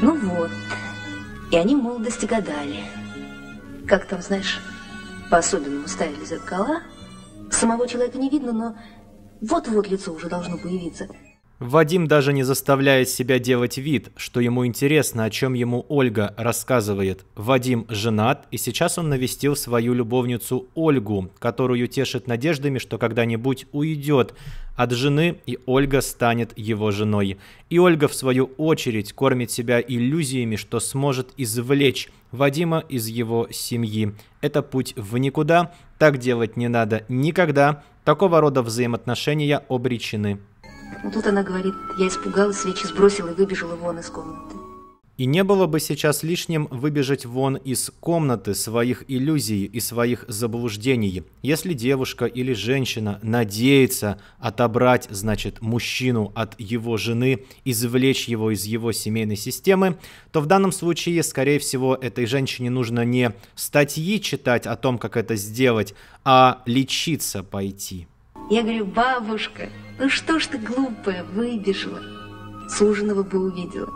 Ну вот. И они в молодости гадали. Как там, знаешь, по-особенному ставили зеркала. Самого человека не видно, но вот-вот лицо уже должно появиться – Вадим даже не заставляет себя делать вид, что ему интересно, о чем ему Ольга рассказывает. Вадим женат, и сейчас он навестил свою любовницу Ольгу, которую тешит надеждами, что когда-нибудь уйдет от жены, и Ольга станет его женой. И Ольга, в свою очередь, кормит себя иллюзиями, что сможет извлечь Вадима из его семьи. Это путь в никуда, так делать не надо никогда, такого рода взаимоотношения обречены. Но тут она говорит, я испугалась, свечи сбросила и выбежала вон из комнаты. И не было бы сейчас лишним выбежать вон из комнаты своих иллюзий и своих заблуждений, если девушка или женщина надеется отобрать, значит, мужчину от его жены, извлечь его из его семейной системы, то в данном случае, скорее всего, этой женщине нужно не статьи читать о том, как это сделать, а лечиться пойти. Я говорю, бабушка, ну что ж ты глупая, выбежала. Суженого бы увидела.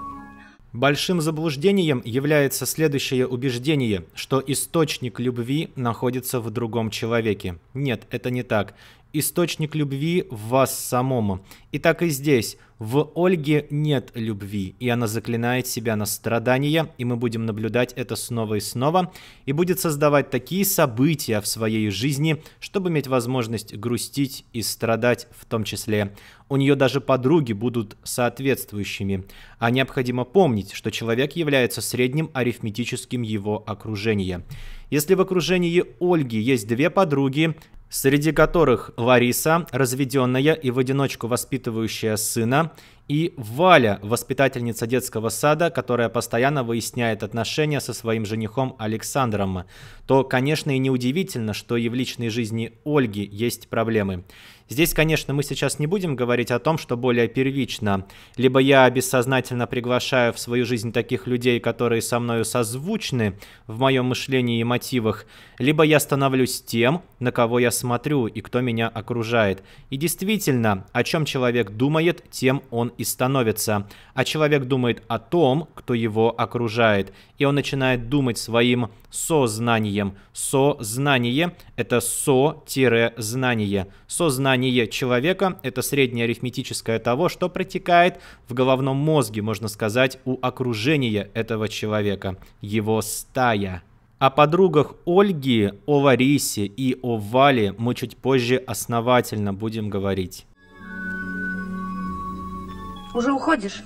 Большим заблуждением является следующее убеждение, что источник любви находится в другом человеке. Нет, это не так. Источник любви в вас самому. И так и здесь – в Ольге нет любви, и она заклинает себя на страдания, и мы будем наблюдать это снова и снова, и будет создавать такие события в своей жизни, чтобы иметь возможность грустить и страдать в том числе. У нее даже подруги будут соответствующими. А необходимо помнить, что человек является средним арифметическим его окружения. Если в окружении Ольги есть две подруги, среди которых Лариса, разведенная и в одиночку воспитывающая сына, и Валя, воспитательница детского сада, которая постоянно выясняет отношения со своим женихом Александром, то, конечно, и неудивительно, что и в личной жизни Ольги есть проблемы. Здесь, конечно, мы сейчас не будем говорить о том, что более первично. Либо я бессознательно приглашаю в свою жизнь таких людей, которые со мною созвучны в моем мышлении и мотивах, либо я становлюсь тем, на кого я смотрю и кто меня окружает. И действительно, о чем человек думает, тем он и становится. А человек думает о том, кто его окружает. И он начинает думать своим сознанием. Сознание – это со-знание. Сознание человека – это среднее арифметическое того, что протекает в головном мозге, можно сказать, у окружения этого человека. Его стая. О подругах Ольги, о Ларисе и о Вале мы чуть позже основательно будем говорить. Уже уходишь?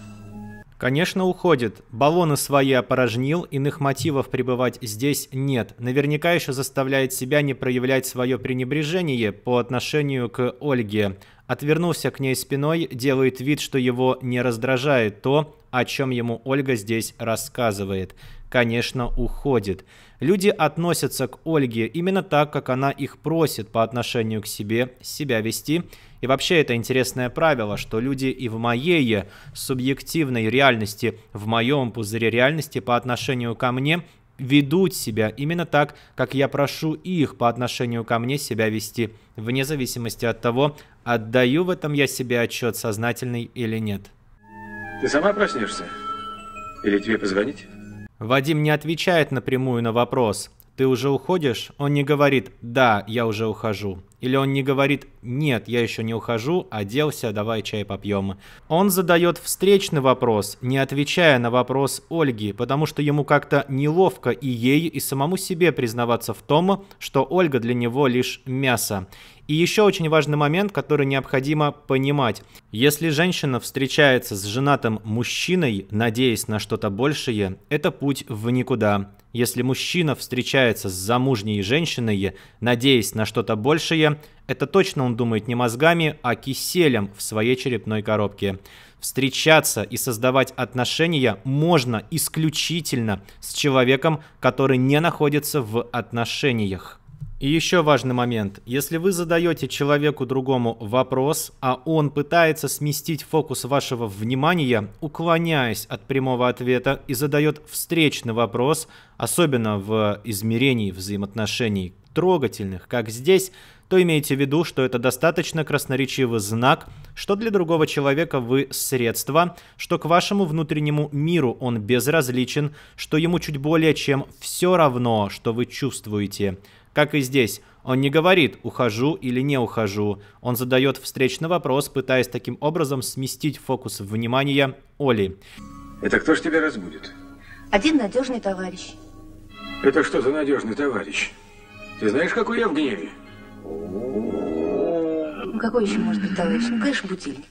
Конечно, уходит. Баллоны свои опорожнил, иных мотивов пребывать здесь нет. Наверняка еще заставляет себя не проявлять свое пренебрежение по отношению к Ольге. Отвернулся к ней спиной, делает вид, что его не раздражает то, о чем ему Ольга здесь рассказывает. Конечно, уходит. Люди относятся к Ольге именно так, как она их просит по отношению к себе себя вести – и вообще это интересное правило, что люди и в моей субъективной реальности, в моем пузыре реальности по отношению ко мне ведут себя именно так, как я прошу их по отношению ко мне себя вести, вне зависимости от того, отдаю в этом я себе отчет, сознательный или нет. Ты сама проснешься? Или тебе позвонить? Вадим не отвечает напрямую на вопрос – «Ты уже уходишь?» Он не говорит «Да, я уже ухожу». Или он не говорит «Нет, я еще не ухожу, оделся, давай чай попьем». Он задает встречный вопрос, не отвечая на вопрос Ольги, потому что ему как-то неловко и ей, и самому себе признаваться в том, что Ольга для него лишь мясо. И еще очень важный момент, который необходимо понимать. Если женщина встречается с женатым мужчиной, надеясь на что-то большее, это путь в никуда. Если мужчина встречается с замужней женщиной, надеясь на что-то большее, это точно он думает не мозгами, а киселем в своей черепной коробке. Встречаться и создавать отношения можно исключительно с человеком, который не находится в отношениях. И еще важный момент. Если вы задаете человеку другому вопрос, а он пытается сместить фокус вашего внимания, уклоняясь от прямого ответа и задает встречный вопрос, особенно в измерении взаимоотношений трогательных, как здесь, то имейте в виду, что это достаточно красноречивый знак, что для другого человека вы средство, что к вашему внутреннему миру он безразличен, что ему чуть более чем все равно, что вы чувствуете – как и здесь, он не говорит «ухожу» или «не ухожу». Он задает встречный вопрос, пытаясь таким образом сместить фокус внимания Оли. «Это кто ж тебя разбудит?» «Один надежный товарищ». «Это что за надежный товарищ? Ты знаешь, какой я в гневе?» «Какой еще может быть товарищ? Ну, конечно, будильник».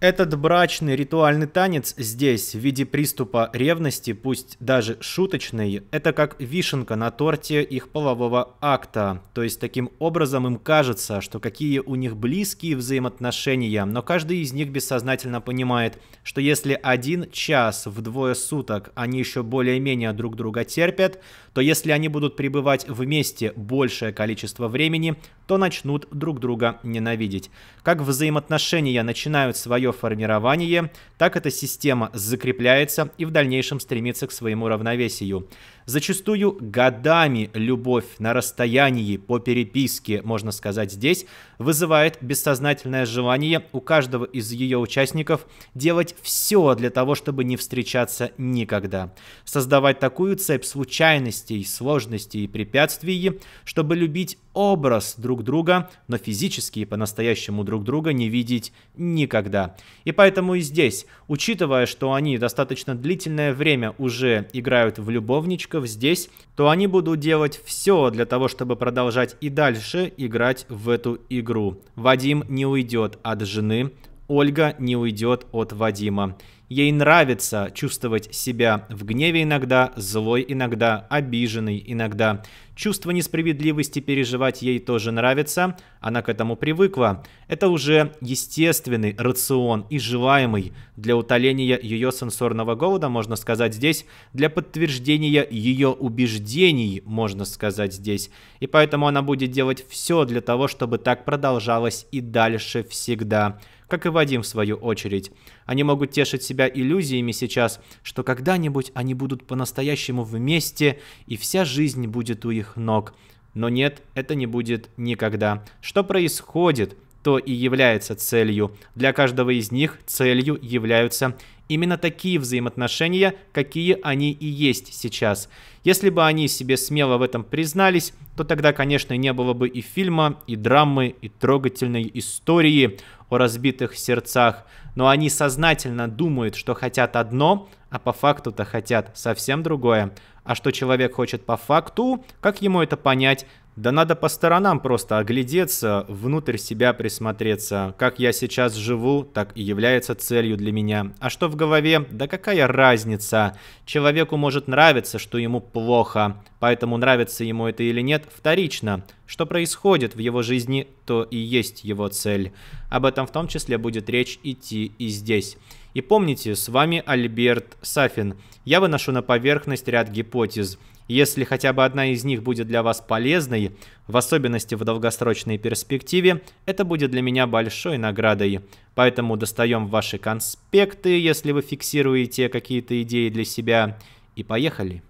Этот брачный ритуальный танец здесь в виде приступа ревности, пусть даже шуточный, это как вишенка на торте их полового акта. То есть таким образом им кажется, что какие у них близкие взаимоотношения, но каждый из них бессознательно понимает, что если один час в двое суток они еще более-менее друг друга терпят, то если они будут пребывать вместе большее количество времени, то начнут друг друга ненавидеть. Как взаимоотношения начинают свое формирование, так эта система закрепляется и в дальнейшем стремится к своему равновесию. Зачастую годами любовь на расстоянии по переписке, можно сказать здесь, вызывает бессознательное желание у каждого из ее участников делать все для того, чтобы не встречаться никогда. Создавать такую цепь случайностей, сложностей и препятствий, чтобы любить образ друг друга, но физически и по-настоящему друг друга не видеть никогда. И поэтому и здесь, учитывая, что они достаточно длительное время уже играют в любовничков здесь, то они будут делать все для того, чтобы продолжать и дальше играть в эту игру. Вадим не уйдет от жены, Ольга не уйдет от Вадима. Ей нравится чувствовать себя в гневе иногда, злой иногда, обиженной иногда. Чувство несправедливости переживать ей тоже нравится, она к этому привыкла. Это уже естественный рацион и желаемый для утоления ее сенсорного голода, можно сказать здесь, для подтверждения ее убеждений, можно сказать здесь. И поэтому она будет делать все для того, чтобы так продолжалось и дальше всегда как и Вадим в свою очередь. Они могут тешить себя иллюзиями сейчас, что когда-нибудь они будут по-настоящему вместе, и вся жизнь будет у их ног. Но нет, это не будет никогда. Что происходит, то и является целью. Для каждого из них целью являются именно такие взаимоотношения, какие они и есть сейчас. Если бы они себе смело в этом признались, то тогда, конечно, не было бы и фильма, и драмы, и трогательной истории о разбитых сердцах. Но они сознательно думают, что хотят одно, а по факту-то хотят совсем другое. А что человек хочет по факту, как ему это понять, да надо по сторонам просто оглядеться, внутрь себя присмотреться. Как я сейчас живу, так и является целью для меня. А что в голове? Да какая разница? Человеку может нравиться, что ему плохо. Поэтому нравится ему это или нет, вторично. Что происходит в его жизни, то и есть его цель. Об этом в том числе будет речь идти и здесь. И помните, с вами Альберт Сафин. Я выношу на поверхность ряд гипотез. Если хотя бы одна из них будет для вас полезной, в особенности в долгосрочной перспективе, это будет для меня большой наградой. Поэтому достаем ваши конспекты, если вы фиксируете какие-то идеи для себя, и поехали.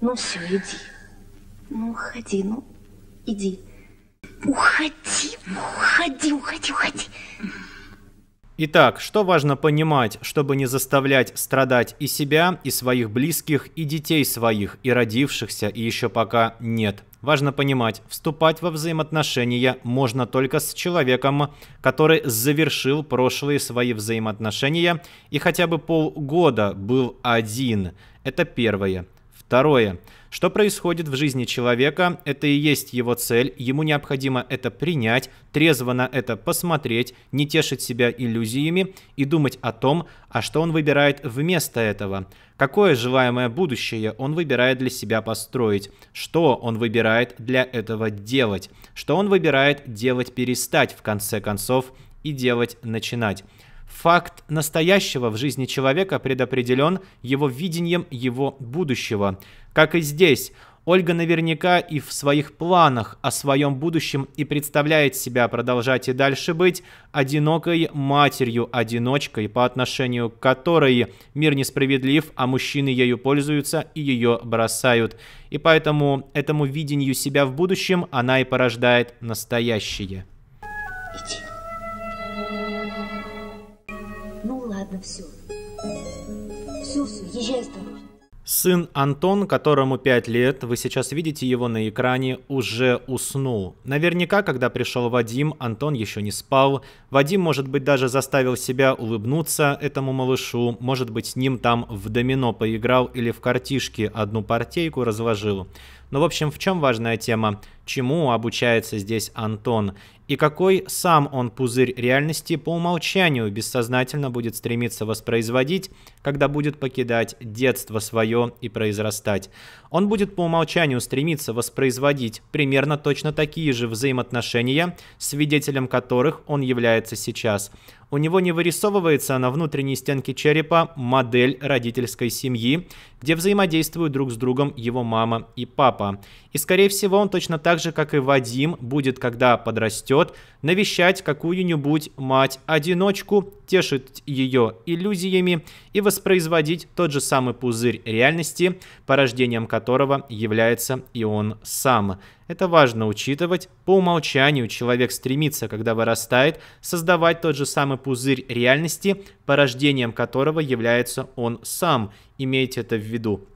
Ну все, иди. Ну уходи, ну иди. Уходи, уходи, уходи, уходи. Итак, что важно понимать, чтобы не заставлять страдать и себя, и своих близких, и детей своих, и родившихся, и еще пока нет? Важно понимать, вступать во взаимоотношения можно только с человеком, который завершил прошлые свои взаимоотношения и хотя бы полгода был один. Это первое. Второе. Что происходит в жизни человека, это и есть его цель, ему необходимо это принять, трезво на это посмотреть, не тешить себя иллюзиями и думать о том, а что он выбирает вместо этого, какое желаемое будущее он выбирает для себя построить, что он выбирает для этого делать, что он выбирает делать перестать в конце концов и делать начинать. Факт настоящего в жизни человека предопределен его видением его будущего. Как и здесь, Ольга наверняка и в своих планах о своем будущем и представляет себя продолжать и дальше быть одинокой матерью-одиночкой, по отношению к которой мир несправедлив, а мужчины ею пользуются и ее бросают. И поэтому этому видению себя в будущем она и порождает настоящее. понятно все. Все-все, езжай осторожно. Сын Антон, которому 5 лет, вы сейчас видите его на экране, уже уснул. Наверняка, когда пришел Вадим, Антон еще не спал. Вадим, может быть, даже заставил себя улыбнуться этому малышу. Может быть, с ним там в домино поиграл или в картишки одну партейку разложил. Но, ну, в общем, в чем важная тема? Чему обучается здесь Антон? И какой сам он пузырь реальности по умолчанию бессознательно будет стремиться воспроизводить, когда будет покидать детство свое и произрастать? Он будет по умолчанию стремиться воспроизводить примерно точно такие же взаимоотношения, свидетелем которых он является сейчас. У него не вырисовывается на внутренней стенке черепа модель родительской семьи, где взаимодействуют друг с другом его мама и папа. И скорее всего он точно так же, как и Вадим, будет, когда подрастет, навещать какую-нибудь мать-одиночку, тешить ее иллюзиями и воспроизводить тот же самый пузырь реальности, порождением которого является и он сам. Это важно учитывать. По умолчанию человек стремится, когда вырастает, создавать тот же самый пузырь реальности, порождением которого является он сам имейте это в виду.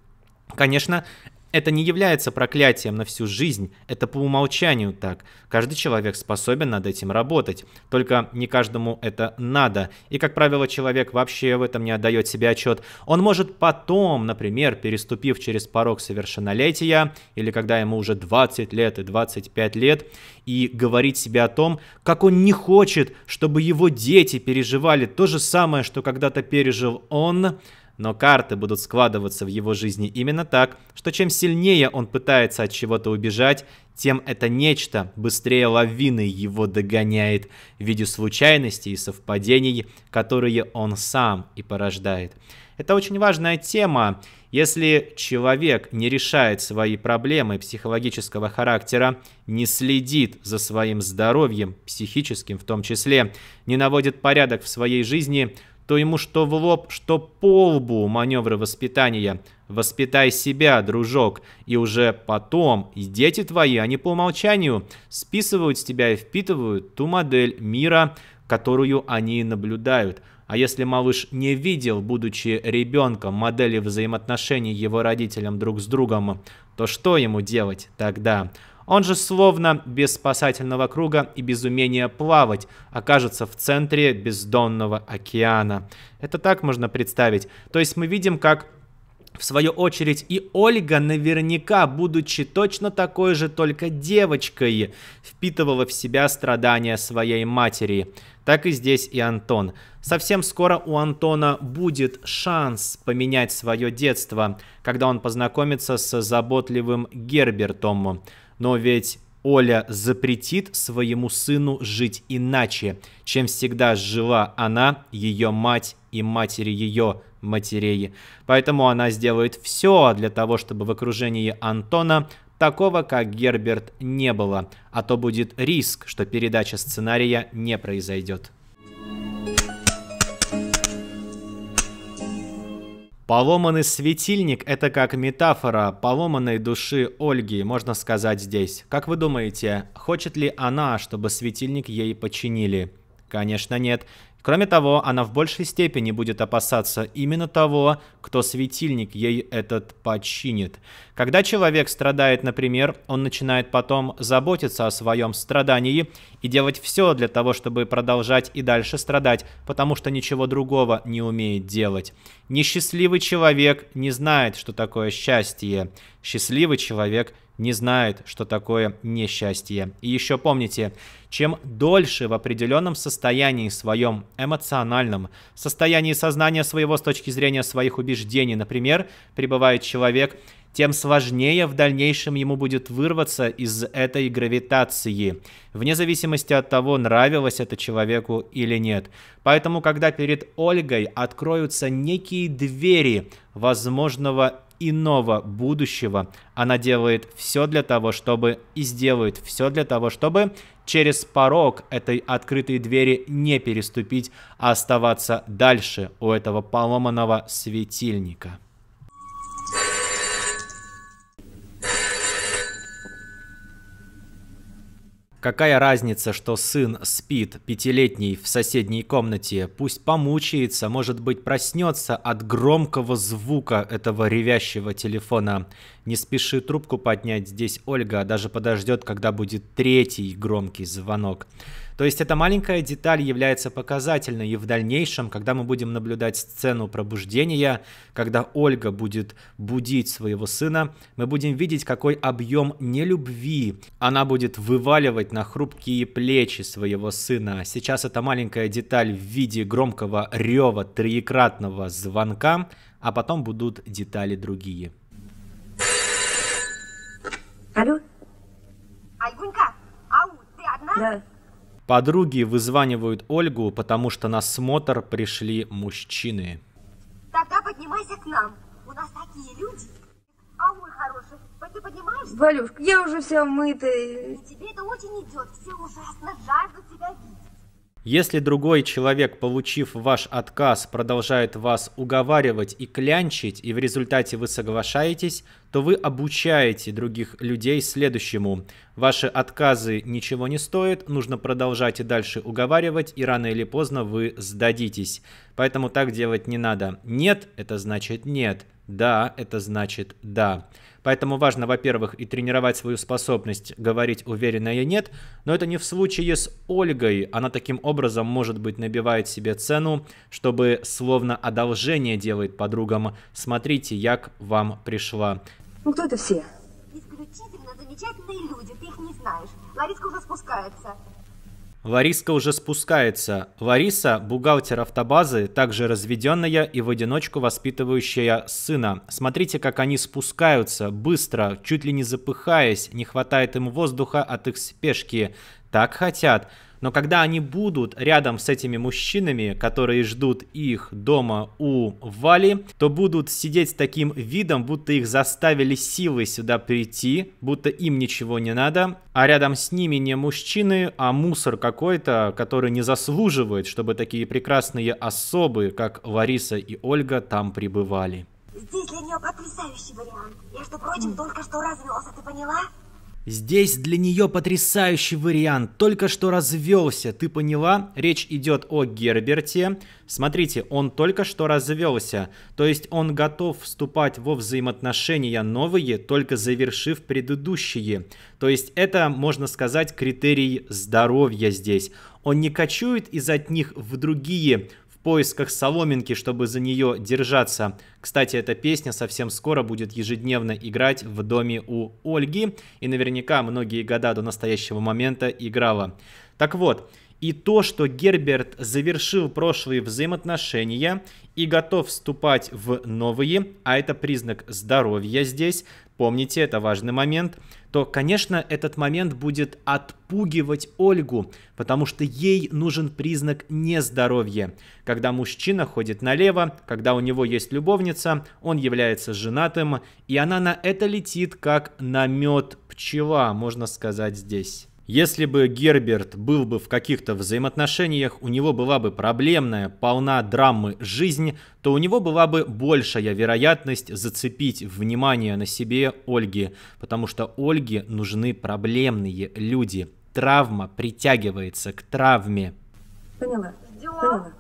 Конечно, это не является проклятием на всю жизнь, это по умолчанию так. Каждый человек способен над этим работать, только не каждому это надо. И, как правило, человек вообще в этом не отдает себе отчет. Он может потом, например, переступив через порог совершеннолетия, или когда ему уже 20 лет и 25 лет, и говорить себе о том, как он не хочет, чтобы его дети переживали то же самое, что когда-то пережил он, но карты будут складываться в его жизни именно так, что чем сильнее он пытается от чего-то убежать, тем это нечто быстрее лавины его догоняет в виде случайностей и совпадений, которые он сам и порождает. Это очень важная тема. Если человек не решает свои проблемы психологического характера, не следит за своим здоровьем, психическим в том числе, не наводит порядок в своей жизни – то ему что в лоб, что по лбу маневры воспитания. Воспитай себя, дружок, и уже потом и дети твои, они по умолчанию списывают с тебя и впитывают ту модель мира, которую они наблюдают. А если малыш не видел, будучи ребенком, модели взаимоотношений его родителям друг с другом, то что ему делать тогда? Он же словно без спасательного круга и без умения плавать окажется в центре бездонного океана. Это так можно представить. То есть мы видим, как в свою очередь, и Ольга, наверняка, будучи точно такой же, только девочкой, впитывала в себя страдания своей матери. Так и здесь и Антон. Совсем скоро у Антона будет шанс поменять свое детство, когда он познакомится с заботливым Гербертом. Но ведь Оля запретит своему сыну жить иначе, чем всегда жила она, ее мать и матери ее матерей. Поэтому она сделает все для того, чтобы в окружении Антона такого, как Герберт, не было, а то будет риск, что передача сценария не произойдет. Поломанный светильник – это как метафора поломанной души Ольги, можно сказать здесь. Как вы думаете, хочет ли она, чтобы светильник ей починили? Конечно нет, Кроме того, она в большей степени будет опасаться именно того, кто светильник ей этот починит. Когда человек страдает, например, он начинает потом заботиться о своем страдании и делать все для того, чтобы продолжать и дальше страдать, потому что ничего другого не умеет делать. Несчастливый человек не знает, что такое счастье. Счастливый человек – не знает, что такое несчастье. И еще помните, чем дольше в определенном состоянии своем, эмоциональном, состоянии сознания своего с точки зрения своих убеждений, например, пребывает человек, тем сложнее в дальнейшем ему будет вырваться из этой гравитации, вне зависимости от того, нравилось это человеку или нет. Поэтому, когда перед Ольгой откроются некие двери возможного иного будущего. Она делает все для того, чтобы и сделает все для того, чтобы через порог этой открытой двери не переступить, а оставаться дальше у этого поломанного светильника. Какая разница, что сын спит, пятилетний, в соседней комнате? Пусть помучается, может быть, проснется от громкого звука этого ревящего телефона. Не спеши трубку поднять, здесь Ольга а даже подождет, когда будет третий громкий звонок. То есть эта маленькая деталь является показательной, и в дальнейшем, когда мы будем наблюдать сцену пробуждения, когда Ольга будет будить своего сына, мы будем видеть, какой объем нелюбви она будет вываливать на хрупкие плечи своего сына. Сейчас эта маленькая деталь в виде громкого рева троекратного звонка, а потом будут детали другие. Алло? Альгунька, ау, ты одна? Да. Подруги вызванивают Ольгу, потому что на смотр пришли мужчины. Тогда поднимайся к нам. У нас такие люди. А мой хороший, ты поднимаешься? Валюшка, я уже вся умытая. И тебе это очень идет. Все ужасно жаждут тебя видеть. Если другой человек, получив ваш отказ, продолжает вас уговаривать и клянчить, и в результате вы соглашаетесь, то вы обучаете других людей следующему. Ваши отказы ничего не стоят, нужно продолжать и дальше уговаривать, и рано или поздно вы сдадитесь. Поэтому так делать не надо. Нет – это значит нет. Да – это значит да. Поэтому важно, во-первых, и тренировать свою способность говорить уверенно и нет, но это не в случае с Ольгой. Она таким образом, может быть, набивает себе цену, чтобы словно одолжение делает подругам. Смотрите, як вам пришла. Ну кто это все? Исключительно замечательные люди, ты их не знаешь. Лариска уже спускается. Лариска уже спускается. Лариса – бухгалтер автобазы, также разведенная и в одиночку воспитывающая сына. Смотрите, как они спускаются, быстро, чуть ли не запыхаясь, не хватает им воздуха от их спешки. Так хотят но когда они будут рядом с этими мужчинами, которые ждут их дома у Вали, то будут сидеть с таким видом, будто их заставили силой сюда прийти, будто им ничего не надо, а рядом с ними не мужчины, а мусор какой-то, который не заслуживает, чтобы такие прекрасные особы, как Лариса и Ольга, там пребывали. Здесь, Ленек, потрясающий вариант. Между прочим, только что развелся, ты поняла? Здесь для нее потрясающий вариант, только что развелся, ты поняла? Речь идет о Герберте. Смотрите, он только что развелся, то есть он готов вступать во взаимоотношения новые, только завершив предыдущие. То есть это, можно сказать, критерий здоровья здесь. Он не кочует из от них в другие поисках соломинки, чтобы за нее держаться. Кстати, эта песня совсем скоро будет ежедневно играть в доме у Ольги, и наверняка многие года до настоящего момента играла. Так вот, и то, что Герберт завершил прошлые взаимоотношения и готов вступать в новые, а это признак здоровья здесь, помните, это важный момент, то, конечно, этот момент будет отпугивать Ольгу, потому что ей нужен признак нездоровья. Когда мужчина ходит налево, когда у него есть любовница, он является женатым, и она на это летит как на мед пчела, можно сказать здесь. Если бы Герберт был бы в каких-то взаимоотношениях, у него была бы проблемная, полна драмы жизнь, то у него была бы большая вероятность зацепить внимание на себе Ольги, потому что Ольге нужны проблемные люди. Травма притягивается к травме. Поняла. Сделала. Поняла.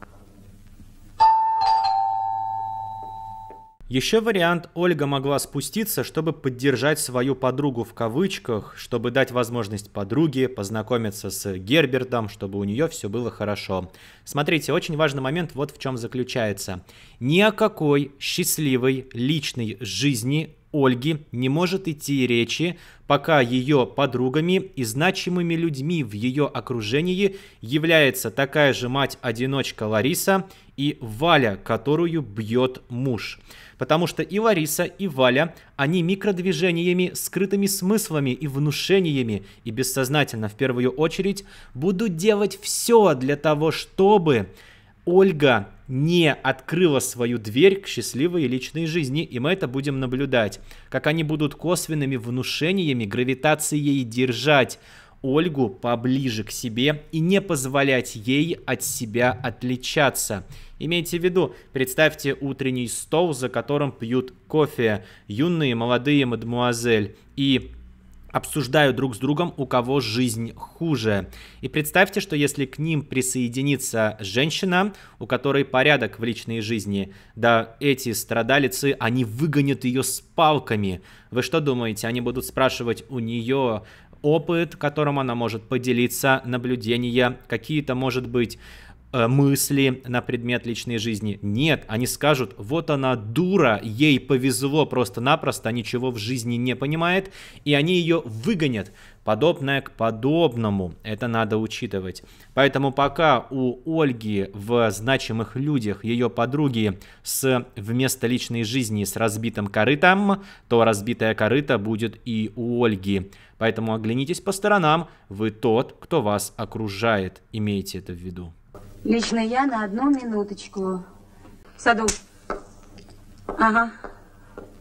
Еще вариант Ольга могла спуститься, чтобы поддержать свою подругу в кавычках, чтобы дать возможность подруге познакомиться с Гербертом, чтобы у нее все было хорошо. Смотрите, очень важный момент вот в чем заключается. Ни о какой счастливой личной жизни Ольги не может идти речи, пока ее подругами и значимыми людьми в ее окружении является такая же мать-одиночка Лариса – и Валя, которую бьет муж. Потому что и Лариса, и Валя, они микродвижениями, скрытыми смыслами и внушениями, и бессознательно в первую очередь, будут делать все для того, чтобы Ольга не открыла свою дверь к счастливой личной жизни, и мы это будем наблюдать, как они будут косвенными внушениями гравитацией держать Ольгу поближе к себе и не позволять ей от себя отличаться. Имейте в виду, представьте утренний стол, за которым пьют кофе юные молодые мадмуазель и обсуждают друг с другом, у кого жизнь хуже. И представьте, что если к ним присоединится женщина, у которой порядок в личной жизни, да эти страдалицы, они выгонят ее с палками. Вы что думаете, они будут спрашивать у нее, опыт, которым она может поделиться, наблюдения, какие-то, может быть, Э, мысли на предмет личной жизни. Нет, они скажут, вот она дура, ей повезло просто-напросто, ничего в жизни не понимает, и они ее выгонят. Подобное к подобному, это надо учитывать. Поэтому пока у Ольги в значимых людях ее подруги с вместо личной жизни с разбитым корытом, то разбитое корыто будет и у Ольги. Поэтому оглянитесь по сторонам, вы тот, кто вас окружает, имейте это в виду. Лично я на одну минуточку. В саду. Ага.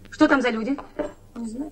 Что там за люди? Не знаю.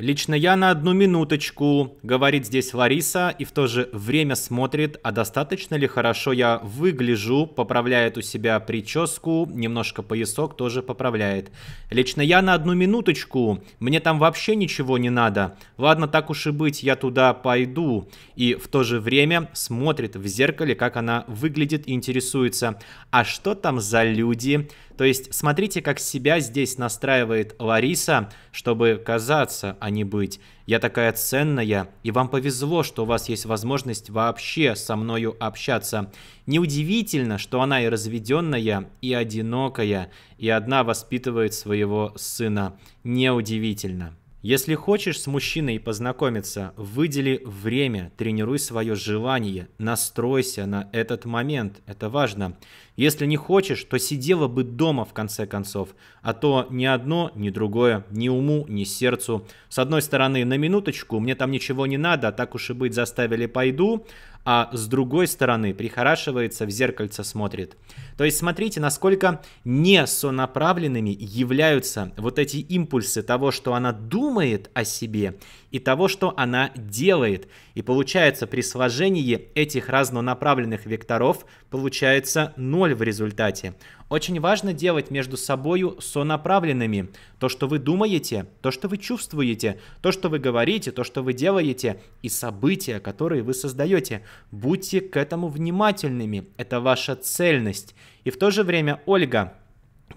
Лично я на одну минуточку, говорит здесь Лариса и в то же время смотрит, а достаточно ли хорошо я выгляжу, поправляет у себя прическу, немножко поясок тоже поправляет. Лично я на одну минуточку, мне там вообще ничего не надо. Ладно, так уж и быть, я туда пойду. И в то же время смотрит в зеркале, как она выглядит и интересуется. А что там за люди? То есть смотрите, как себя здесь настраивает Лариса, чтобы казаться, а не быть. Я такая ценная, и вам повезло, что у вас есть возможность вообще со мною общаться. Неудивительно, что она и разведенная, и одинокая, и одна воспитывает своего сына. Неудивительно. Если хочешь с мужчиной познакомиться, выдели время, тренируй свое желание, настройся на этот момент, это важно. Если не хочешь, то сидела бы дома в конце концов, а то ни одно, ни другое, ни уму, ни сердцу. С одной стороны, на минуточку, мне там ничего не надо, а так уж и быть заставили пойду, а с другой стороны прихорашивается, в зеркальце смотрит. То есть смотрите, насколько несонаправленными являются вот эти импульсы того, что она думает о себе, и того, что она делает. И получается, при сложении этих разнонаправленных векторов получается 0 в результате. Очень важно делать между собою сонаправленными. То, что вы думаете, то, что вы чувствуете, то, что вы говорите, то, что вы делаете, и события, которые вы создаете. Будьте к этому внимательными. Это ваша цельность. И в то же время Ольга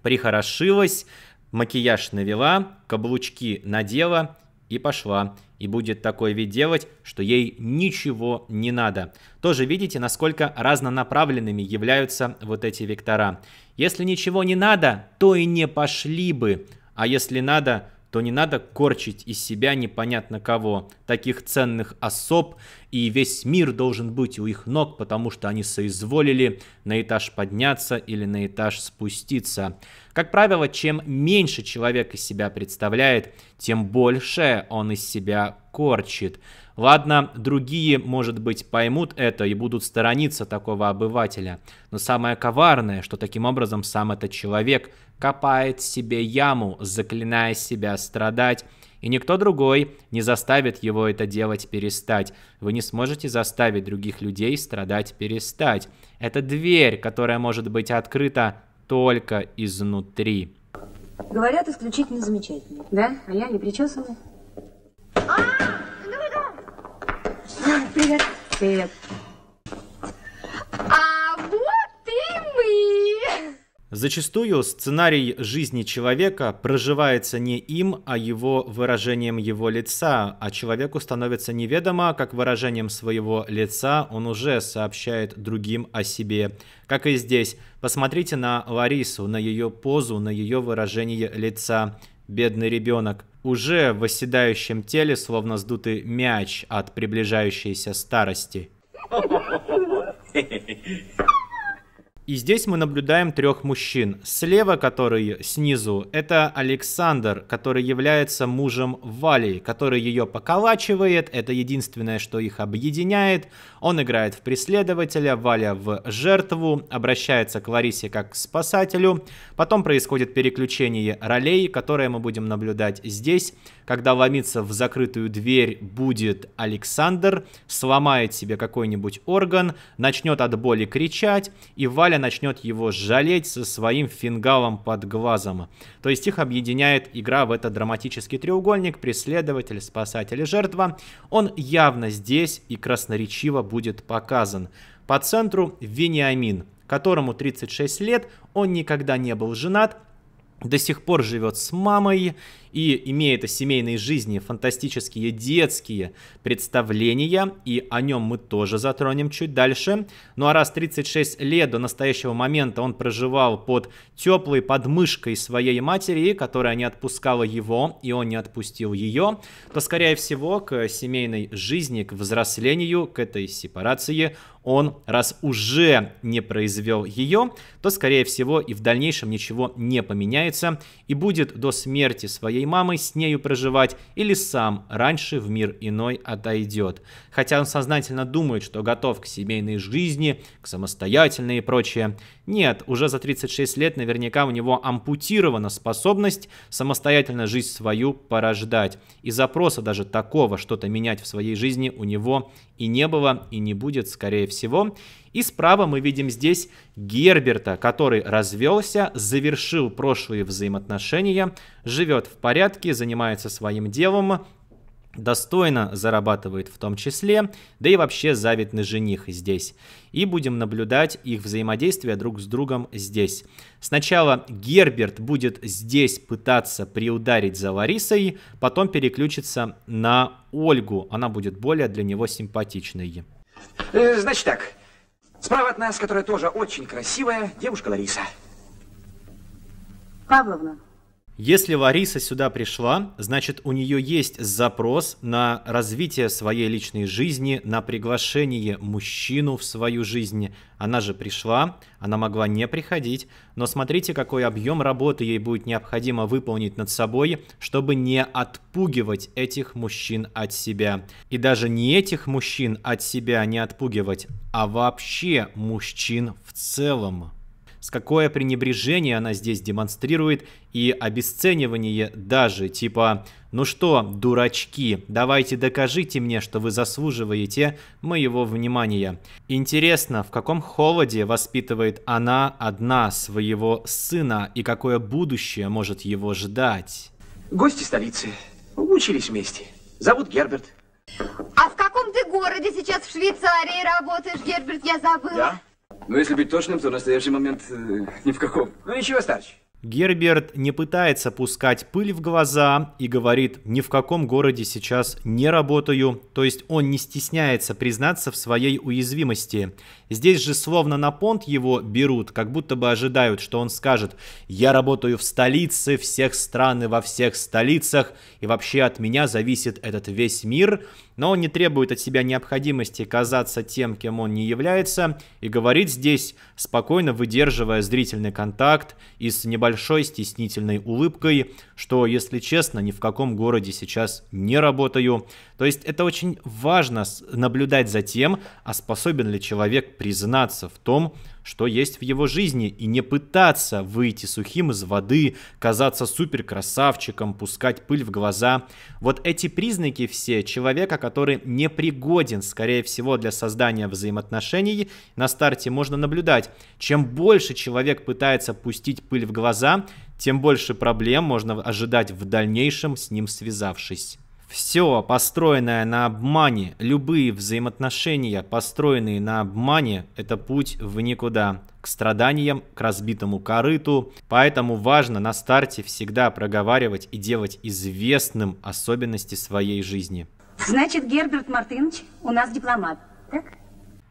прихорошилась, макияж навела, каблучки надела и пошла. И будет такой вид делать, что ей ничего не надо. Тоже видите, насколько разнонаправленными являются вот эти вектора. Если ничего не надо, то и не пошли бы. А если надо, то не надо корчить из себя непонятно кого, таких ценных особ, и весь мир должен быть у их ног, потому что они соизволили на этаж подняться или на этаж спуститься. Как правило, чем меньше человек из себя представляет, тем больше он из себя корчит. Ладно, другие, может быть, поймут это и будут сторониться такого обывателя. Но самое коварное, что таким образом сам этот человек – копает себе яму, заклиная себя страдать, и никто другой не заставит его это делать перестать. Вы не сможете заставить других людей страдать перестать. Это дверь, которая может быть открыта только изнутри. Говорят, исключительно замечательные. Да? А я не причесана. А, ну да. Привет. Привет. А вот и мы. Зачастую сценарий жизни человека проживается не им, а его выражением его лица, а человеку становится неведомо, как выражением своего лица он уже сообщает другим о себе. Как и здесь, посмотрите на Ларису, на ее позу, на ее выражение лица. Бедный ребенок. Уже в оседающем теле словно сдутый мяч от приближающейся старости. И здесь мы наблюдаем трех мужчин. Слева, который снизу, это Александр, который является мужем Вали, который ее поколачивает, это единственное, что их объединяет. Он играет в преследователя, Валя в жертву, обращается к Ларисе как к спасателю. Потом происходит переключение ролей, которое мы будем наблюдать здесь. Когда ломиться в закрытую дверь будет Александр, сломает себе какой-нибудь орган, начнет от боли кричать, и Валя Галя начнет его жалеть со своим фингалом под глазом. То есть их объединяет игра в этот драматический треугольник, преследователь, спасатель и жертва. Он явно здесь и красноречиво будет показан. По центру Вениамин, которому 36 лет, он никогда не был женат, до сих пор живет с мамой и, имеет о семейной жизни, фантастические детские представления, и о нем мы тоже затронем чуть дальше. Ну а раз 36 лет до настоящего момента он проживал под теплой подмышкой своей матери, которая не отпускала его, и он не отпустил ее, то, скорее всего, к семейной жизни, к взрослению, к этой сепарации он, раз уже не произвел ее, то, скорее всего, и в дальнейшем ничего не поменяется, и будет до смерти своей своей мамой, с нею проживать, или сам раньше в мир иной отойдет. Хотя он сознательно думает, что готов к семейной жизни, к самостоятельной и прочее. Нет, уже за 36 лет наверняка у него ампутирована способность самостоятельно жизнь свою порождать. И запроса даже такого что-то менять в своей жизни у него и не было, и не будет, скорее всего. И справа мы видим здесь Герберта, который развелся, завершил прошлые взаимоотношения, живет в порядке, занимается своим делом, достойно зарабатывает в том числе, да и вообще завидный жених здесь. И будем наблюдать их взаимодействие друг с другом здесь. Сначала Герберт будет здесь пытаться приударить за Ларисой, потом переключится на Ольгу, она будет более для него симпатичной. Э, значит так, Справа от нас, которая тоже очень красивая, девушка Лариса. Павловна, если Лариса сюда пришла, значит у нее есть запрос на развитие своей личной жизни, на приглашение мужчину в свою жизнь. Она же пришла, она могла не приходить, но смотрите, какой объем работы ей будет необходимо выполнить над собой, чтобы не отпугивать этих мужчин от себя. И даже не этих мужчин от себя не отпугивать, а вообще мужчин в целом с какое пренебрежение она здесь демонстрирует и обесценивание даже, типа «Ну что, дурачки, давайте докажите мне, что вы заслуживаете моего внимания». Интересно, в каком холоде воспитывает она одна своего сына и какое будущее может его ждать? Гости столицы. Учились вместе. Зовут Герберт. А в каком ты городе сейчас в Швейцарии работаешь, Герберт? Я забыла. Я? Но ну, если быть точным, то в настоящий момент э, ни в каком. Ну, ничего, старче. Герберт не пытается пускать пыль в глаза и говорит, ни в каком городе сейчас не работаю, то есть он не стесняется признаться в своей уязвимости. Здесь же словно на понт его берут, как будто бы ожидают, что он скажет «Я работаю в столице всех стран и во всех столицах, и вообще от меня зависит этот весь мир», но он не требует от себя необходимости казаться тем, кем он не является, и говорит здесь, спокойно выдерживая зрительный контакт и с небольшой стеснительной улыбкой, что, если честно, ни в каком городе сейчас не работаю. То есть это очень важно наблюдать за тем, а способен ли человек признаться в том, что есть в его жизни, и не пытаться выйти сухим из воды, казаться супер красавчиком, пускать пыль в глаза. Вот эти признаки все человека, который не пригоден, скорее всего, для создания взаимоотношений, на старте можно наблюдать. Чем больше человек пытается пустить пыль в глаза, тем больше проблем можно ожидать в дальнейшем с ним связавшись. Все, построенное на обмане, любые взаимоотношения, построенные на обмане, это путь в никуда, к страданиям, к разбитому корыту. Поэтому важно на старте всегда проговаривать и делать известным особенности своей жизни. Значит, Герберт Мартынович у нас дипломат, так?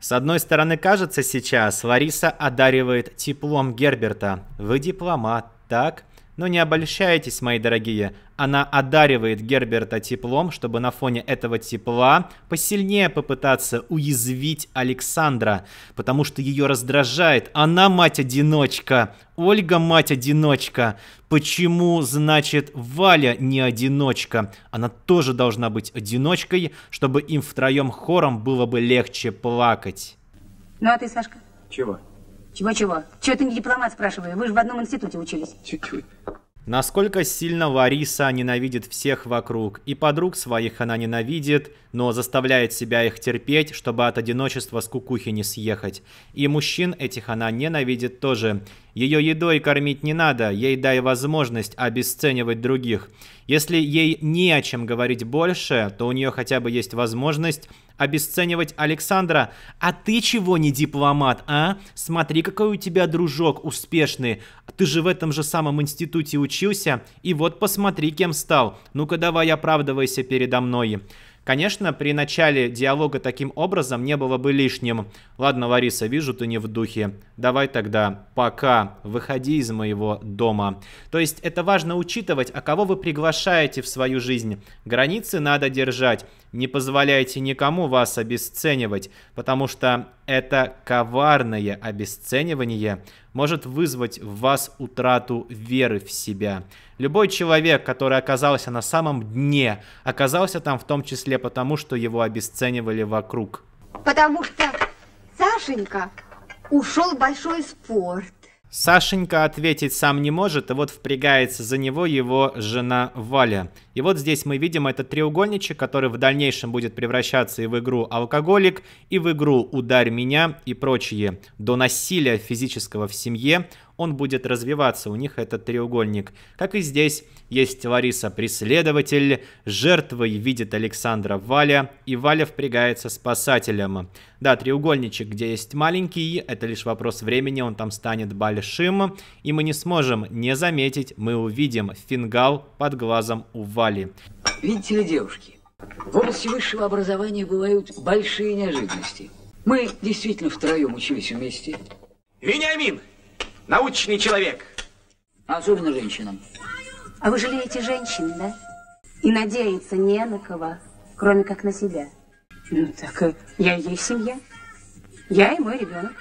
С одной стороны, кажется сейчас, Лариса одаривает теплом Герберта. Вы дипломат, так? Но не обольщайтесь, мои дорогие, она одаривает Герберта теплом, чтобы на фоне этого тепла посильнее попытаться уязвить Александра, потому что ее раздражает. Она мать-одиночка, Ольга мать-одиночка. Почему, значит, Валя не одиночка? Она тоже должна быть одиночкой, чтобы им втроем хором было бы легче плакать. Ну а ты, Сашка? Чего? Чего-чего? Чего ты не дипломат, спрашиваю? Вы же в одном институте учились. Чуть-чуть. Насколько сильно Лариса ненавидит всех вокруг, и подруг своих она ненавидит, но заставляет себя их терпеть, чтобы от одиночества с кукухи не съехать. И мужчин этих она ненавидит тоже, ее едой кормить не надо, ей дай возможность обесценивать других. Если ей не о чем говорить больше, то у нее хотя бы есть возможность обесценивать Александра. А ты чего не дипломат, а? Смотри, какой у тебя дружок успешный. Ты же в этом же самом институте учился, и вот посмотри, кем стал. Ну-ка давай оправдывайся передо мной. Конечно, при начале диалога таким образом не было бы лишним. Ладно, Лариса, вижу, ты не в духе. Давай тогда, пока, выходи из моего дома. То есть это важно учитывать, а кого вы приглашаете в свою жизнь. Границы надо держать. Не позволяйте никому вас обесценивать, потому что это коварное обесценивание может вызвать в вас утрату веры в себя. Любой человек, который оказался на самом дне, оказался там в том числе потому, что его обесценивали вокруг. Потому что Сашенька ушел большой спорт. Сашенька ответить сам не может, и а вот впрягается за него его жена Валя. И вот здесь мы видим этот треугольничек, который в дальнейшем будет превращаться и в игру «Алкоголик», и в игру «Ударь меня» и прочие. До насилия физического в семье он будет развиваться, у них этот треугольник. Как и здесь, есть Лариса преследователь, жертвой видит Александра Валя, и Валя впрягается спасателем. Да, треугольничек, где есть маленький, это лишь вопрос времени, он там станет большим, и мы не сможем не заметить, мы увидим фингал под глазом у Вали. Видите ли, девушки, в области высшего образования бывают большие неожиданности. Мы действительно втроем учились вместе. Вениамин, научный человек. Особенно женщинам. А вы жалеете женщин, да? И надеяться не на кого, кроме как на себя. Ну так э, я и есть семья. Я и мой ребенок.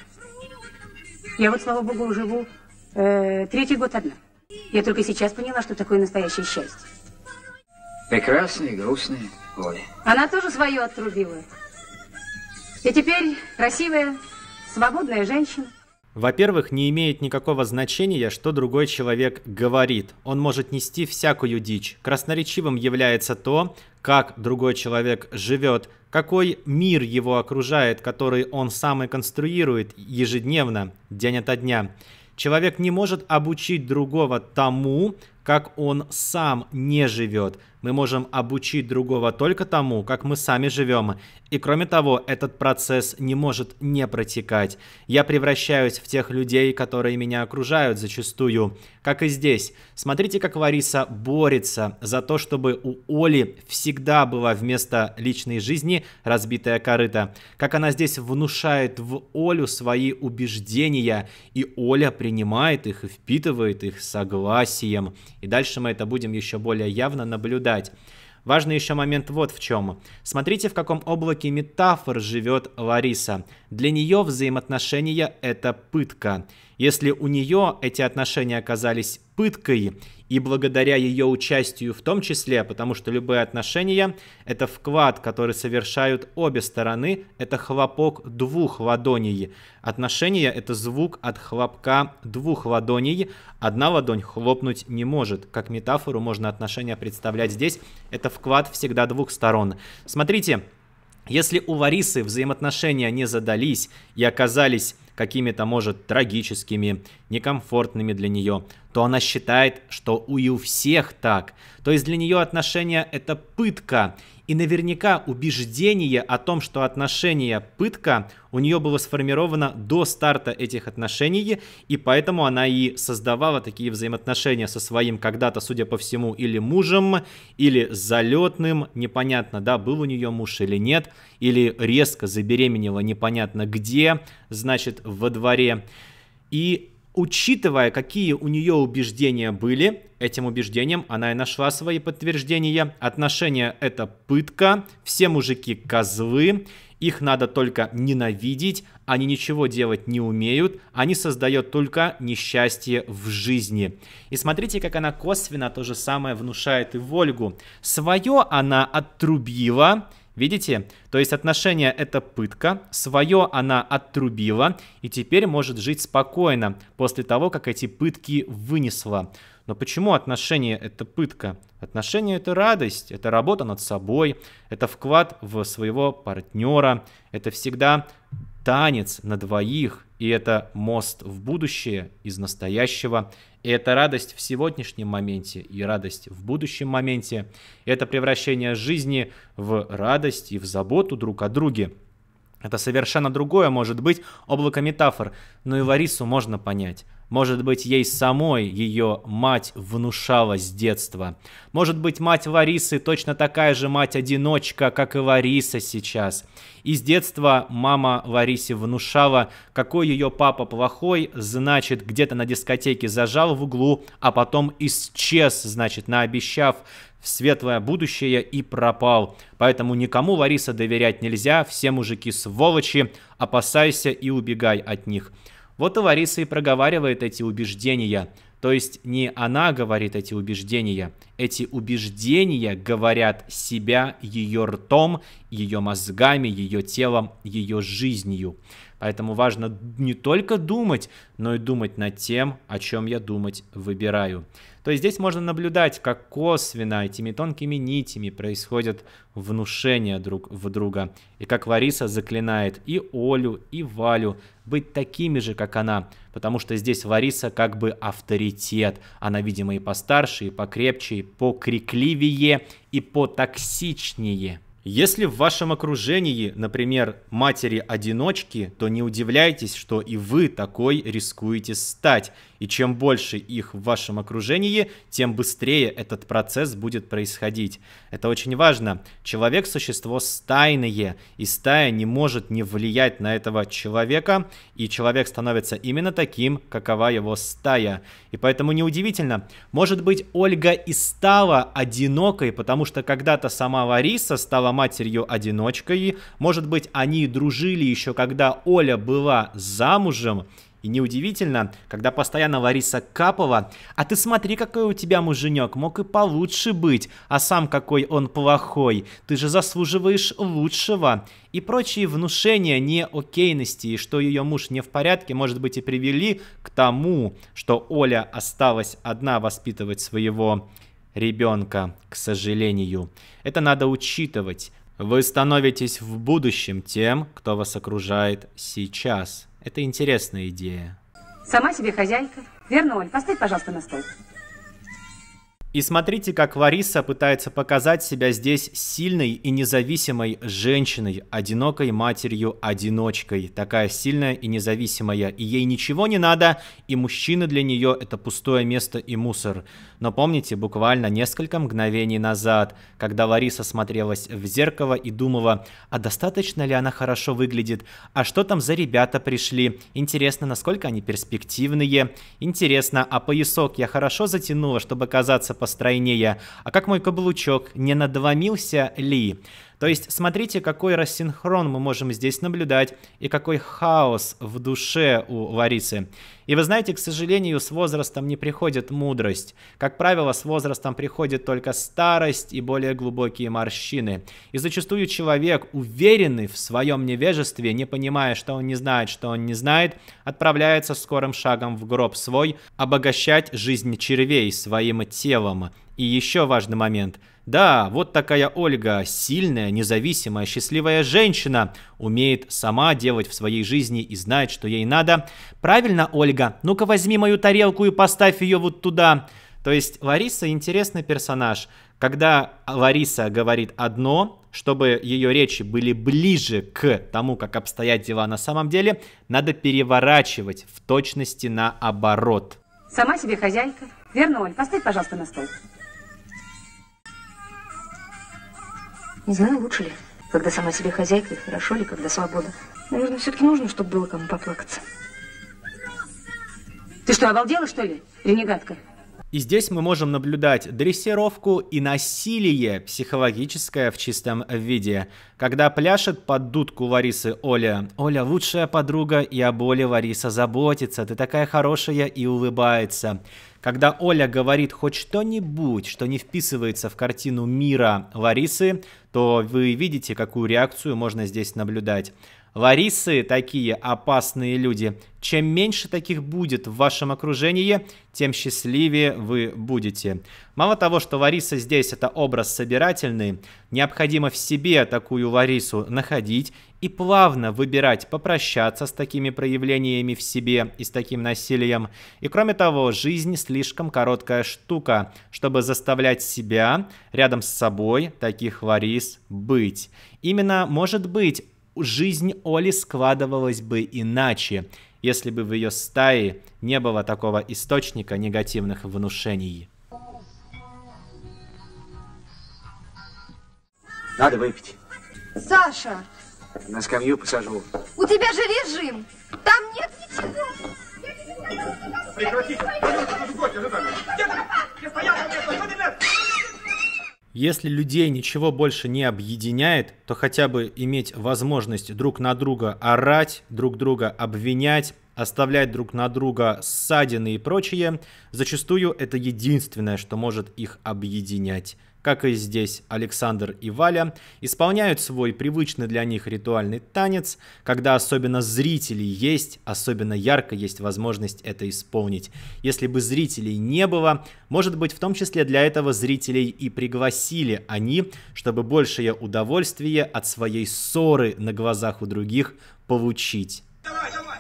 Я вот, слава богу, живу э, третий год одна. Я только сейчас поняла, что такое настоящее счастье. Прекрасные, грустные, Оля. Она тоже свое отрубила. И теперь красивая, свободная женщина. Во-первых, не имеет никакого значения, что другой человек говорит. Он может нести всякую дичь. Красноречивым является то, как другой человек живет, какой мир его окружает, который он сам и конструирует ежедневно, день ото дня. Человек не может обучить другого тому, как он сам не живет – мы можем обучить другого только тому, как мы сами живем. И кроме того, этот процесс не может не протекать. Я превращаюсь в тех людей, которые меня окружают зачастую. Как и здесь. Смотрите, как Лариса борется за то, чтобы у Оли всегда была вместо личной жизни разбитая корыта. Как она здесь внушает в Олю свои убеждения, и Оля принимает их и впитывает их согласием. И дальше мы это будем еще более явно наблюдать ждать. Важный еще момент вот в чем. Смотрите, в каком облаке метафор живет Лариса. Для нее взаимоотношения — это пытка. Если у нее эти отношения оказались пыткой, и благодаря ее участию в том числе, потому что любые отношения – это вклад, который совершают обе стороны, это хлопок двух ладоней. Отношения – это звук от хлопка двух ладоней, одна ладонь хлопнуть не может. Как метафору можно отношения представлять здесь, это вклад всегда двух сторон. Смотрите, если у Ларисы взаимоотношения не задались и оказались какими-то, может, трагическими, некомфортными для нее, то она считает, что у и у всех так. То есть для нее отношения это пытка, и наверняка убеждение о том, что отношения пытка у нее было сформировано до старта этих отношений, и поэтому она и создавала такие взаимоотношения со своим когда-то, судя по всему, или мужем, или залетным, непонятно, да, был у нее муж или нет, или резко забеременела непонятно где, значит, во дворе. И Учитывая, какие у нее убеждения были, этим убеждением она и нашла свои подтверждения. Отношения — это пытка, все мужики — козлы, их надо только ненавидеть, они ничего делать не умеют, они создают только несчастье в жизни. И смотрите, как она косвенно то же самое внушает и Вольгу. Свое она отрубила, Видите? То есть отношение это пытка, свое она отрубила и теперь может жить спокойно после того, как эти пытки вынесла. Но почему отношение это пытка? Отношение это радость, это работа над собой, это вклад в своего партнера, это всегда танец на двоих, и это мост в будущее из настоящего и это радость в сегодняшнем моменте и радость в будущем моменте. Это превращение жизни в радость и в заботу друг о друге. Это совершенно другое может быть облако метафор, но и Ларису можно понять. Может быть, ей самой ее мать внушала с детства. Может быть, мать Ларисы точно такая же мать-одиночка, как и Лариса сейчас. И с детства мама Ларисе внушала, какой ее папа плохой, значит, где-то на дискотеке зажал в углу, а потом исчез, значит, наобещав в светлое будущее и пропал. Поэтому никому Лариса доверять нельзя, все мужики сволочи, опасайся и убегай от них. Вот и Лариса и проговаривает эти убеждения. То есть не она говорит эти убеждения, эти убеждения говорят себя ее ртом, ее мозгами, ее телом, ее жизнью. Поэтому важно не только думать, но и думать над тем, о чем я думать выбираю. То есть здесь можно наблюдать, как косвенно этими тонкими нитями происходят внушения друг в друга. И как Лариса заклинает и Олю, и Валю быть такими же, как она. Потому что здесь Лариса как бы авторитет. Она, видимо, и постарше, и покрепче, и покрикливее, и потоксичнее. Если в вашем окружении, например, матери-одиночки, то не удивляйтесь, что и вы такой рискуете стать. И чем больше их в вашем окружении, тем быстрее этот процесс будет происходить. Это очень важно. Человек – существо стайное, и стая не может не влиять на этого человека, и человек становится именно таким, какова его стая. И поэтому неудивительно. Может быть, Ольга и стала одинокой, потому что когда-то сама Лариса стала стала матерью-одиночкой. Может быть, они дружили еще, когда Оля была замужем. И неудивительно, когда постоянно Лариса Капова «А ты смотри, какой у тебя муженек, мог и получше быть, а сам какой он плохой, ты же заслуживаешь лучшего» и прочие внушения неокейности, и что ее муж не в порядке, может быть, и привели к тому, что Оля осталась одна воспитывать своего ребенка, к сожалению. Это надо учитывать. Вы становитесь в будущем тем, кто вас окружает сейчас. Это интересная идея. Сама себе хозяйка. Верно, Оль, поставь, пожалуйста, на стол. И смотрите, как Лариса пытается показать себя здесь сильной и независимой женщиной, одинокой матерью-одиночкой. Такая сильная и независимая. И ей ничего не надо, и мужчина для нее это пустое место и мусор. Но помните, буквально несколько мгновений назад, когда Лариса смотрелась в зеркало и думала, а достаточно ли она хорошо выглядит, а что там за ребята пришли, интересно, насколько они перспективные, интересно, а поясок я хорошо затянула, чтобы казаться постройнее. А как мой каблучок, не надломился ли? То есть смотрите, какой рассинхрон мы можем здесь наблюдать и какой хаос в душе у Ларисы. И вы знаете, к сожалению, с возрастом не приходит мудрость. Как правило, с возрастом приходит только старость и более глубокие морщины. И зачастую человек, уверенный в своем невежестве, не понимая, что он не знает, что он не знает, отправляется скорым шагом в гроб свой, обогащать жизнь червей своим телом. И еще важный момент. Да, вот такая Ольга, сильная, независимая, счастливая женщина, умеет сама делать в своей жизни и знает, что ей надо. Правильно, Ольга? Ну-ка возьми мою тарелку и поставь ее вот туда. То есть Лариса интересный персонаж. Когда Лариса говорит одно, чтобы ее речи были ближе к тому, как обстоят дела на самом деле, надо переворачивать в точности наоборот. Сама себе хозяйка. Верно, Оль, поставь, пожалуйста, на стол. Не знаю, лучше ли, когда сама себе хозяйка, и хорошо ли, когда свобода. Наверное, все-таки нужно, чтобы было кому поплакаться. Ты что, обалдела, что ли, ренегатка? И здесь мы можем наблюдать дрессировку и насилие психологическое в чистом виде. Когда пляшет под дудку Ларисы Оля. Оля лучшая подруга, и о боли Лариса заботится. Ты такая хорошая и улыбается. Когда Оля говорит хоть что-нибудь, что не вписывается в картину мира Ларисы, то вы видите, какую реакцию можно здесь наблюдать. Ларисы такие опасные люди. Чем меньше таких будет в вашем окружении, тем счастливее вы будете. Мало того, что Лариса здесь это образ собирательный, необходимо в себе такую Ларису находить и плавно выбирать попрощаться с такими проявлениями в себе и с таким насилием. И кроме того, жизнь слишком короткая штука, чтобы заставлять себя рядом с собой таких варис быть. Именно, может быть, жизнь Оли складывалась бы иначе, если бы в ее стае не было такого источника негативных внушений. Надо выпить. Саша, на скамью посажу. У тебя же режим. Там нет ничего. Если людей ничего больше не объединяет, то хотя бы иметь возможность друг на друга орать, друг друга обвинять, оставлять друг на друга ссадины и прочее, зачастую это единственное, что может их объединять. Как и здесь, Александр и Валя исполняют свой привычный для них ритуальный танец, когда особенно зрителей есть, особенно ярко есть возможность это исполнить. Если бы зрителей не было, может быть, в том числе для этого зрителей и пригласили они, чтобы большее удовольствие от своей ссоры на глазах у других получить.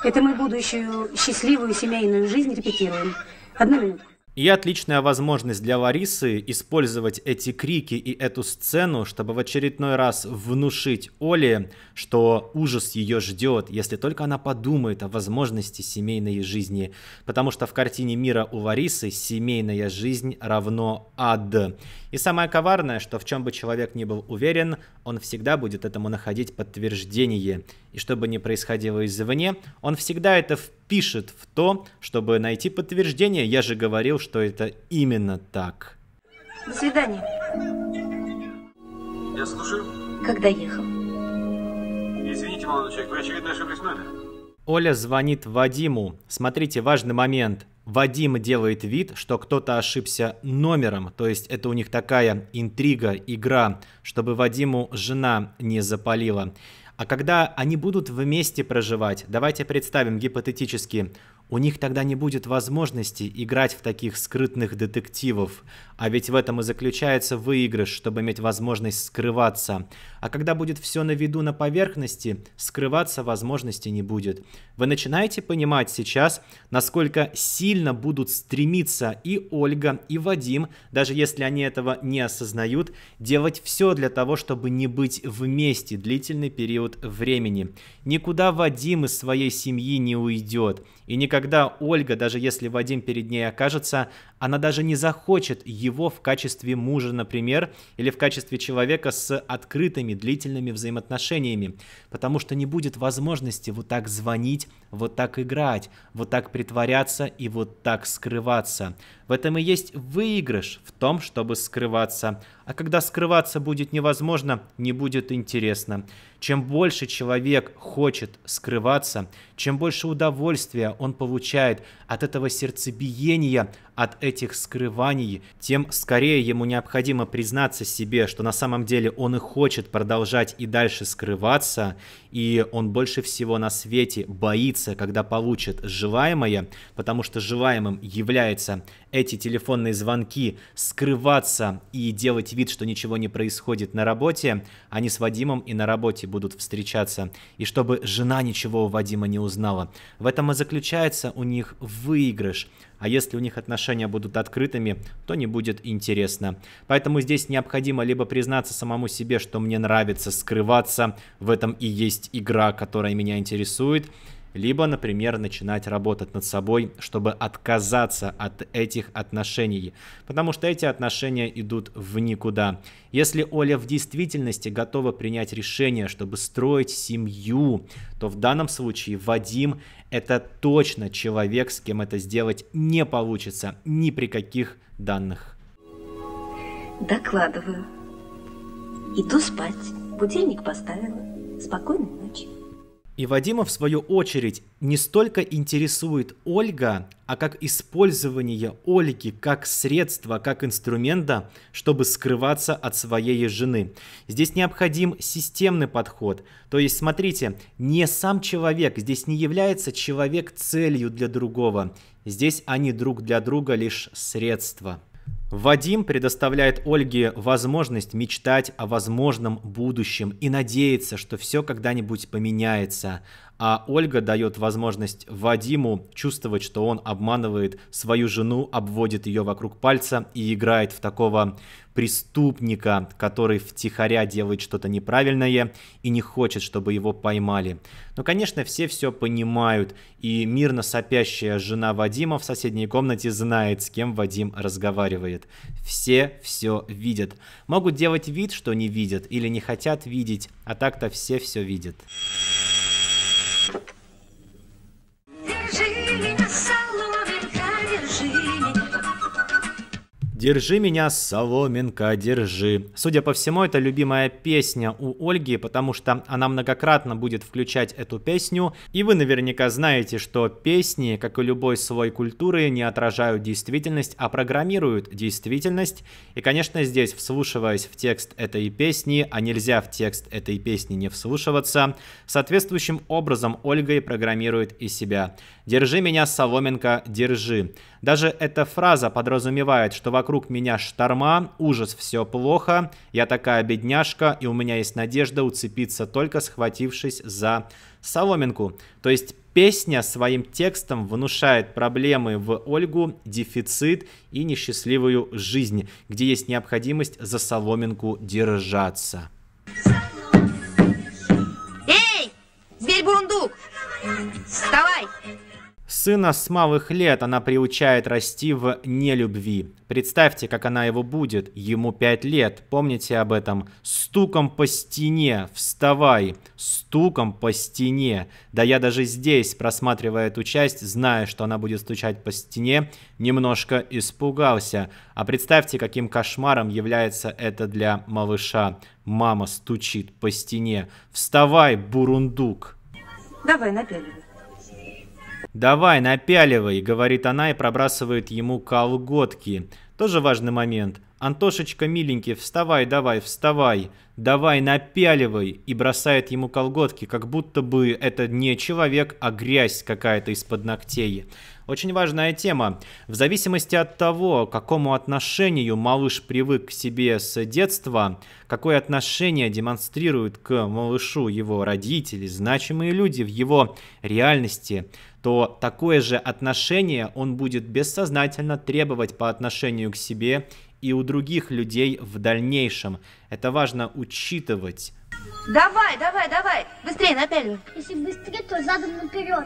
Это мы будущую счастливую семейную жизнь репетируем. Одну минуту. И отличная возможность для Ларисы использовать эти крики и эту сцену, чтобы в очередной раз внушить Оле, что ужас ее ждет, если только она подумает о возможности семейной жизни. Потому что в картине мира у Ларисы семейная жизнь равно ад. И самое коварное, что в чем бы человек ни был уверен, он всегда будет этому находить подтверждение. И что бы ни происходило извне, он всегда это впишет в то, чтобы найти подтверждение. Я же говорил, что это именно так. До свидания. Я слушаю. Когда ехал? Извините, молодой человек, вы очевидно ошиблись номер. Оля звонит Вадиму. Смотрите, важный момент. Вадим делает вид, что кто-то ошибся номером, то есть это у них такая интрига, игра, чтобы Вадиму жена не запалила. А когда они будут вместе проживать, давайте представим гипотетически, у них тогда не будет возможности играть в таких скрытных детективов. А ведь в этом и заключается выигрыш, чтобы иметь возможность скрываться. А когда будет все на виду на поверхности, скрываться возможности не будет. Вы начинаете понимать сейчас, насколько сильно будут стремиться и Ольга, и Вадим, даже если они этого не осознают, делать все для того, чтобы не быть вместе длительный период времени. Никуда Вадим из своей семьи не уйдет. И никогда Ольга, даже если Вадим перед ней окажется, она даже не захочет его в качестве мужа, например, или в качестве человека с открытыми длительными взаимоотношениями, потому что не будет возможности вот так звонить, вот так играть, вот так притворяться и вот так скрываться. В этом и есть выигрыш в том, чтобы скрываться а когда скрываться будет невозможно, не будет интересно. Чем больше человек хочет скрываться, чем больше удовольствия он получает от этого сердцебиения, от этих скрываний, тем скорее ему необходимо признаться себе, что на самом деле он и хочет продолжать и дальше скрываться, и он больше всего на свете боится, когда получит желаемое, потому что желаемым является эти телефонные звонки скрываться и делать вид, что ничего не происходит на работе, они с Вадимом и на работе будут встречаться, и чтобы жена ничего у Вадима не узнала. В этом и заключается у них выигрыш. А если у них отношения будут открытыми, то не будет интересно. Поэтому здесь необходимо либо признаться самому себе, что мне нравится скрываться, в этом и есть игра, которая меня интересует, либо, например, начинать работать над собой, чтобы отказаться от этих отношений, потому что эти отношения идут в никуда. Если Оля в действительности готова принять решение, чтобы строить семью, то в данном случае Вадим – это точно человек, с кем это сделать не получится ни при каких данных. Докладываю. Иду спать. Будильник поставила. Спокойной ночи. И Вадима, в свою очередь, не столько интересует Ольга, а как использование Ольги как средства, как инструмента, чтобы скрываться от своей жены. Здесь необходим системный подход. То есть, смотрите, не сам человек, здесь не является человек целью для другого. Здесь они друг для друга лишь средства. Вадим предоставляет Ольге возможность мечтать о возможном будущем и надеяться, что все когда-нибудь поменяется а Ольга дает возможность Вадиму чувствовать, что он обманывает свою жену, обводит ее вокруг пальца и играет в такого преступника, который втихаря делает что-то неправильное и не хочет, чтобы его поймали. Но, конечно, все все понимают, и мирно сопящая жена Вадима в соседней комнате знает, с кем Вадим разговаривает. Все все видят. Могут делать вид, что не видят, или не хотят видеть, а так-то все все видят. «Держи меня, соломинка, держи». Судя по всему, это любимая песня у Ольги, потому что она многократно будет включать эту песню, и вы наверняка знаете, что песни, как и любой свой культуры, не отражают действительность, а программируют действительность. И, конечно, здесь, вслушиваясь в текст этой песни, а нельзя в текст этой песни не вслушиваться, соответствующим образом Ольга и программирует и себя. «Держи меня, соломинка, держи». Даже эта фраза подразумевает, что вокруг меня шторма, ужас, все плохо, я такая бедняжка, и у меня есть надежда уцепиться, только схватившись за соломинку. То есть Песня своим текстом внушает проблемы в Ольгу, дефицит и несчастливую жизнь, где есть необходимость за соломинку держаться. Эй, зверь-бурундук, вставай! Сына с малых лет она приучает расти в нелюбви. Представьте, как она его будет. Ему пять лет. Помните об этом. Стуком по стене. Вставай. Стуком по стене. Да я даже здесь, просматривая эту часть, зная, что она будет стучать по стене, немножко испугался. А представьте, каким кошмаром является это для малыша. Мама стучит по стене. Вставай, бурундук. Давай, напяливай. «Давай, напяливай», — говорит она и пробрасывает ему колготки. Тоже важный момент. «Антошечка, миленький, вставай, давай, вставай, давай, напяливай!» И бросает ему колготки, как будто бы это не человек, а грязь какая-то из-под ногтей. Очень важная тема. В зависимости от того, какому отношению малыш привык к себе с детства, какое отношение демонстрируют к малышу его родители, значимые люди в его реальности, то такое же отношение он будет бессознательно требовать по отношению к себе и у других людей в дальнейшем. Это важно учитывать. Давай, давай, давай, быстрее на Если быстрее, то задом наперед.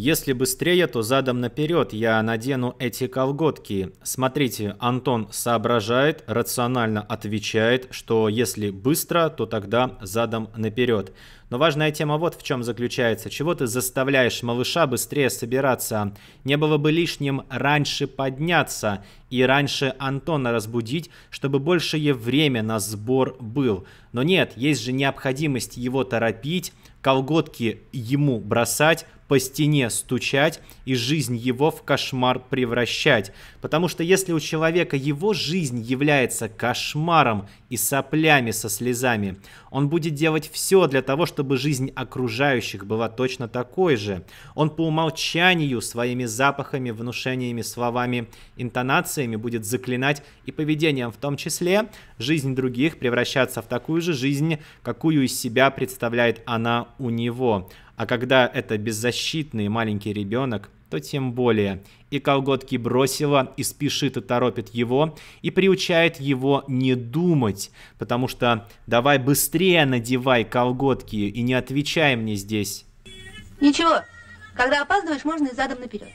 Если быстрее, то задом наперед я надену эти колготки. Смотрите, Антон соображает, рационально отвечает, что если быстро, то тогда задом наперед. Но важная тема вот в чем заключается. Чего ты заставляешь малыша быстрее собираться? Не было бы лишним раньше подняться и раньше Антона разбудить, чтобы большее время на сбор был. Но нет, есть же необходимость его торопить, колготки ему бросать, по стене стучать и жизнь его в кошмар превращать. Потому что если у человека его жизнь является кошмаром и соплями со слезами. Он будет делать все для того, чтобы жизнь окружающих была точно такой же. Он по умолчанию своими запахами, внушениями, словами, интонациями будет заклинать и поведением в том числе жизнь других превращаться в такую же жизнь, какую из себя представляет она у него. А когда это беззащитный маленький ребенок, то тем более. И колготки бросила, и спешит и торопит его, и приучает его не думать, потому что давай быстрее надевай колготки и не отвечай мне здесь. Ничего, когда опаздываешь, можно и задом наперед.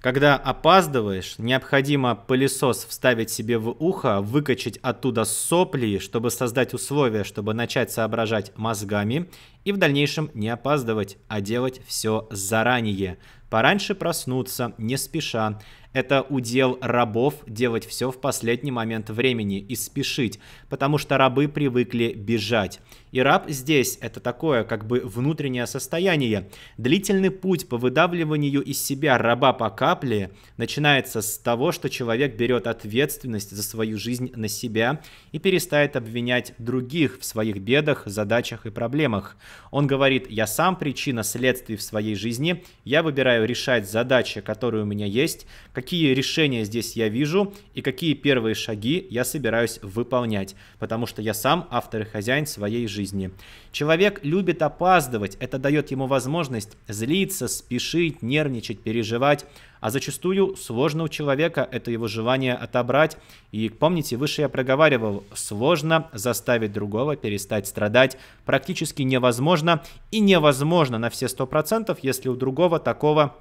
Когда опаздываешь, необходимо пылесос вставить себе в ухо, выкачать оттуда сопли, чтобы создать условия, чтобы начать соображать мозгами, и в дальнейшем не опаздывать, а делать все заранее. Пораньше проснуться, не спеша. Это удел рабов делать все в последний момент времени и спешить, потому что рабы привыкли бежать. И раб здесь это такое как бы внутреннее состояние. Длительный путь по выдавливанию из себя раба по капле начинается с того, что человек берет ответственность за свою жизнь на себя и перестает обвинять других в своих бедах, задачах и проблемах. Он говорит, я сам причина следствий в своей жизни, я выбираю решать задачи, которые у меня есть, какие решения здесь я вижу и какие первые шаги я собираюсь выполнять, потому что я сам автор и хозяин своей жизни. Человек любит опаздывать, это дает ему возможность злиться, спешить, нервничать, переживать, а зачастую сложно у человека это его желание отобрать. И помните, выше я проговаривал, сложно заставить другого перестать страдать, практически невозможно и невозможно на все сто процентов, если у другого такого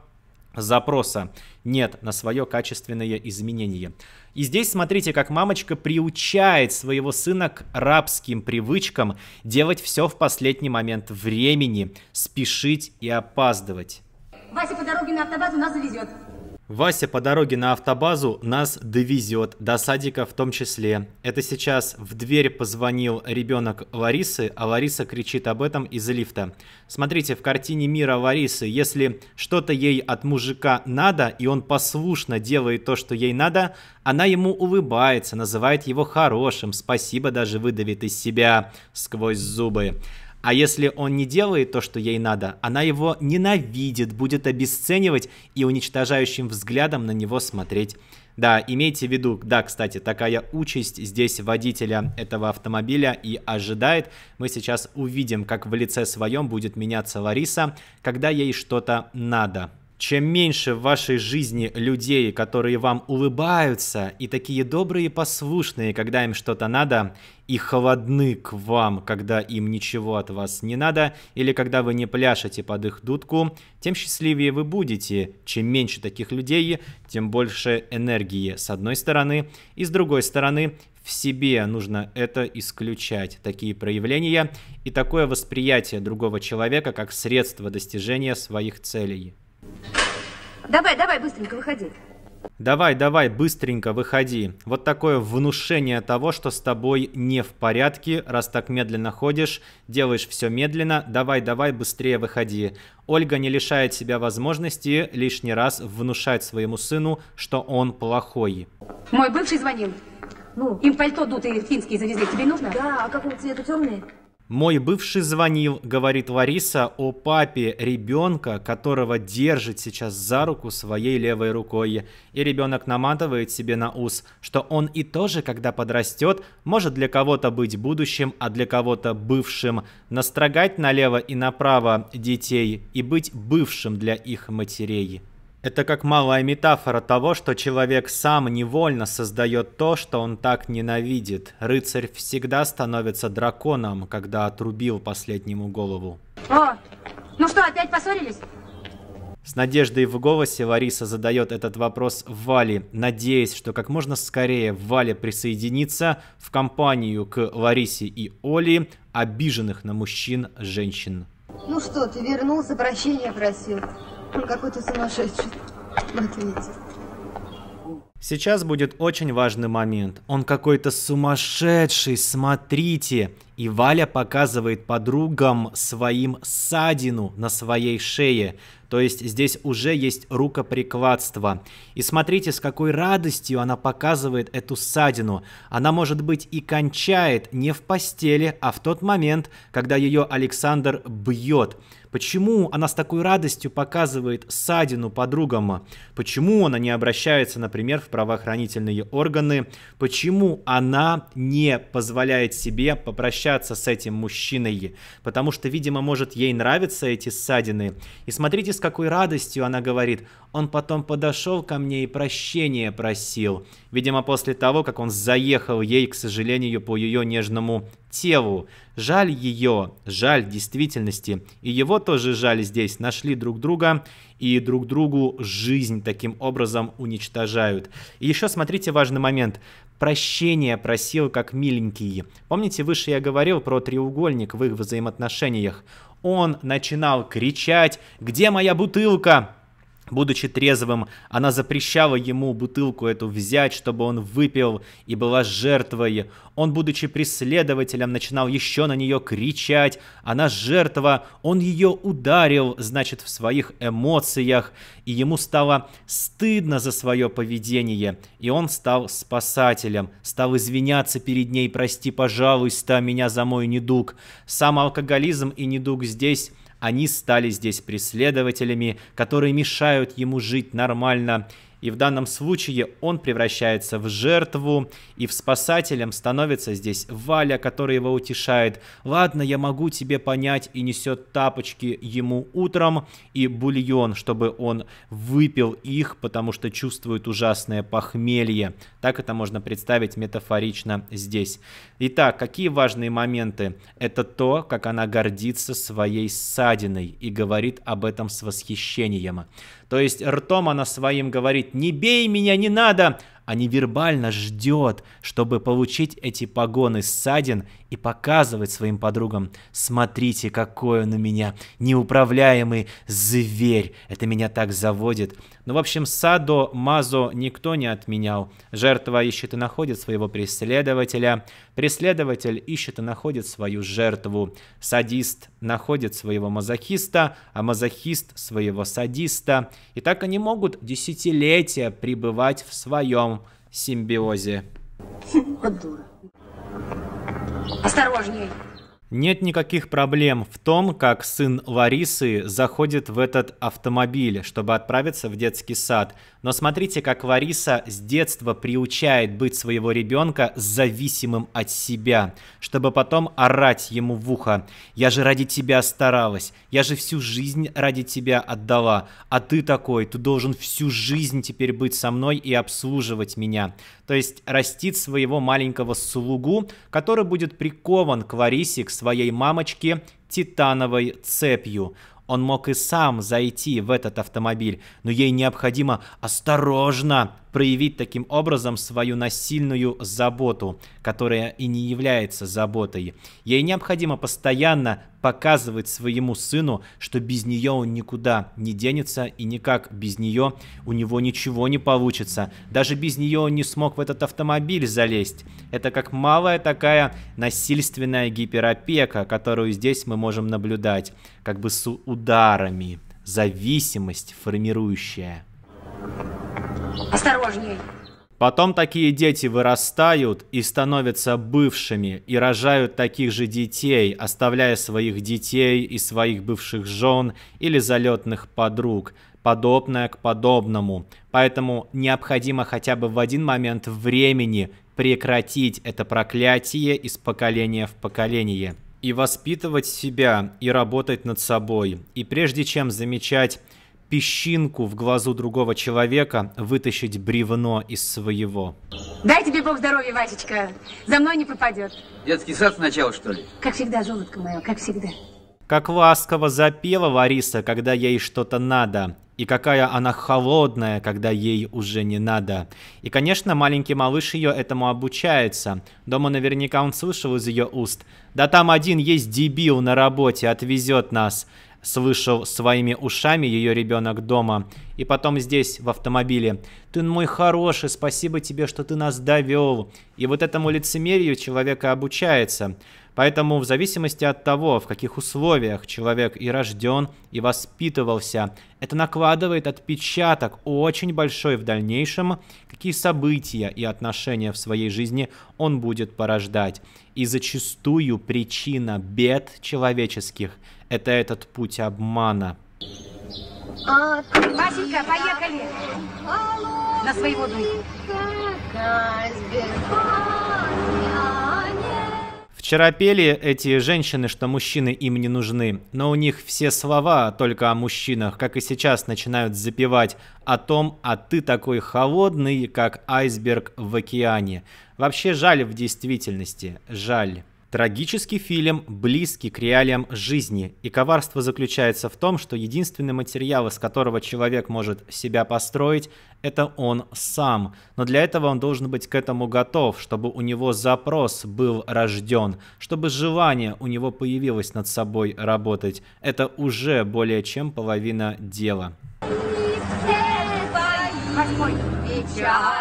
запроса нет на свое качественное изменение. И здесь смотрите, как мамочка приучает своего сына к рабским привычкам делать все в последний момент времени, спешить и опаздывать. Вася по дороге на у нас завезет. Вася по дороге на автобазу нас довезет, до садика в том числе. Это сейчас в дверь позвонил ребенок Ларисы, а Лариса кричит об этом из лифта. Смотрите, в картине мира Ларисы, если что-то ей от мужика надо, и он послушно делает то, что ей надо, она ему улыбается, называет его хорошим, спасибо даже выдавит из себя сквозь зубы. А если он не делает то, что ей надо, она его ненавидит, будет обесценивать и уничтожающим взглядом на него смотреть. Да, имейте в виду, да, кстати, такая участь здесь водителя этого автомобиля и ожидает. Мы сейчас увидим, как в лице своем будет меняться Лариса, когда ей что-то надо. Чем меньше в вашей жизни людей, которые вам улыбаются и такие добрые и послушные, когда им что-то надо, и холодны к вам, когда им ничего от вас не надо, или когда вы не пляшете под их дудку, тем счастливее вы будете. Чем меньше таких людей, тем больше энергии с одной стороны, и с другой стороны, в себе нужно это исключать, такие проявления и такое восприятие другого человека как средство достижения своих целей. Давай, давай, быстренько выходи. Давай, давай, быстренько выходи. Вот такое внушение того, что с тобой не в порядке, раз так медленно ходишь, делаешь все медленно, давай, давай, быстрее выходи. Ольга не лишает себя возможности лишний раз внушать своему сыну, что он плохой. Мой бывший звонил. Ну? Им пальто дутые финские завезли, тебе нужно? Да, а какого цвета темные? Мой бывший звонил, говорит Лариса, о папе ребенка, которого держит сейчас за руку своей левой рукой. И ребенок наматывает себе на ус, что он и тоже, когда подрастет, может для кого-то быть будущим, а для кого-то бывшим. Настрогать налево и направо детей и быть бывшим для их матерей. Это как малая метафора того, что человек сам невольно создает то, что он так ненавидит. Рыцарь всегда становится драконом, когда отрубил последнему голову. О, ну что, опять поссорились? С надеждой в голосе Лариса задает этот вопрос Вале, надеясь, что как можно скорее Вале присоединится в компанию к Ларисе и Оле, обиженных на мужчин женщин. Ну что, ты вернулся, прощения просил. Какой-то сумасшедший. Матвейтесь. Сейчас будет очень важный момент. Он какой-то сумасшедший, смотрите и Валя показывает подругам своим ссадину на своей шее. То есть здесь уже есть рукоприкладство. И смотрите, с какой радостью она показывает эту ссадину. Она, может быть, и кончает не в постели, а в тот момент, когда ее Александр бьет. Почему она с такой радостью показывает ссадину подругам? Почему она не обращается, например, в правоохранительные органы? Почему она не позволяет себе попрощаться общаться с этим мужчиной, потому что, видимо, может, ей нравятся эти ссадины. И смотрите, с какой радостью она говорит. Он потом подошел ко мне и прощения просил. Видимо, после того, как он заехал ей, к сожалению, по ее нежному телу. Жаль ее, жаль действительности. И его тоже жаль здесь. Нашли друг друга и друг другу жизнь таким образом уничтожают. И еще смотрите важный момент. Прощение просил как миленький. Помните, выше я говорил про треугольник в их взаимоотношениях. Он начинал кричать «Где моя бутылка?» Будучи трезвым, она запрещала ему бутылку эту взять, чтобы он выпил и была жертвой. Он, будучи преследователем, начинал еще на нее кричать. Она жертва, он ее ударил, значит, в своих эмоциях. И ему стало стыдно за свое поведение. И он стал спасателем, стал извиняться перед ней, прости, пожалуйста, меня за мой недуг. Сам алкоголизм и недуг здесь они стали здесь преследователями, которые мешают ему жить нормально, и в данном случае он превращается в жертву, и в спасателем становится здесь Валя, который его утешает. «Ладно, я могу тебе понять», и несет тапочки ему утром, и бульон, чтобы он выпил их, потому что чувствует ужасное похмелье. Так это можно представить метафорично здесь. Итак, какие важные моменты? Это то, как она гордится своей ссадиной и говорит об этом с восхищением. То есть ртом она своим говорит «Не бей меня, не надо!» а невербально ждет, чтобы получить эти погоны ссадин и показывать своим подругам, смотрите, какой он у меня неуправляемый зверь, это меня так заводит. Ну, в общем, Садо Мазо никто не отменял. Жертва ищет и находит своего преследователя, преследователь ищет и находит свою жертву, садист находит своего мазохиста, а мазохист своего садиста. И так они могут десятилетия пребывать в своем симбиозе. Дура. Осторожней. Нет никаких проблем в том, как сын Ларисы заходит в этот автомобиль, чтобы отправиться в детский сад. Но смотрите, как Лариса с детства приучает быть своего ребенка зависимым от себя, чтобы потом орать ему в ухо. «Я же ради тебя старалась, я же всю жизнь ради тебя отдала, а ты такой, ты должен всю жизнь теперь быть со мной и обслуживать меня» то есть растит своего маленького слугу, который будет прикован к Варисе, к своей мамочке, титановой цепью. Он мог и сам зайти в этот автомобиль, но ей необходимо осторожно проявить таким образом свою насильную заботу, которая и не является заботой. Ей необходимо постоянно показывать своему сыну, что без нее он никуда не денется и никак без нее у него ничего не получится. Даже без нее он не смог в этот автомобиль залезть. Это как малая такая насильственная гиперопека, которую здесь мы можем наблюдать, как бы с ударами. Зависимость формирующая. Осторожней. Потом такие дети вырастают и становятся бывшими, и рожают таких же детей, оставляя своих детей и своих бывших жен или залетных подруг, подобное к подобному. Поэтому необходимо хотя бы в один момент времени прекратить это проклятие из поколения в поколение. И воспитывать себя, и работать над собой. И прежде чем замечать песчинку в глазу другого человека, вытащить бревно из своего. Дай тебе Бог здоровья, Васечка. За мной не попадет. Детский сад сначала, что ли? Как всегда, золотко мое, как всегда. Как ласково запела Лариса, когда ей что-то надо. И какая она холодная, когда ей уже не надо. И, конечно, маленький малыш ее этому обучается. Дома наверняка он слышал из ее уст. «Да там один есть дебил на работе, отвезет нас» слышал своими ушами ее ребенок дома. И потом здесь, в автомобиле. «Ты мой хороший, спасибо тебе, что ты нас довел». И вот этому лицемерию человека обучается. Поэтому в зависимости от того, в каких условиях человек и рожден, и воспитывался, это накладывает отпечаток очень большой в дальнейшем, какие события и отношения в своей жизни он будет порождать. И зачастую причина бед человеческих – это этот путь обмана. Васенька, поехали! На своего дуйку. Вчера пели эти женщины, что мужчины им не нужны, но у них все слова только о мужчинах, как и сейчас начинают запевать о том, а ты такой холодный, как айсберг в океане. Вообще жаль в действительности, жаль. Трагический фильм близкий к реалиям жизни, и коварство заключается в том, что единственный материал, из которого человек может себя построить, это он сам. Но для этого он должен быть к этому готов, чтобы у него запрос был рожден, чтобы желание у него появилось над собой работать. Это уже более чем половина дела. Печаль.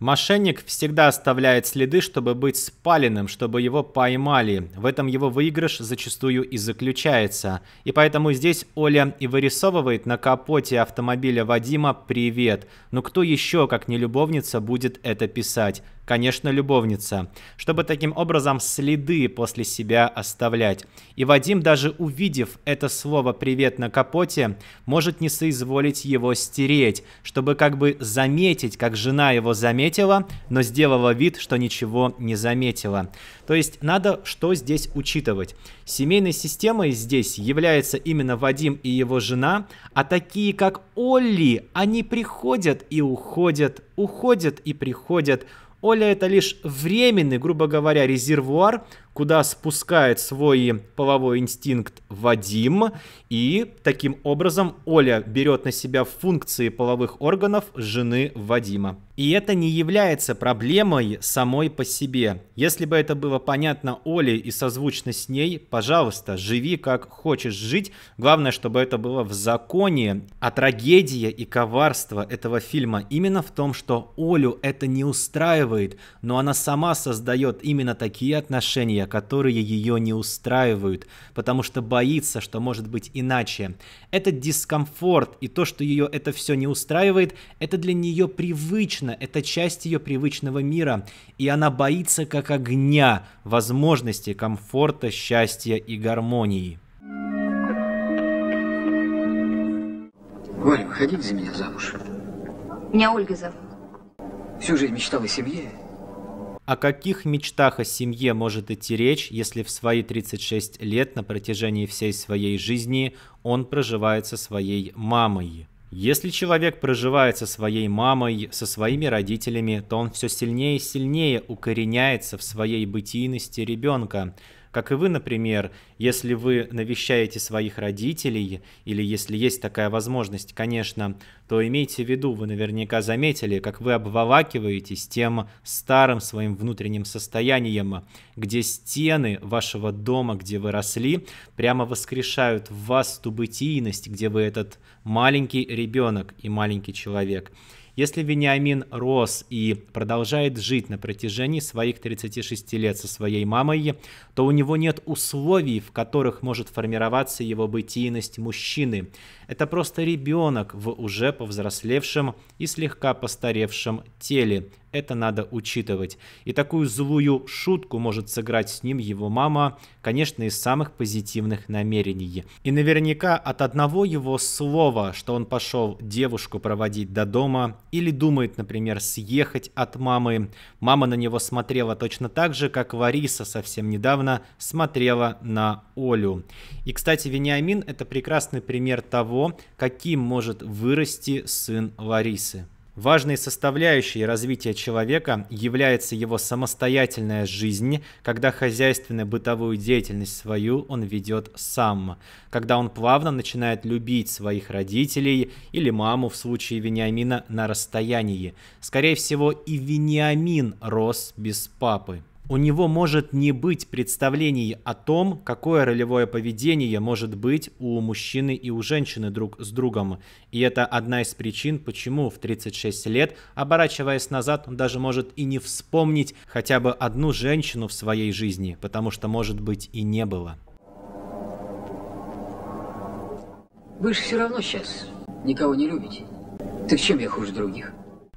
Мошенник всегда оставляет следы, чтобы быть спаленным, чтобы его поймали. В этом его выигрыш зачастую и заключается. И поэтому здесь Оля и вырисовывает на капоте автомобиля Вадима «Привет». Но ну кто еще, как не любовница, будет это писать? конечно, любовница, чтобы таким образом следы после себя оставлять. И Вадим, даже увидев это слово «привет» на капоте, может не соизволить его стереть, чтобы как бы заметить, как жена его заметила, но сделала вид, что ничего не заметила. То есть надо что здесь учитывать? Семейной системой здесь является именно Вадим и его жена, а такие как Олли, они приходят и уходят, уходят и приходят, Оля это лишь временный, грубо говоря, резервуар куда спускает свой половой инстинкт Вадим. И таким образом Оля берет на себя функции половых органов жены Вадима. И это не является проблемой самой по себе. Если бы это было понятно Оле и созвучно с ней, пожалуйста, живи как хочешь жить. Главное, чтобы это было в законе. А трагедия и коварство этого фильма именно в том, что Олю это не устраивает, но она сама создает именно такие отношения, которые ее не устраивают, потому что боится, что может быть иначе. Этот дискомфорт и то, что ее это все не устраивает, это для нее привычно, это часть ее привычного мира, и она боится как огня возможности комфорта, счастья и гармонии. Валя, выходи за меня замуж. Меня Ольга зовут. Всю жизнь мечтала о семье, о каких мечтах о семье может идти речь, если в свои 36 лет на протяжении всей своей жизни он проживает со своей мамой? Если человек проживает со своей мамой, со своими родителями, то он все сильнее и сильнее укореняется в своей бытийности ребенка – как и вы, например, если вы навещаете своих родителей или если есть такая возможность, конечно, то имейте в виду, вы наверняка заметили, как вы обволакиваетесь тем старым своим внутренним состоянием, где стены вашего дома, где вы росли, прямо воскрешают в вас ту бытийность, где вы этот маленький ребенок и маленький человек. Если Вениамин рос и продолжает жить на протяжении своих 36 лет со своей мамой, то у него нет условий, в которых может формироваться его бытийность мужчины. Это просто ребенок в уже повзрослевшем и слегка постаревшем теле. Это надо учитывать. И такую злую шутку может сыграть с ним его мама, конечно, из самых позитивных намерений. И наверняка от одного его слова, что он пошел девушку проводить до дома, или думает, например, съехать от мамы, мама на него смотрела точно так же, как Лариса совсем недавно смотрела на Олю. И, кстати, Вениамин – это прекрасный пример того, каким может вырасти сын Ларисы. Важной составляющей развития человека является его самостоятельная жизнь, когда хозяйственную бытовую деятельность свою он ведет сам, когда он плавно начинает любить своих родителей или маму в случае Вениамина на расстоянии. Скорее всего, и Вениамин рос без папы у него может не быть представлений о том, какое ролевое поведение может быть у мужчины и у женщины друг с другом. И это одна из причин, почему в 36 лет, оборачиваясь назад, он даже может и не вспомнить хотя бы одну женщину в своей жизни, потому что, может быть, и не было. Вы же все равно сейчас никого не любите. Так чем я хуже других?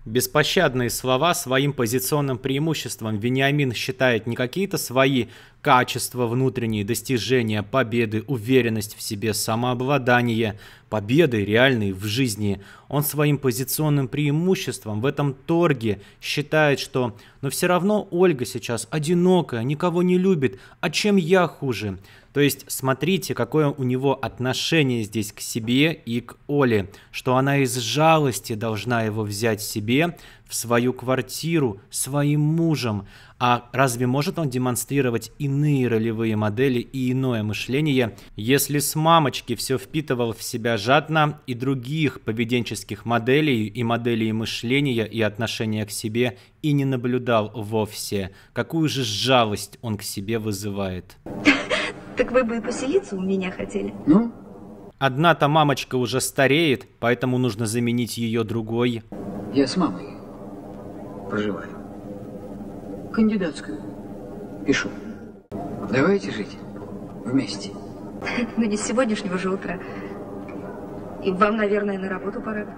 Беспощадные слова своим позиционным преимуществом Вениамин считает не какие-то свои качество внутренние достижения, победы, уверенность в себе, самообладание, победы реальные в жизни. Он своим позиционным преимуществом в этом торге считает, что «но все равно Ольга сейчас одинокая, никого не любит, а чем я хуже?» То есть смотрите, какое у него отношение здесь к себе и к Оле, что она из жалости должна его взять себе, в свою квартиру своим мужем. А разве может он демонстрировать иные ролевые модели и иное мышление, если с мамочки все впитывал в себя жадно и других поведенческих моделей и моделей мышления и отношения к себе и не наблюдал вовсе? Какую же жалость он к себе вызывает? Так вы бы и поселиться у меня хотели. Ну? Одна-то мамочка уже стареет, поэтому нужно заменить ее другой. Я с мамой проживаю? Кандидатскую. Пишу. Давайте жить вместе. Ну, не с сегодняшнего же утра. И вам, наверное, на работу пора. Да.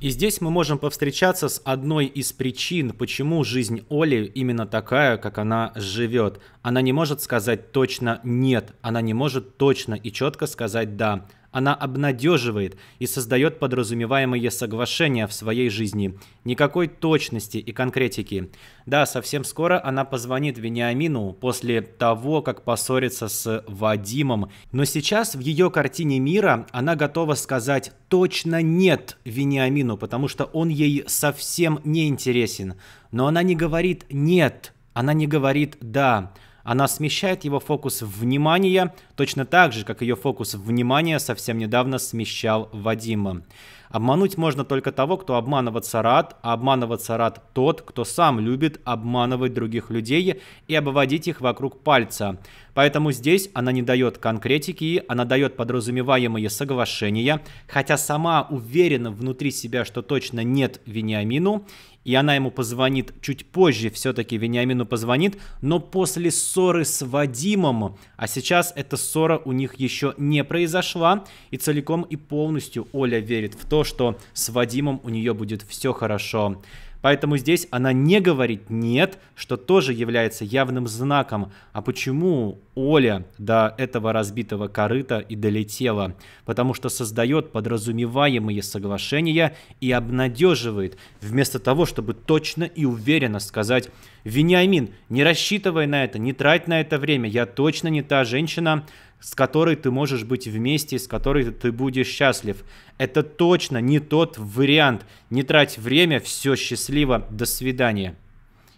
И здесь мы можем повстречаться с одной из причин, почему жизнь Оли именно такая, как она живет. Она не может сказать точно «нет», она не может точно и четко сказать «да». Она обнадеживает и создает подразумеваемые соглашения в своей жизни. Никакой точности и конкретики. Да, совсем скоро она позвонит Вениамину после того, как поссорится с Вадимом. Но сейчас в ее картине мира она готова сказать точно нет Вениамину, потому что он ей совсем не интересен. Но она не говорит «нет», она не говорит «да» она смещает его фокус внимания, точно так же, как ее фокус внимания совсем недавно смещал Вадима. Обмануть можно только того, кто обманываться рад, а обманываться рад тот, кто сам любит обманывать других людей и обводить их вокруг пальца. Поэтому здесь она не дает конкретики, она дает подразумеваемые соглашения, хотя сама уверена внутри себя, что точно нет Вениамину, и она ему позвонит чуть позже, все-таки Вениамину позвонит, но после ссоры с Вадимом, а сейчас эта ссора у них еще не произошла, и целиком и полностью Оля верит в то, что с Вадимом у нее будет все хорошо. Поэтому здесь она не говорит «нет», что тоже является явным знаком. А почему Оля до этого разбитого корыта и долетела? Потому что создает подразумеваемые соглашения и обнадеживает, вместо того, чтобы точно и уверенно сказать «Вениамин, не рассчитывай на это, не трать на это время, я точно не та женщина, с которой ты можешь быть вместе, с которой ты будешь счастлив. Это точно не тот вариант. Не трать время, все счастливо, до свидания.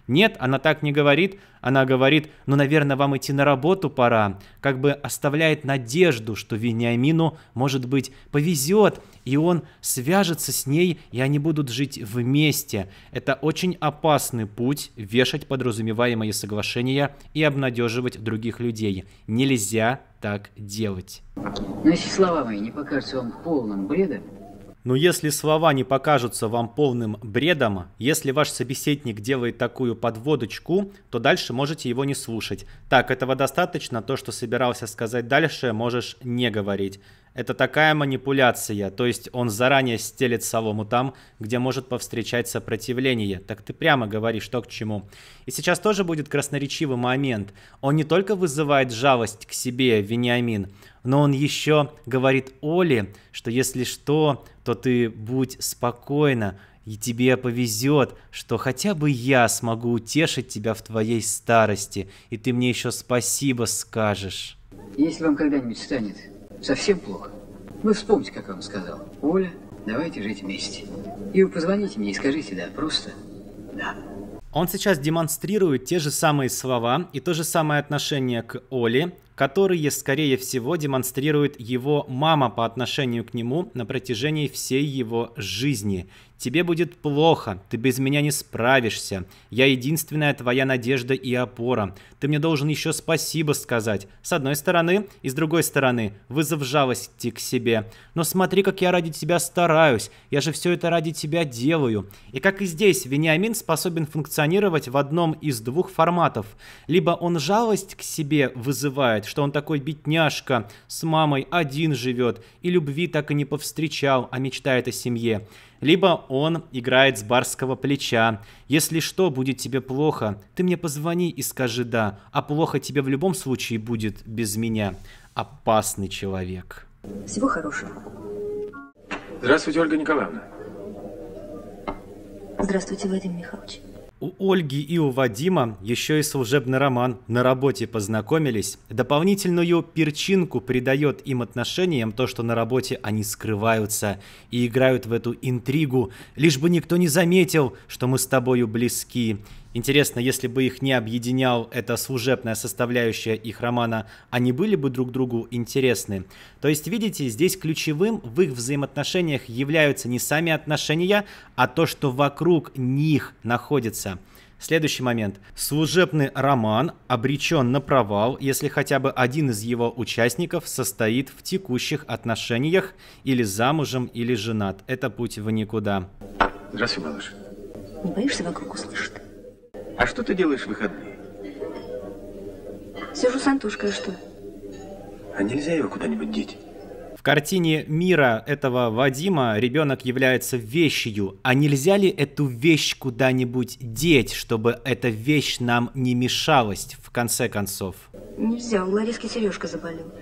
Нет, она так не говорит. Она говорит, ну, наверное, вам идти на работу пора. Как бы оставляет надежду, что Вениамину, может быть, повезет, и он свяжется с ней, и они будут жить вместе. Это очень опасный путь вешать подразумеваемые соглашения и обнадеживать других людей. Нельзя так делать. Но если слова мои не покажутся вам полным бредом, но если слова не покажутся вам полным бредом, если ваш собеседник делает такую подводочку, то дальше можете его не слушать. Так, этого достаточно, то, что собирался сказать дальше, можешь не говорить. Это такая манипуляция, то есть он заранее стелет солому там, где может повстречать сопротивление. Так ты прямо говоришь, что к чему. И сейчас тоже будет красноречивый момент. Он не только вызывает жалость к себе, Вениамин, но он еще говорит Оле, что если что, то ты будь спокойна, и тебе повезет, что хотя бы я смогу утешить тебя в твоей старости, и ты мне еще спасибо скажешь. Если вам когда-нибудь станет совсем плохо, вы вспомните, как вам сказал. Оля, давайте жить вместе. И вы позвоните мне и скажите, да, просто да. Он сейчас демонстрирует те же самые слова и то же самое отношение к Оле, которые, скорее всего, демонстрирует его мама по отношению к нему на протяжении всей его жизни. «Тебе будет плохо, ты без меня не справишься, я единственная твоя надежда и опора, ты мне должен еще спасибо сказать, с одной стороны, и с другой стороны, вызов жалости к себе. Но смотри, как я ради тебя стараюсь, я же все это ради тебя делаю». И как и здесь, Вениамин способен функционировать в одном из двух форматов. Либо он жалость к себе вызывает, что он такой бедняжка, с мамой один живет и любви так и не повстречал, а мечтает о семье. Либо он играет с барского плеча. Если что, будет тебе плохо, ты мне позвони и скажи «да», а плохо тебе в любом случае будет без меня. Опасный человек. Всего хорошего. Здравствуйте, Ольга Николаевна. Здравствуйте, Вадим Михайлович. У Ольги и у Вадима еще и служебный роман. На работе познакомились. Дополнительную перчинку придает им отношениям то, что на работе они скрываются и играют в эту интригу, лишь бы никто не заметил, что мы с тобою близки. Интересно, если бы их не объединял эта служебная составляющая их романа, они были бы друг другу интересны. То есть, видите, здесь ключевым в их взаимоотношениях являются не сами отношения, а то, что вокруг них находится. Следующий момент. Служебный роман обречен на провал, если хотя бы один из его участников состоит в текущих отношениях или замужем, или женат. Это путь в никуда. Здравствуй, малыш. Не боишься вокруг услышать? А что ты делаешь в выходные? Сижу с Антошкой, а что? А нельзя его куда-нибудь деть? В картине мира этого Вадима ребенок является вещью. А нельзя ли эту вещь куда-нибудь деть, чтобы эта вещь нам не мешалась в конце концов? Нельзя, у Лариски сережка заболел.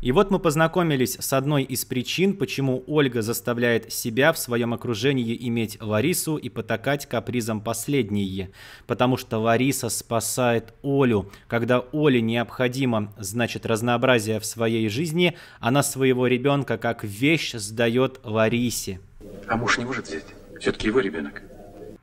И вот мы познакомились с одной из причин, почему Ольга заставляет себя в своем окружении иметь Ларису и потакать капризом последней. Потому что Лариса спасает Олю. Когда Оле необходимо, значит, разнообразие в своей жизни, она своего ребенка как вещь сдает Ларисе. А муж не может взять? Все-таки его ребенок.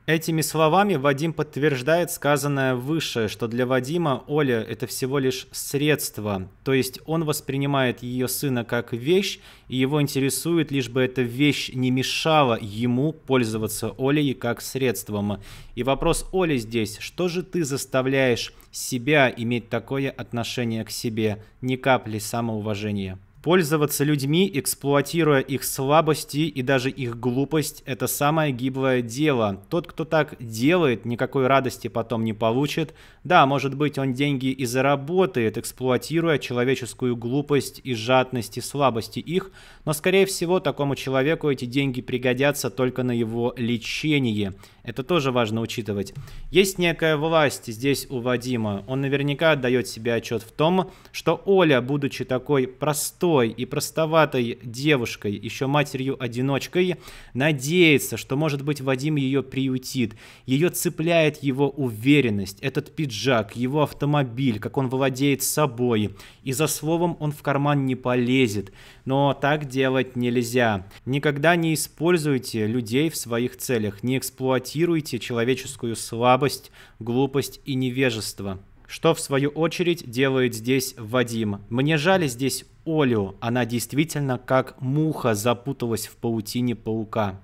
Этими словами Вадим подтверждает сказанное выше, что для Вадима Оля – это всего лишь средство, то есть он воспринимает ее сына как вещь, и его интересует, лишь бы эта вещь не мешала ему пользоваться Олей как средством. И вопрос Оли здесь – что же ты заставляешь себя иметь такое отношение к себе, ни капли самоуважения? Пользоваться людьми, эксплуатируя их слабости и даже их глупость, это самое гиблое дело. Тот, кто так делает, никакой радости потом не получит. Да, может быть, он деньги и заработает, эксплуатируя человеческую глупость и жадность и слабости их, но, скорее всего, такому человеку эти деньги пригодятся только на его лечение. Это тоже важно учитывать. Есть некая власть здесь у Вадима. Он наверняка отдает себе отчет в том, что Оля, будучи такой простой и простоватой девушкой, еще матерью-одиночкой, надеется, что, может быть, Вадим ее приютит. Ее цепляет его уверенность, этот пиджак, его автомобиль, как он владеет собой. И за словом он в карман не полезет. Но так делать нельзя. Никогда не используйте людей в своих целях, не эксплуатируйте имитируете человеческую слабость, глупость и невежество. Что, в свою очередь, делает здесь Вадим. Мне жаль здесь Олю. Она действительно как муха запуталась в паутине паука.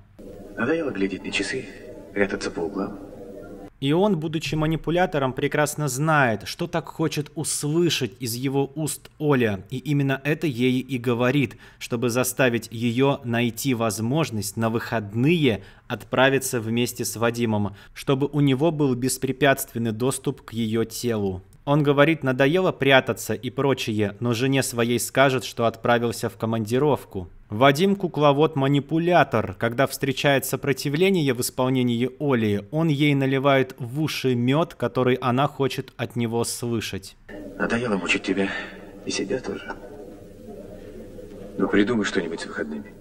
Надоело глядеть на часы, прятаться по углам. И он, будучи манипулятором, прекрасно знает, что так хочет услышать из его уст Оля. И именно это ей и говорит, чтобы заставить ее найти возможность на выходные отправиться вместе с Вадимом, чтобы у него был беспрепятственный доступ к ее телу. Он говорит, надоело прятаться и прочее, но жене своей скажет, что отправился в командировку. Вадим кукловод-манипулятор. Когда встречает сопротивление в исполнении Оли, он ей наливает в уши мед, который она хочет от него слышать. Надоело мучить тебя. И себя тоже. Ну, придумай что-нибудь с выходными.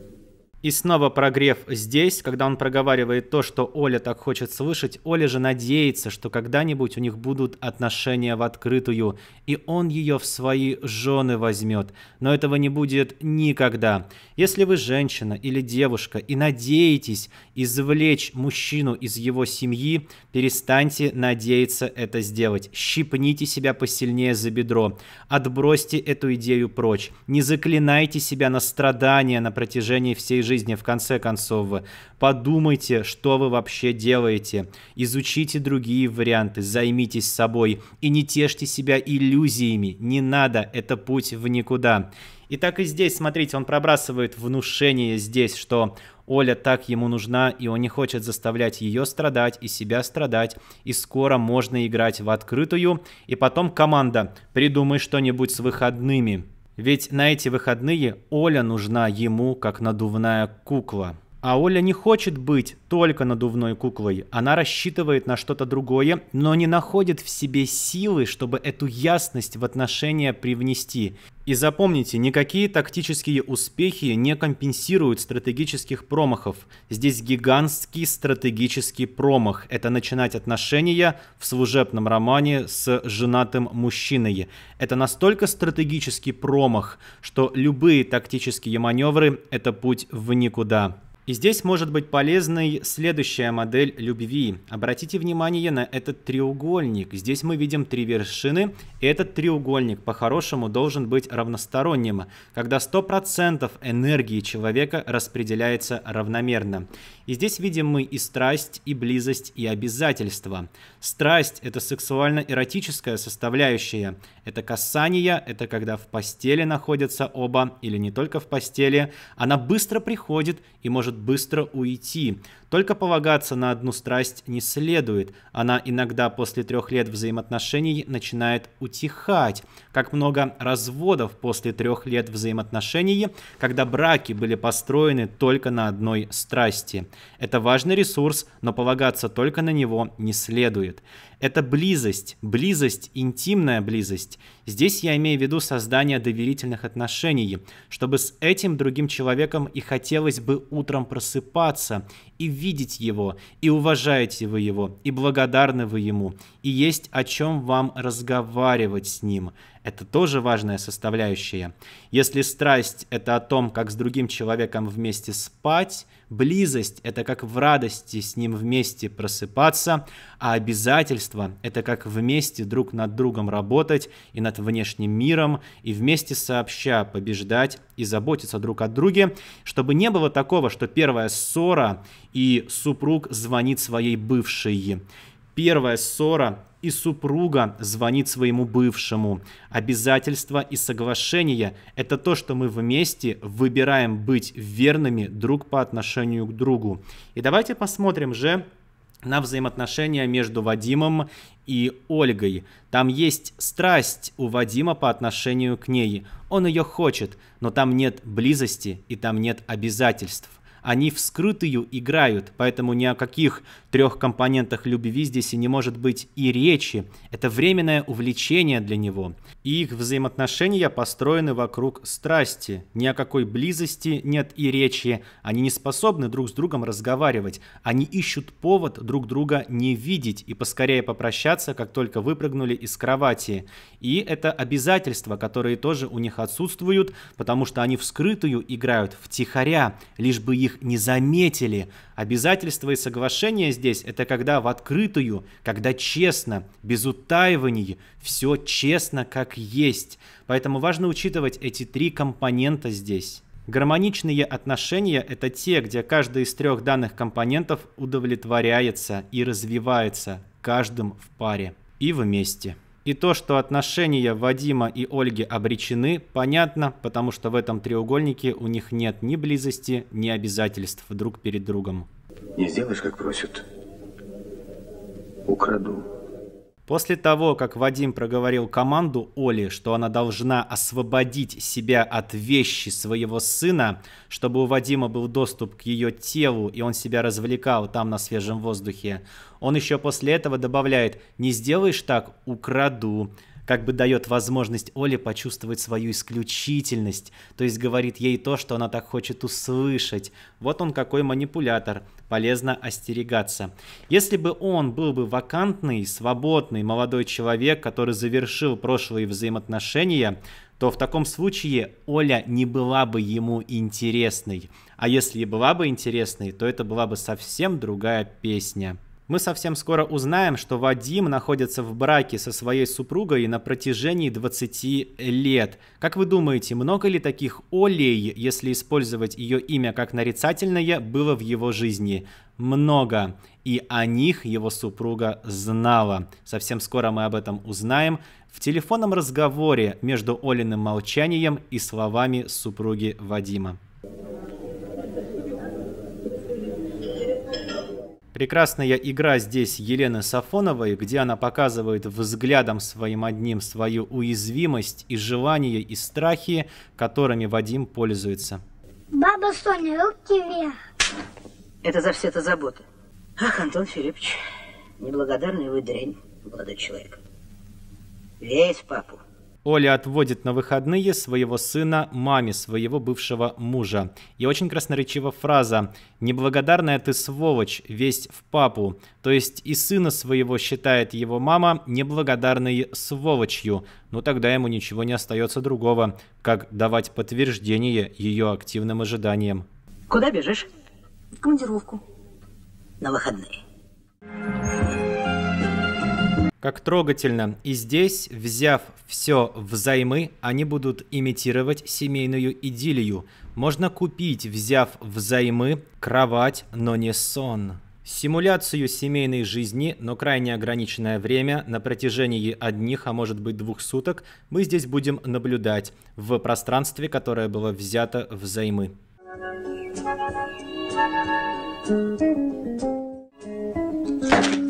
И снова прогрев здесь, когда он проговаривает то, что Оля так хочет слышать, Оля же надеется, что когда-нибудь у них будут отношения в открытую, и он ее в свои жены возьмет. Но этого не будет никогда. Если вы женщина или девушка и надеетесь извлечь мужчину из его семьи, перестаньте надеяться это сделать. Щипните себя посильнее за бедро. Отбросьте эту идею прочь. Не заклинайте себя на страдания на протяжении всей жизни жизни, в конце концов, подумайте, что вы вообще делаете, изучите другие варианты, займитесь собой и не тешьте себя иллюзиями, не надо, это путь в никуда. И так и здесь, смотрите, он пробрасывает внушение здесь, что Оля так ему нужна, и он не хочет заставлять ее страдать и себя страдать, и скоро можно играть в открытую, и потом команда «Придумай что-нибудь с выходными». Ведь на эти выходные Оля нужна ему как надувная кукла. А Оля не хочет быть только надувной куклой. Она рассчитывает на что-то другое, но не находит в себе силы, чтобы эту ясность в отношения привнести. И запомните, никакие тактические успехи не компенсируют стратегических промахов. Здесь гигантский стратегический промах. Это начинать отношения в служебном романе с женатым мужчиной. Это настолько стратегический промах, что любые тактические маневры – это путь в никуда. И здесь может быть полезной следующая модель любви. Обратите внимание на этот треугольник. Здесь мы видим три вершины. И этот треугольник по-хорошему должен быть равносторонним, когда 100% энергии человека распределяется равномерно. И здесь видим мы и страсть, и близость, и обязательства. Страсть – это сексуально-эротическая составляющая. Это касание, это когда в постели находятся оба, или не только в постели. Она быстро приходит и может быстро уйти. Только полагаться на одну страсть не следует. Она иногда после трех лет взаимоотношений начинает утихать. Как много разводов после трех лет взаимоотношений, когда браки были построены только на одной страсти. Это важный ресурс, но полагаться только на него не следует. Это близость, близость, интимная близость. Здесь я имею в виду создание доверительных отношений, чтобы с этим другим человеком и хотелось бы утром просыпаться, и видеть Его, и уважаете вы Его, и благодарны вы Ему, и есть о чем вам разговаривать с Ним. Это тоже важная составляющая. Если страсть — это о том, как с другим человеком вместе спать — Близость — это как в радости с ним вместе просыпаться, а обязательство — это как вместе друг над другом работать и над внешним миром, и вместе сообща побеждать и заботиться друг о друге, чтобы не было такого, что первая ссора и супруг звонит своей бывшей. Первая ссора и супруга звонит своему бывшему. Обязательства и соглашения – это то, что мы вместе выбираем быть верными друг по отношению к другу. И давайте посмотрим же, на взаимоотношения между Вадимом и Ольгой. Там есть страсть у Вадима по отношению к ней. Он ее хочет, но там нет близости и там нет обязательств они вскрытую играют, поэтому ни о каких трех компонентах любви здесь и не может быть и речи. Это временное увлечение для него их взаимоотношения построены вокруг страсти. Ни о какой близости нет и речи. Они не способны друг с другом разговаривать. Они ищут повод друг друга не видеть и поскорее попрощаться, как только выпрыгнули из кровати. И это обязательства, которые тоже у них отсутствуют, потому что они вскрытую играют втихаря, лишь бы их не заметили. Обязательства и соглашения здесь – это когда в открытую, когда честно, без утаиваний, все честно как есть. Поэтому важно учитывать эти три компонента здесь. Гармоничные отношения – это те, где каждый из трех данных компонентов удовлетворяется и развивается каждым в паре и вместе. И то, что отношения Вадима и Ольги обречены, понятно, потому что в этом треугольнике у них нет ни близости, ни обязательств друг перед другом. Не сделаешь, как просят. Украду. После того, как Вадим проговорил команду Оли, что она должна освободить себя от вещи своего сына, чтобы у Вадима был доступ к ее телу, и он себя развлекал там на свежем воздухе, он еще после этого добавляет «Не сделаешь так – украду» как бы дает возможность Оле почувствовать свою исключительность, то есть говорит ей то, что она так хочет услышать. Вот он какой манипулятор, полезно остерегаться. Если бы он был бы вакантный, свободный, молодой человек, который завершил прошлые взаимоотношения, то в таком случае Оля не была бы ему интересной. А если и была бы интересной, то это была бы совсем другая песня. Мы совсем скоро узнаем, что Вадим находится в браке со своей супругой на протяжении 20 лет. Как вы думаете, много ли таких Олей, если использовать ее имя как нарицательное, было в его жизни? Много. И о них его супруга знала. Совсем скоро мы об этом узнаем в телефонном разговоре между Олиным молчанием и словами супруги Вадима. Прекрасная игра здесь Елены Сафоновой, где она показывает взглядом своим одним свою уязвимость и желания и страхи, которыми Вадим пользуется. Баба Соня, руки вверх. Это за все это заботы. Ах, Антон Филиппович, неблагодарный вы дрянь, молодой человек. Весь папу. Оля отводит на выходные своего сына маме своего бывшего мужа. И очень красноречива фраза «Неблагодарная ты сволочь, весь в папу». То есть и сына своего считает его мама неблагодарной сволочью. Но ну тогда ему ничего не остается другого, как давать подтверждение ее активным ожиданиям. Куда бежишь? В командировку. На выходные. Как трогательно. И здесь, взяв все взаймы, они будут имитировать семейную идиллию. Можно купить, взяв взаймы, кровать, но не сон. Симуляцию семейной жизни, но крайне ограниченное время, на протяжении одних, а может быть двух суток, мы здесь будем наблюдать в пространстве, которое было взято взаймы. Thank you.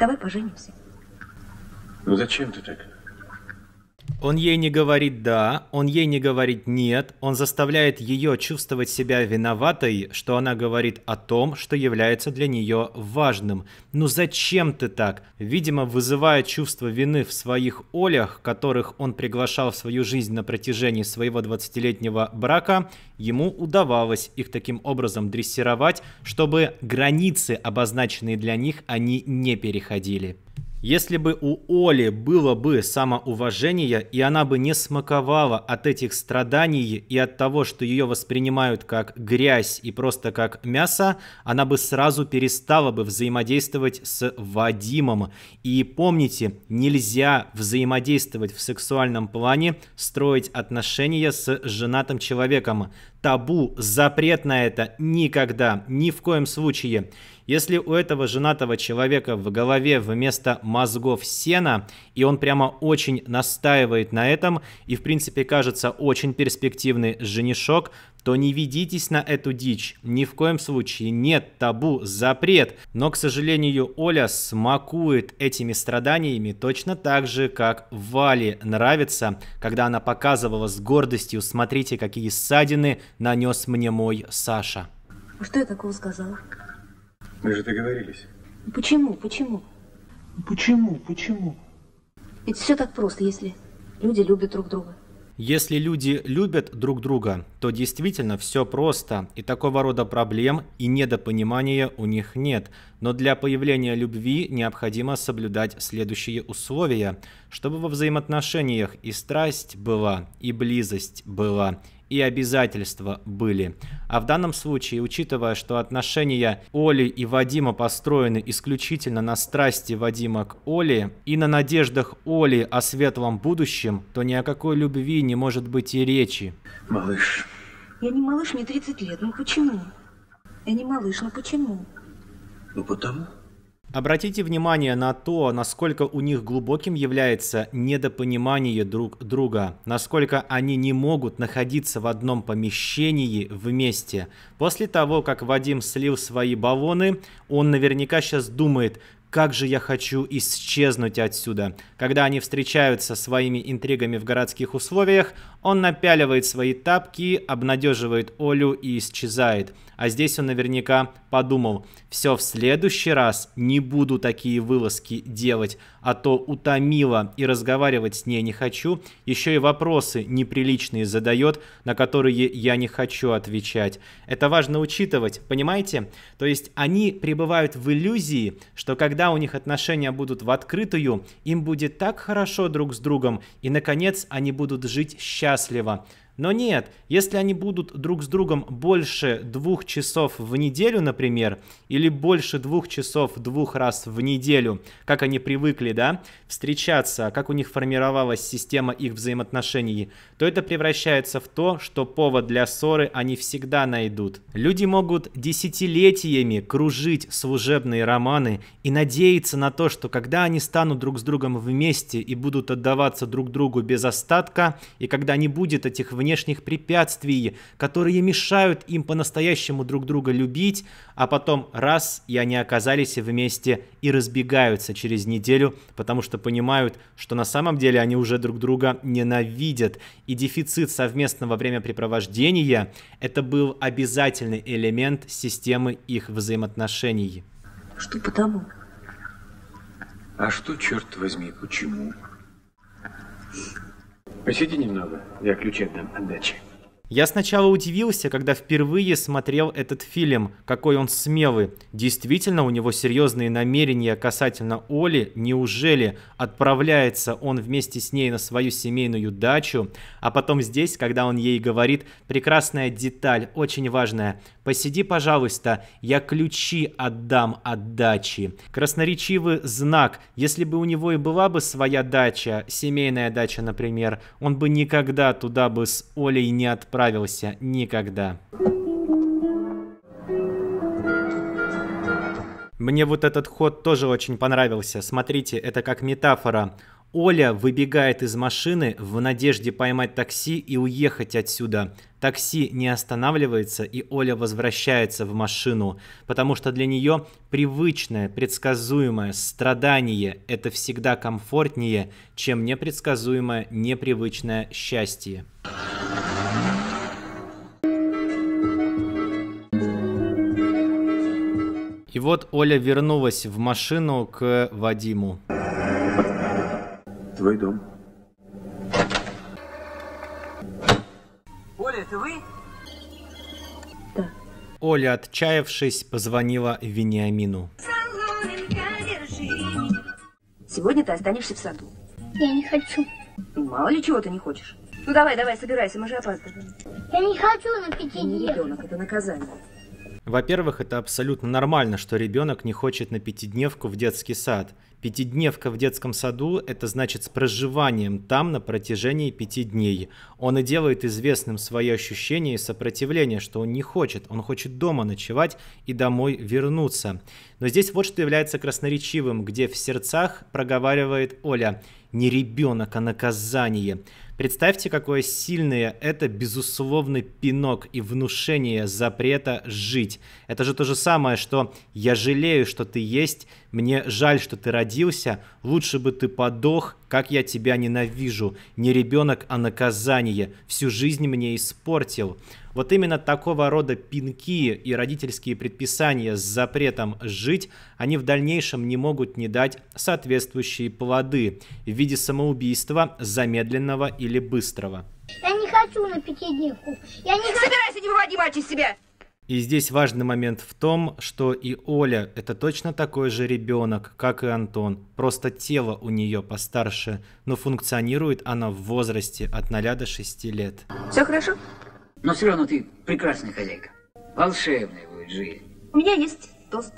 Давай поженимся. Ну зачем ты так? Он ей не говорит «да», он ей не говорит «нет», он заставляет ее чувствовать себя виноватой, что она говорит о том, что является для нее важным. «Ну зачем ты так?» Видимо, вызывая чувство вины в своих Олях, которых он приглашал в свою жизнь на протяжении своего 20-летнего брака, ему удавалось их таким образом дрессировать, чтобы границы, обозначенные для них, они не переходили. Если бы у Оли было бы самоуважение, и она бы не смаковала от этих страданий и от того, что ее воспринимают как грязь и просто как мясо, она бы сразу перестала бы взаимодействовать с Вадимом. И помните, нельзя взаимодействовать в сексуальном плане, строить отношения с женатым человеком. Табу, запрет на это никогда, ни в коем случае. Если у этого женатого человека в голове вместо мозгов сена, и он прямо очень настаивает на этом, и в принципе кажется очень перспективный женишок, то не ведитесь на эту дичь. Ни в коем случае нет табу, запрет. Но, к сожалению, Оля смакует этими страданиями точно так же, как Вали нравится, когда она показывала с гордостью, смотрите, какие ссадины нанес мне мой Саша. А что я такого сказала? Мы же договорились. Почему? Почему? Почему? Почему? Ведь все так просто, если люди любят друг друга. Если люди любят друг друга, то действительно все просто, и такого рода проблем и недопонимания у них нет. Но для появления любви необходимо соблюдать следующие условия, чтобы во взаимоотношениях и страсть была, и близость была, и обязательства были. А в данном случае, учитывая, что отношения Оли и Вадима построены исключительно на страсти Вадима к Оле и на надеждах Оли о светлом будущем, то ни о какой любви не может быть и речи. Малыш. Я не малыш, мне 30 лет. Ну почему? Я не малыш, ну почему? Ну потому. Обратите внимание на то, насколько у них глубоким является недопонимание друг друга, насколько они не могут находиться в одном помещении вместе. После того, как Вадим слил свои бавоны, он наверняка сейчас думает, как же я хочу исчезнуть отсюда. Когда они встречаются своими интригами в городских условиях, он напяливает свои тапки, обнадеживает Олю и исчезает. А здесь он наверняка подумал, все, в следующий раз не буду такие вылазки делать, а то утомило и разговаривать с ней не хочу, еще и вопросы неприличные задает, на которые я не хочу отвечать. Это важно учитывать, понимаете? То есть они пребывают в иллюзии, что когда когда у них отношения будут в открытую, им будет так хорошо друг с другом, и, наконец, они будут жить счастливо. Но нет, если они будут друг с другом больше двух часов в неделю, например, или больше двух часов двух раз в неделю, как они привыкли, да, встречаться, как у них формировалась система их взаимоотношений, то это превращается в то, что повод для ссоры они всегда найдут. Люди могут десятилетиями кружить служебные романы и надеяться на то, что когда они станут друг с другом вместе и будут отдаваться друг другу без остатка, и когда не будет этих внешних внешних препятствий, которые мешают им по-настоящему друг друга любить, а потом раз, и они оказались вместе и разбегаются через неделю, потому что понимают, что на самом деле они уже друг друга ненавидят. И дефицит совместного времяпрепровождения – это был обязательный элемент системы их взаимоотношений. Что потому? А что, черт возьми, почему? Почему? Посиди немного, я ключи отдам от дачи. Я сначала удивился, когда впервые смотрел этот фильм, какой он смелый. Действительно, у него серьезные намерения касательно Оли. Неужели отправляется он вместе с ней на свою семейную дачу? А потом здесь, когда он ей говорит, прекрасная деталь, очень важная. Посиди, пожалуйста, я ключи отдам от дачи. Красноречивый знак. Если бы у него и была бы своя дача, семейная дача, например, он бы никогда туда бы с Олей не отправился справился никогда. Мне вот этот ход тоже очень понравился. Смотрите, это как метафора. Оля выбегает из машины в надежде поймать такси и уехать отсюда. Такси не останавливается, и Оля возвращается в машину, потому что для нее привычное, предсказуемое страдание – это всегда комфортнее, чем непредсказуемое, непривычное счастье. И вот Оля вернулась в машину к Вадиму. Твой дом. Оля, это вы? Да. Оля, отчаявшись, позвонила Вениамину. Сегодня ты останешься в саду. Я не хочу. Ну, мало ли чего ты не хочешь. Ну давай, давай, собирайся, мы же опаздываем. Я не хочу на пятидневку. Не ребенок, это наказание. Во-первых, это абсолютно нормально, что ребенок не хочет на пятидневку в детский сад. Пятидневка в детском саду – это значит с проживанием там на протяжении пяти дней. Он и делает известным свои ощущения и сопротивление, что он не хочет. Он хочет дома ночевать и домой вернуться. Но здесь вот что является красноречивым, где в сердцах проговаривает Оля – не ребенок, а наказание. Представьте, какое сильное это, безусловный пинок и внушение запрета жить. Это же то же самое, что «я жалею, что ты есть», «мне жаль, что ты родился», «лучше бы ты подох», «как я тебя ненавижу», «не ребенок, а наказание», «всю жизнь мне испортил». Вот именно такого рода пинки и родительские предписания с запретом жить, они в дальнейшем не могут не дать соответствующие плоды в виде самоубийства, замедленного или быстрого. Я не хочу на пятидневку. Я не собирайся, не выводи мать из себя. И здесь важный момент в том, что и Оля это точно такой же ребенок, как и Антон. Просто тело у нее постарше, но функционирует она в возрасте от 0 до 6 лет. Все хорошо? Но все равно ты прекрасная хозяйка. Волшебная будет жизнь. У меня есть тост.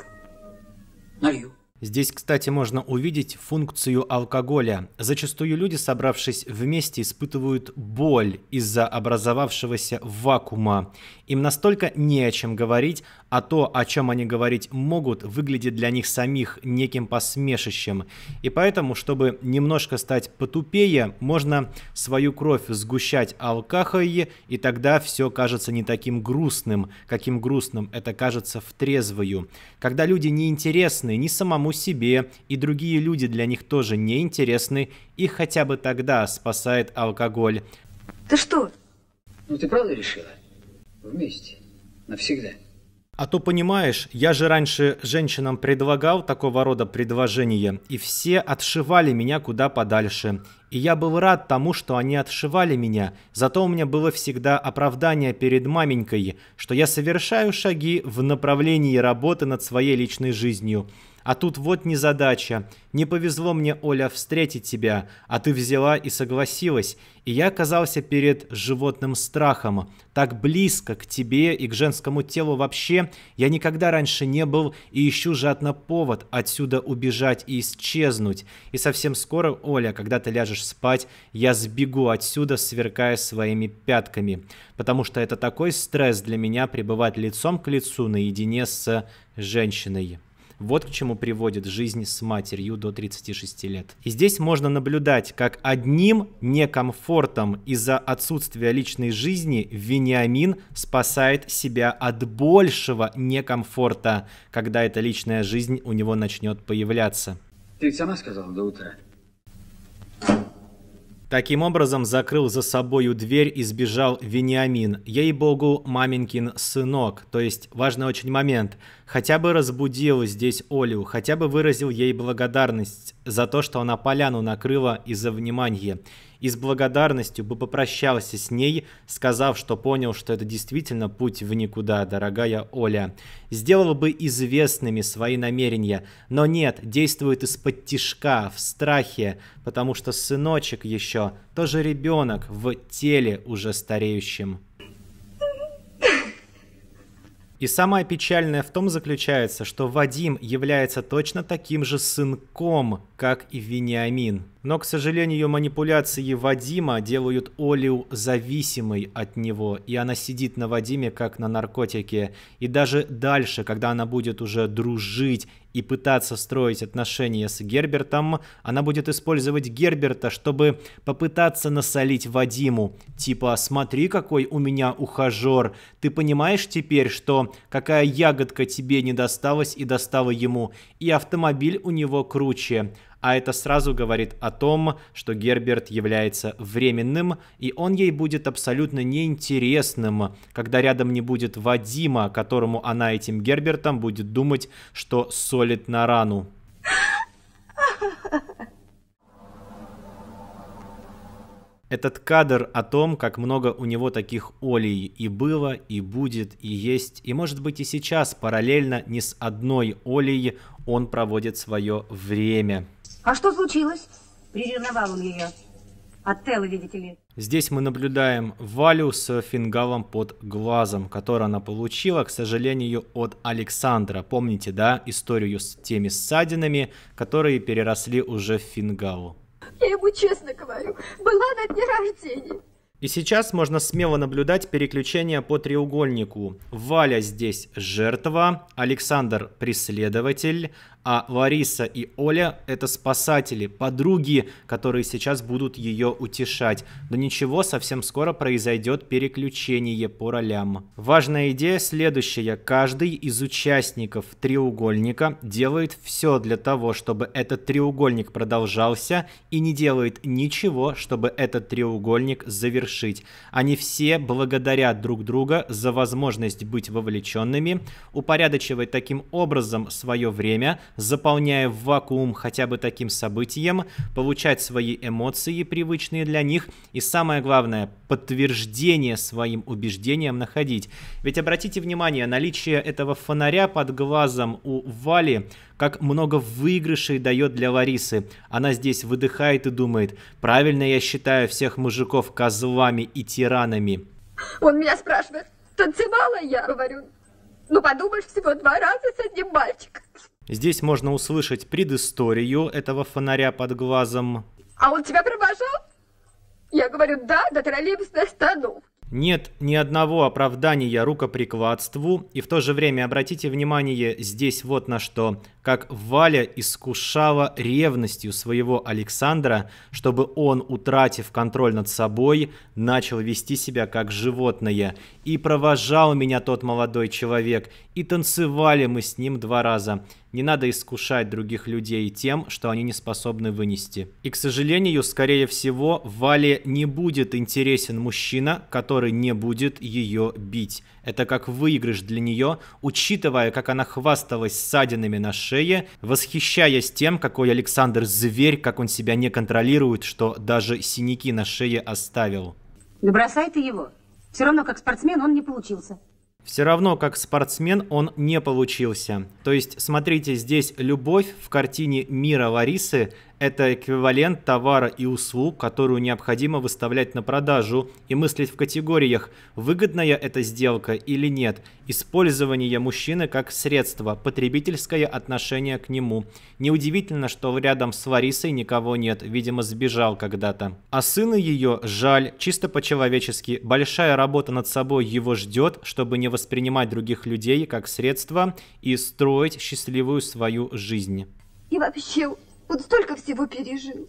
Налью. Здесь, кстати, можно увидеть функцию алкоголя. Зачастую люди, собравшись вместе, испытывают боль из-за образовавшегося вакуума. Им настолько не о чем говорить, а то, о чем они говорить могут, выглядит для них самих неким посмешищем. И поэтому, чтобы немножко стать потупее, можно свою кровь сгущать алкахой, и тогда все кажется не таким грустным, каким грустным это кажется в трезвую. Когда люди неинтересны ни самому себе, и другие люди для них тоже неинтересны, их хотя бы тогда спасает алкоголь. Ты что? Ну ты правда решила? Вместе. Навсегда. А то понимаешь, я же раньше женщинам предлагал такого рода предложения, и все отшивали меня куда подальше. И я был рад тому, что они отшивали меня, зато у меня было всегда оправдание перед маменькой, что я совершаю шаги в направлении работы над своей личной жизнью. А тут вот незадача. Не повезло мне, Оля, встретить тебя, а ты взяла и согласилась. И я оказался перед животным страхом. Так близко к тебе и к женскому телу вообще я никогда раньше не был и ищу жадно повод отсюда убежать и исчезнуть. И совсем скоро, Оля, когда ты ляжешь спать, я сбегу отсюда, сверкая своими пятками. Потому что это такой стресс для меня пребывать лицом к лицу наедине с женщиной. Вот к чему приводит жизнь с матерью до 36 лет. И здесь можно наблюдать, как одним некомфортом из-за отсутствия личной жизни Вениамин спасает себя от большего некомфорта, когда эта личная жизнь у него начнет появляться. Ты ведь сама сказала до утра. Таким образом, закрыл за собою дверь и сбежал Вениамин, ей-богу, маменькин сынок. То есть, важный очень момент. Хотя бы разбудил здесь Олю, хотя бы выразил ей благодарность за то, что она поляну накрыла из-за внимания и с благодарностью бы попрощался с ней, сказав, что понял, что это действительно путь в никуда, дорогая Оля. Сделал бы известными свои намерения, но нет, действует из-под тишка, в страхе, потому что сыночек еще, тоже ребенок, в теле уже стареющем. И самое печальное в том заключается, что Вадим является точно таким же сынком, как и Вениамин. Но, к сожалению, манипуляции Вадима делают Олю зависимой от него, и она сидит на Вадиме как на наркотике. И даже дальше, когда она будет уже дружить и пытаться строить отношения с Гербертом, она будет использовать Герберта, чтобы попытаться насолить Вадиму. Типа, смотри, какой у меня ухажер. Ты понимаешь теперь, что какая ягодка тебе не досталась и достала ему, и автомобиль у него круче а это сразу говорит о том, что Герберт является временным, и он ей будет абсолютно неинтересным, когда рядом не будет Вадима, которому она этим Гербертом будет думать, что солит на рану. Этот кадр о том, как много у него таких Олей и было, и будет, и есть, и может быть и сейчас параллельно не с одной Олей он проводит свое время. А что случилось? Приревновал он ее. От Теллы, видите ли. Здесь мы наблюдаем Валю с фингалом под глазом, который она получила, к сожалению, от Александра. Помните, да, историю с теми ссадинами, которые переросли уже в фингалу. Я ему честно говорю, была на дне рождения. И сейчас можно смело наблюдать переключение по треугольнику. Валя здесь жертва, Александр преследователь, а Лариса и Оля — это спасатели, подруги, которые сейчас будут ее утешать. Но ничего, совсем скоро произойдет переключение по ролям. Важная идея следующая. Каждый из участников треугольника делает все для того, чтобы этот треугольник продолжался и не делает ничего, чтобы этот треугольник завершить. Они все благодарят друг друга за возможность быть вовлеченными, упорядочивать таким образом свое время — заполняя вакуум хотя бы таким событием, получать свои эмоции, привычные для них, и самое главное, подтверждение своим убеждениям находить. Ведь обратите внимание, наличие этого фонаря под глазом у Вали как много выигрышей дает для Ларисы. Она здесь выдыхает и думает, правильно я считаю всех мужиков козлами и тиранами. Он меня спрашивает, танцевала я? Говорю, ну подумаешь, всего два раза с одним мальчиком. Здесь можно услышать предысторию этого фонаря под глазом. А он тебя провожал? Я говорю, да, до троллейбусной остановки. Нет ни одного оправдания рукоприкладству, и в то же время обратите внимание здесь вот на что, как Валя искушала ревностью своего Александра, чтобы он, утратив контроль над собой, начал вести себя как животное. И провожал меня тот молодой человек, и танцевали мы с ним два раза. Не надо искушать других людей тем, что они не способны вынести. И, к сожалению, скорее всего, Вале не будет интересен мужчина, который не будет ее бить. Это как выигрыш для нее, учитывая, как она хвасталась ссадинами на шее, восхищаясь тем, какой Александр зверь, как он себя не контролирует, что даже синяки на шее оставил. Да бросай ты его. Все равно, как спортсмен, он не получился. Все равно, как спортсмен, он не получился. То есть, смотрите, здесь любовь в картине мира Ларисы это эквивалент товара и услуг, которую необходимо выставлять на продажу и мыслить в категориях «выгодная эта сделка или нет», «использование мужчины как средство», «потребительское отношение к нему». Неудивительно, что рядом с Ларисой никого нет, видимо, сбежал когда-то. А сына ее жаль, чисто по-человечески, большая работа над собой его ждет, чтобы не воспринимать других людей как средство и строить счастливую свою жизнь. И вообще он столько всего пережил.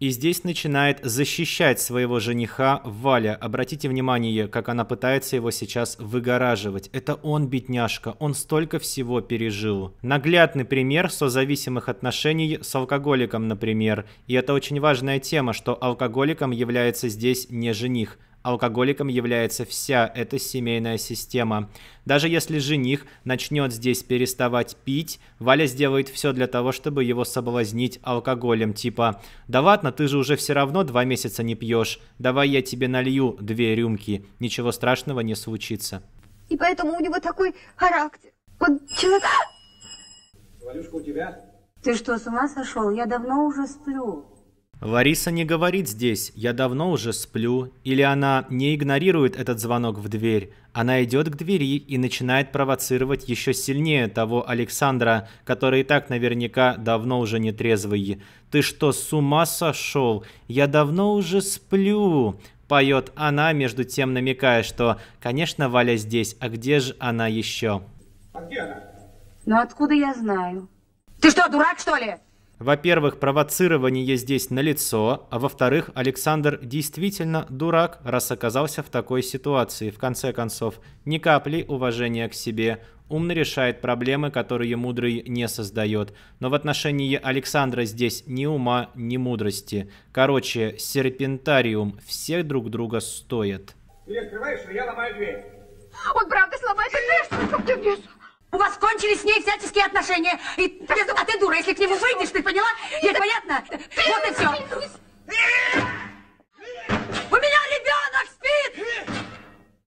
И здесь начинает защищать своего жениха Валя. Обратите внимание, как она пытается его сейчас выгораживать. Это он, бедняжка, он столько всего пережил. Наглядный пример созависимых отношений с алкоголиком, например. И это очень важная тема, что алкоголиком является здесь не жених, Алкоголиком является вся эта семейная система. Даже если жених начнет здесь переставать пить, Валя сделает все для того, чтобы его соблазнить алкоголем, типа «Да ладно, ты же уже все равно два месяца не пьешь, давай я тебе налью две рюмки, ничего страшного не случится». И поэтому у него такой характер. Он человек... А! Валюшка, у тебя? Ты что, с ума сошел? Я давно уже сплю. Лариса не говорит здесь «я давно уже сплю» или она не игнорирует этот звонок в дверь. Она идет к двери и начинает провоцировать еще сильнее того Александра, который и так наверняка давно уже не трезвый. «Ты что, с ума сошел? Я давно уже сплю!» Поет она, между тем намекая, что, конечно, Валя здесь, а где же она еще? А где она? Ну откуда я знаю? Ты что, дурак, что ли? Во-первых, провоцирование здесь налицо, а во-вторых, Александр действительно дурак, раз оказался в такой ситуации. В конце концов, ни капли уважения к себе. Умно решает проблемы, которые мудрый не создает. Но в отношении Александра здесь ни ума, ни мудрости. Короче, серпентариум. Все друг друга стоят. Ты открываешь, а я ломаю дверь. Он правда сломает дверь? У вас кончились с ней всяческие отношения. И, а ты а дура, если к нему выйдешь, ты поняла? Ей понятно? Вот и все. У меня ребенок спит!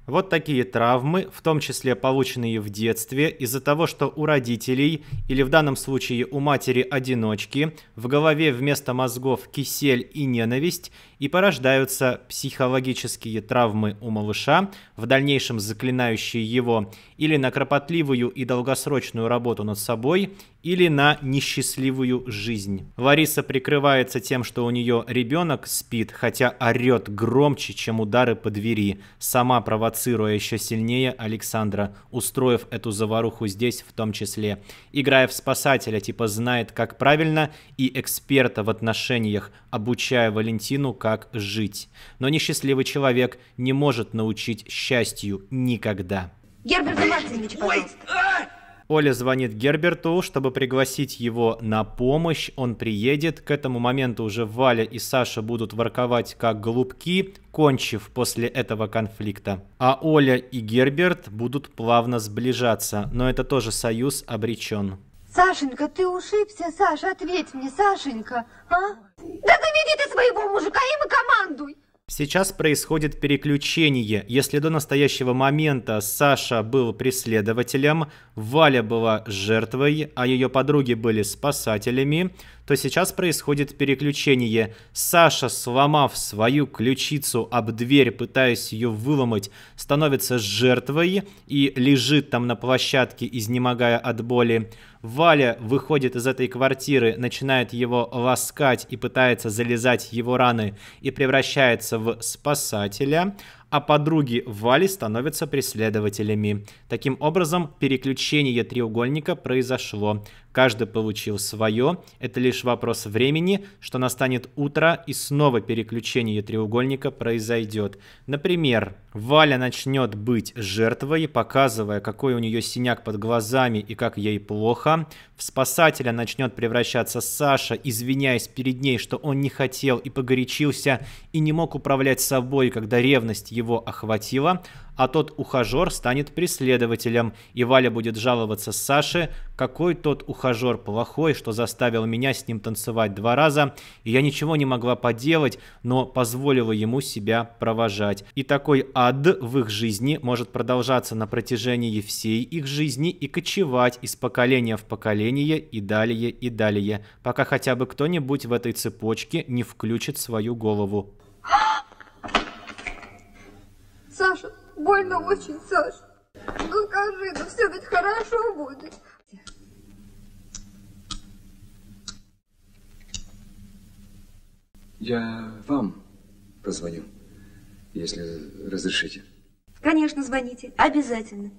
Вот такие травмы, в том числе полученные в детстве, из-за того, что у родителей, или в данном случае у матери-одиночки, в голове вместо мозгов кисель и ненависть, и порождаются психологические травмы у малыша, в дальнейшем заклинающие его или на кропотливую и долгосрочную работу над собой, или на несчастливую жизнь. Лариса прикрывается тем, что у нее ребенок спит, хотя орет громче, чем удары по двери, сама провоцируя еще сильнее Александра, устроив эту заваруху здесь в том числе. Играя в спасателя, типа знает, как правильно, и эксперта в отношениях, обучая Валентину, как как жить. Но несчастливый человек не может научить счастью никогда. Герберт Мартинович, пожалуйста. А! Оля звонит Герберту, чтобы пригласить его на помощь. Он приедет. К этому моменту уже Валя и Саша будут ворковать как голубки, кончив после этого конфликта. А Оля и Герберт будут плавно сближаться. Но это тоже союз обречен. Сашенька, ты ушибся, Саша, ответь мне, Сашенька, а? Да заведи ты своего мужика, им и командуй! Сейчас происходит переключение. Если до настоящего момента Саша был преследователем, Валя была жертвой, а ее подруги были спасателями, то сейчас происходит переключение. Саша, сломав свою ключицу об дверь, пытаясь ее выломать, становится жертвой и лежит там на площадке, изнемогая от боли. Валя выходит из этой квартиры, начинает его ласкать и пытается залезать его раны и превращается в спасателя, а подруги Вали становятся преследователями. Таким образом, переключение треугольника произошло. Каждый получил свое. Это лишь вопрос времени, что настанет утро и снова переключение треугольника произойдет. Например, Валя начнет быть жертвой, показывая, какой у нее синяк под глазами и как ей плохо. В спасателя начнет превращаться Саша, извиняясь перед ней, что он не хотел и погорячился, и не мог управлять собой, когда ревность его охватила а тот ухажер станет преследователем, и Валя будет жаловаться Саше, какой тот ухажер плохой, что заставил меня с ним танцевать два раза, и я ничего не могла поделать, но позволила ему себя провожать. И такой ад в их жизни может продолжаться на протяжении всей их жизни и кочевать из поколения в поколение и далее и далее, пока хотя бы кто-нибудь в этой цепочке не включит свою голову. Саша, Больно очень, Саш. Ну скажи, ну все ведь хорошо будет. Я вам позвоню, если разрешите. Конечно, звоните. Обязательно.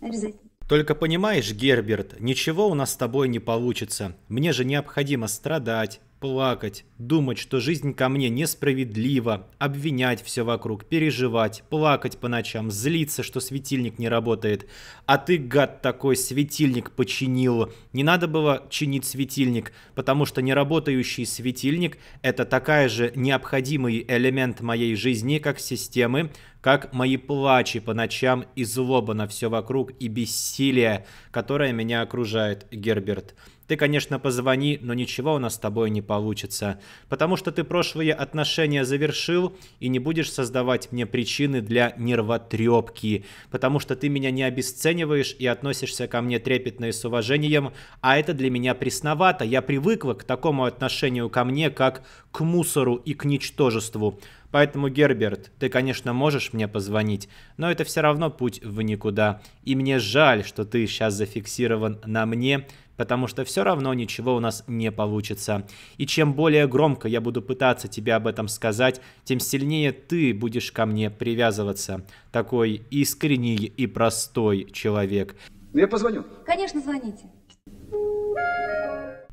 Обязательно. Только понимаешь, Герберт, ничего у нас с тобой не получится. Мне же необходимо страдать, плакать, думать, что жизнь ко мне несправедлива, обвинять все вокруг, переживать, плакать по ночам, злиться, что светильник не работает. А ты, гад такой, светильник починил. Не надо было чинить светильник, потому что неработающий светильник – это такая же необходимый элемент моей жизни, как системы, как мои плачи по ночам и злоба на все вокруг и бессилие, которое меня окружает, Герберт. Ты, конечно, позвони, но ничего у нас с тобой не получится, потому что ты прошлые отношения завершил и не будешь создавать мне причины для нервотрепки, потому что ты меня не обесцениваешь и относишься ко мне трепетно и с уважением, а это для меня пресновато. Я привыкла к такому отношению ко мне, как к мусору и к ничтожеству. Поэтому, Герберт, ты, конечно, можешь мне позвонить, но это все равно путь в никуда. И мне жаль, что ты сейчас зафиксирован на мне, потому что все равно ничего у нас не получится. И чем более громко я буду пытаться тебе об этом сказать, тем сильнее ты будешь ко мне привязываться. Такой искренний и простой человек. Ну, я позвоню. Конечно, звоните.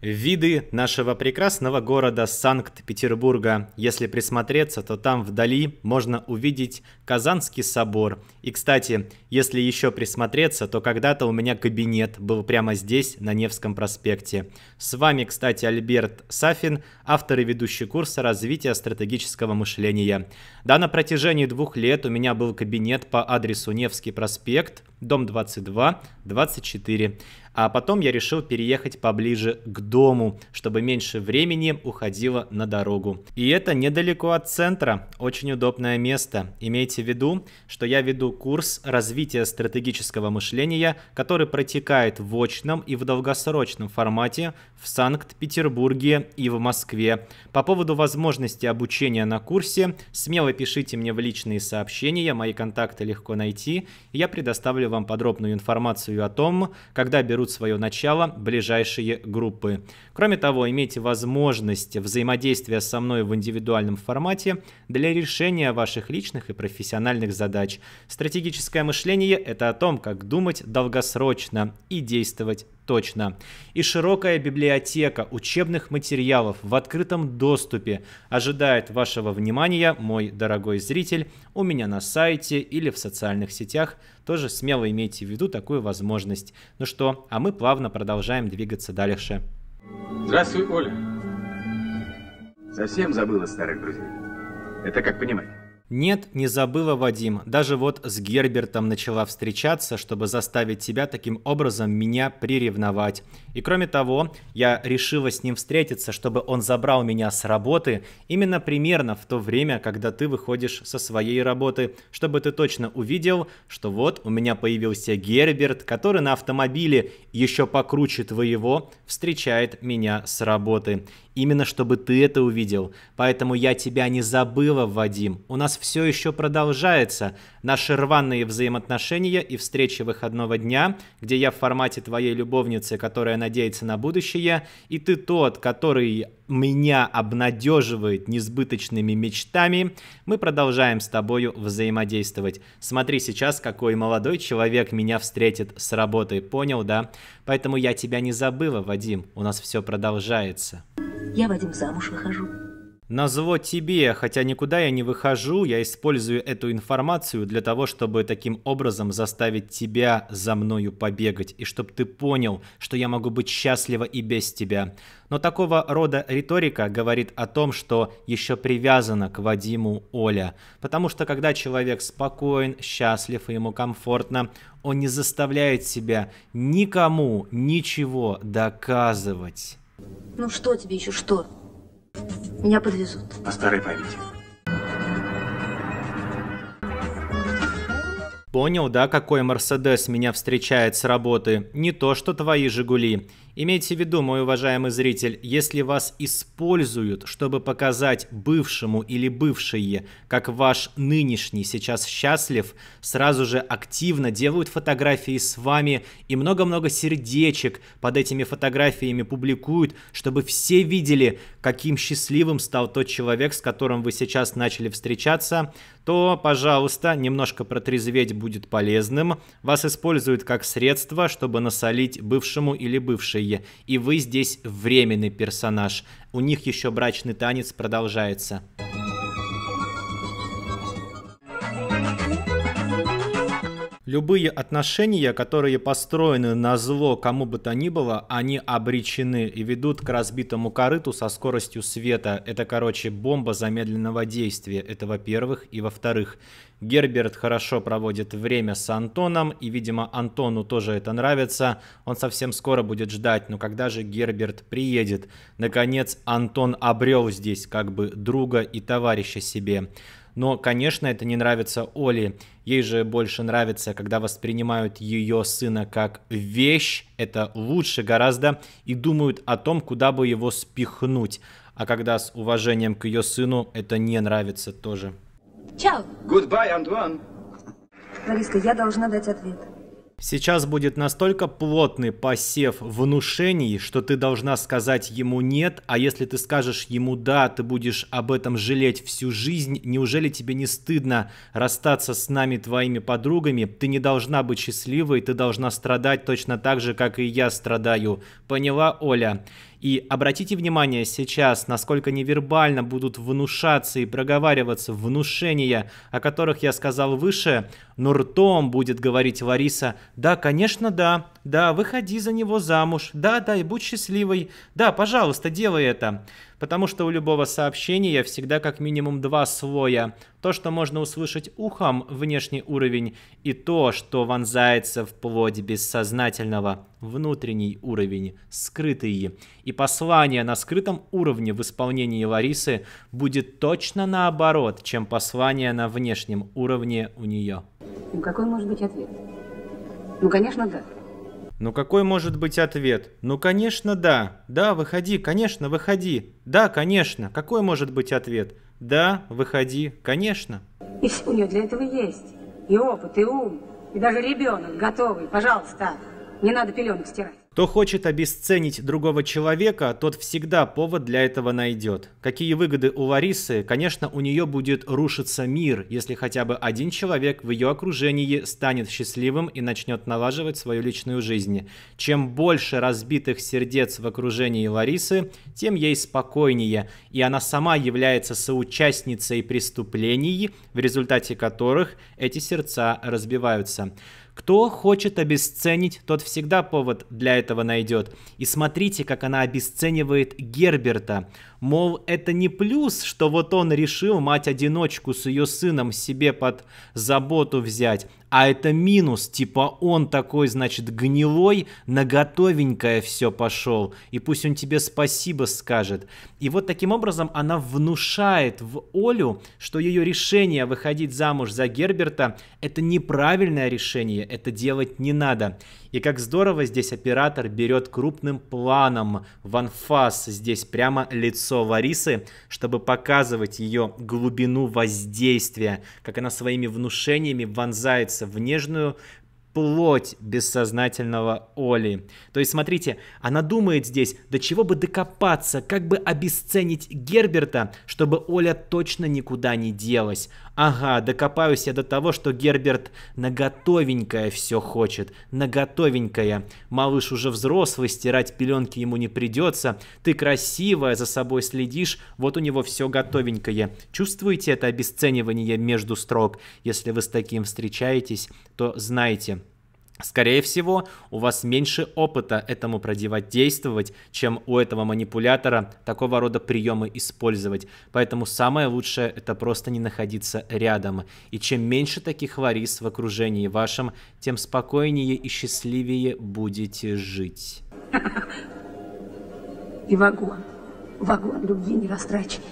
Виды нашего прекрасного города Санкт-Петербурга. Если присмотреться, то там вдали можно увидеть Казанский собор. И, кстати, если еще присмотреться, то когда-то у меня кабинет был прямо здесь, на Невском проспекте. С вами, кстати, Альберт Сафин, автор и ведущий курса развития стратегического мышления. Да, на протяжении двух лет у меня был кабинет по адресу Невский проспект, дом 22, 24. А потом я решил переехать поближе к дому, чтобы меньше времени уходило на дорогу. И это недалеко от центра, очень удобное место. Имейте в виду, что я веду курс развития стратегического мышления, который протекает в очном и в долгосрочном формате в Санкт-Петербурге и в Москве. По поводу возможности обучения на курсе, смело пишите мне в личные сообщения, мои контакты легко найти, и я предоставлю вам подробную информацию о том, когда берут дадут свое начало ближайшие группы. Кроме того, имейте возможность взаимодействия со мной в индивидуальном формате для решения ваших личных и профессиональных задач. Стратегическое мышление – это о том, как думать долгосрочно и действовать точно. И широкая библиотека учебных материалов в открытом доступе ожидает вашего внимания, мой дорогой зритель, у меня на сайте или в социальных сетях. Тоже смело имейте в виду такую возможность. Ну что, а мы плавно продолжаем двигаться дальше. Здравствуй, Оля. Совсем забыла старых друзей. Это как понимать? Нет, не забыла, Вадим. Даже вот с Гербертом начала встречаться, чтобы заставить себя таким образом меня приревновать. И кроме того, я решила с ним встретиться, чтобы он забрал меня с работы именно примерно в то время, когда ты выходишь со своей работы, чтобы ты точно увидел, что вот у меня появился Герберт, который на автомобиле еще покруче твоего встречает меня с работы. Именно чтобы ты это увидел. Поэтому я тебя не забыла, Вадим. У нас все еще продолжается. Наши рваные взаимоотношения и встречи выходного дня, где я в формате твоей любовницы, которая надеется на будущее, и ты тот, который меня обнадеживает несбыточными мечтами, мы продолжаем с тобою взаимодействовать. Смотри сейчас, какой молодой человек меня встретит с работой, понял, да? Поэтому я тебя не забыла, Вадим, у нас все продолжается. Я, Вадим, замуж выхожу. Назло тебе, хотя никуда я не выхожу, я использую эту информацию для того, чтобы таким образом заставить тебя за мною побегать, и чтобы ты понял, что я могу быть счастлива и без тебя. Но такого рода риторика говорит о том, что еще привязана к Вадиму Оля. Потому что когда человек спокоен, счастлив и ему комфортно, он не заставляет себя никому ничего доказывать. Ну что тебе еще что? Меня подвезут. По старой памяти. Понял, да, какой Мерседес меня встречает с работы? Не то, что твои Жигули. Имейте в виду, мой уважаемый зритель, если вас используют, чтобы показать бывшему или бывшие, как ваш нынешний сейчас счастлив, сразу же активно делают фотографии с вами и много-много сердечек под этими фотографиями публикуют, чтобы все видели, каким счастливым стал тот человек, с которым вы сейчас начали встречаться, то, пожалуйста, немножко протрезветь будет полезным. Вас используют как средство, чтобы насолить бывшему или бывшей деревья, и вы здесь временный персонаж. У них еще брачный танец продолжается. Любые отношения, которые построены на зло кому бы то ни было, они обречены и ведут к разбитому корыту со скоростью света. Это, короче, бомба замедленного действия. Это во-первых. И во-вторых, Герберт хорошо проводит время с Антоном, и, видимо, Антону тоже это нравится. Он совсем скоро будет ждать, но когда же Герберт приедет? Наконец, Антон обрел здесь как бы друга и товарища себе. Но, конечно, это не нравится Оле. Ей же больше нравится, когда воспринимают ее сына как вещь. Это лучше гораздо. И думают о том, куда бы его спихнуть. А когда с уважением к ее сыну, это не нравится тоже. Чао. Goodbye, Антуан. Лариска, я должна дать ответ. Сейчас будет настолько плотный посев внушений, что ты должна сказать ему «нет», а если ты скажешь ему «да», ты будешь об этом жалеть всю жизнь. Неужели тебе не стыдно расстаться с нами, твоими подругами? Ты не должна быть счастливой, ты должна страдать точно так же, как и я страдаю. Поняла, Оля? И обратите внимание сейчас, насколько невербально будут внушаться и проговариваться внушения, о которых я сказал выше, но ртом будет говорить Лариса «Да, конечно, да, да, выходи за него замуж. Да, да, и будь счастливой. Да, пожалуйста, делай это. Потому что у любого сообщения я всегда как минимум два слоя. То, что можно услышать ухом, внешний уровень, и то, что вонзается в вплоть бессознательного, внутренний уровень, скрытые. И послание на скрытом уровне в исполнении Ларисы будет точно наоборот, чем послание на внешнем уровне у нее. Ну какой может быть ответ? Ну, конечно, да. Ну какой может быть ответ? Ну конечно да. Да, выходи, конечно, выходи. Да, конечно. Какой может быть ответ? Да, выходи, конечно. И все у нее для этого есть. И опыт, и ум, и даже ребенок готовый. Пожалуйста, не надо пеленок стирать. Кто хочет обесценить другого человека, тот всегда повод для этого найдет. Какие выгоды у Ларисы? Конечно, у нее будет рушиться мир, если хотя бы один человек в ее окружении станет счастливым и начнет налаживать свою личную жизнь. Чем больше разбитых сердец в окружении Ларисы, тем ей спокойнее, и она сама является соучастницей преступлений, в результате которых эти сердца разбиваются. Кто хочет обесценить, тот всегда повод для этого найдет. И смотрите, как она обесценивает Герберта. Мол, это не плюс, что вот он решил мать-одиночку с ее сыном себе под заботу взять, а это минус, типа он такой, значит, гнилой, наготовенькое все пошел, и пусть он тебе спасибо скажет. И вот таким образом она внушает в Олю, что ее решение выходить замуж за Герберта – это неправильное решение, это делать не надо. И как здорово здесь оператор берет крупным планом в анфас, здесь прямо лицо Ларисы, чтобы показывать ее глубину воздействия, как она своими внушениями вонзается в нежную плоть бессознательного Оли. То есть, смотрите, она думает здесь, до чего бы докопаться, как бы обесценить Герберта, чтобы Оля точно никуда не делась. Ага, докопаюсь я до того, что Герберт наготовенькое все хочет. Наготовенькое. Малыш уже взрослый, стирать пеленки ему не придется. Ты красивая, за собой следишь. Вот у него все готовенькое. Чувствуете это обесценивание между строк? Если вы с таким встречаетесь, то знайте – Скорее всего, у вас меньше опыта этому противодействовать, чем у этого манипулятора такого рода приемы использовать. Поэтому самое лучшее это просто не находиться рядом. И чем меньше таких варис в окружении вашем, тем спокойнее и счастливее будете жить. И вагон, вагон любви не растраченный.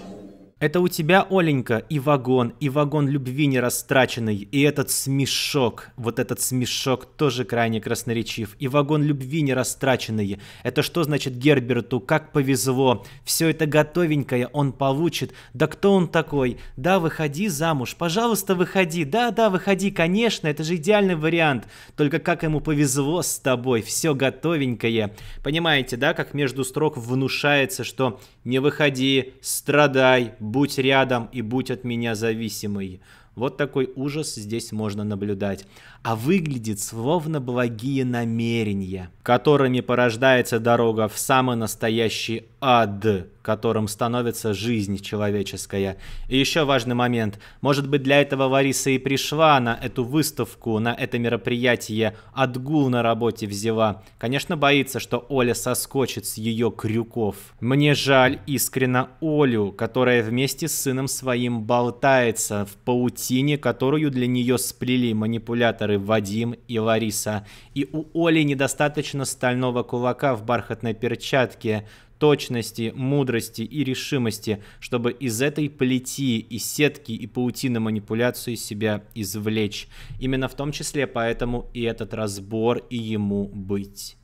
Это у тебя, Оленька, и вагон, и вагон любви нерастраченный, и этот смешок, вот этот смешок тоже крайне красноречив, и вагон любви нерастраченный. Это что значит Герберту, как повезло, все это готовенькое он получит, да кто он такой? Да, выходи замуж, пожалуйста, выходи, да-да, выходи, конечно, это же идеальный вариант, только как ему повезло с тобой, все готовенькое. Понимаете, да, как между строк внушается, что не выходи, страдай, «Будь рядом и будь от меня зависимый». Вот такой ужас здесь можно наблюдать а выглядит словно благие намерения, которыми порождается дорога в самый настоящий ад, которым становится жизнь человеческая. И еще важный момент. Может быть, для этого Лариса и пришла на эту выставку, на это мероприятие, отгул на работе взяла. Конечно, боится, что Оля соскочит с ее крюков. Мне жаль искренно Олю, которая вместе с сыном своим болтается в паутине, которую для нее сплели манипуляторы Вадим и Лариса. И у Оли недостаточно стального кулака в бархатной перчатке, точности, мудрости и решимости, чтобы из этой плети и сетки и паутины манипуляции себя извлечь. Именно в том числе поэтому и этот разбор и ему быть.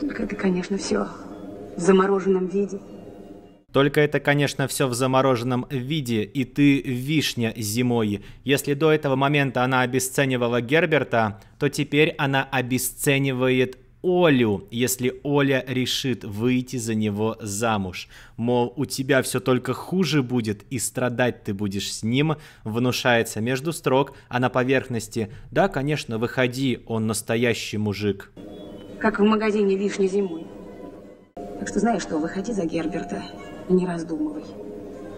Только это, конечно, все в замороженном виде. Только это, конечно, все в замороженном виде, и ты вишня зимой. Если до этого момента она обесценивала Герберта, то теперь она обесценивает Олю, если Оля решит выйти за него замуж. Мол, у тебя все только хуже будет, и страдать ты будешь с ним, внушается между строк, а на поверхности «Да, конечно, выходи, он настоящий мужик». Как в магазине вишни зимой». Так что знаешь что, выходи за Герберта и не раздумывай.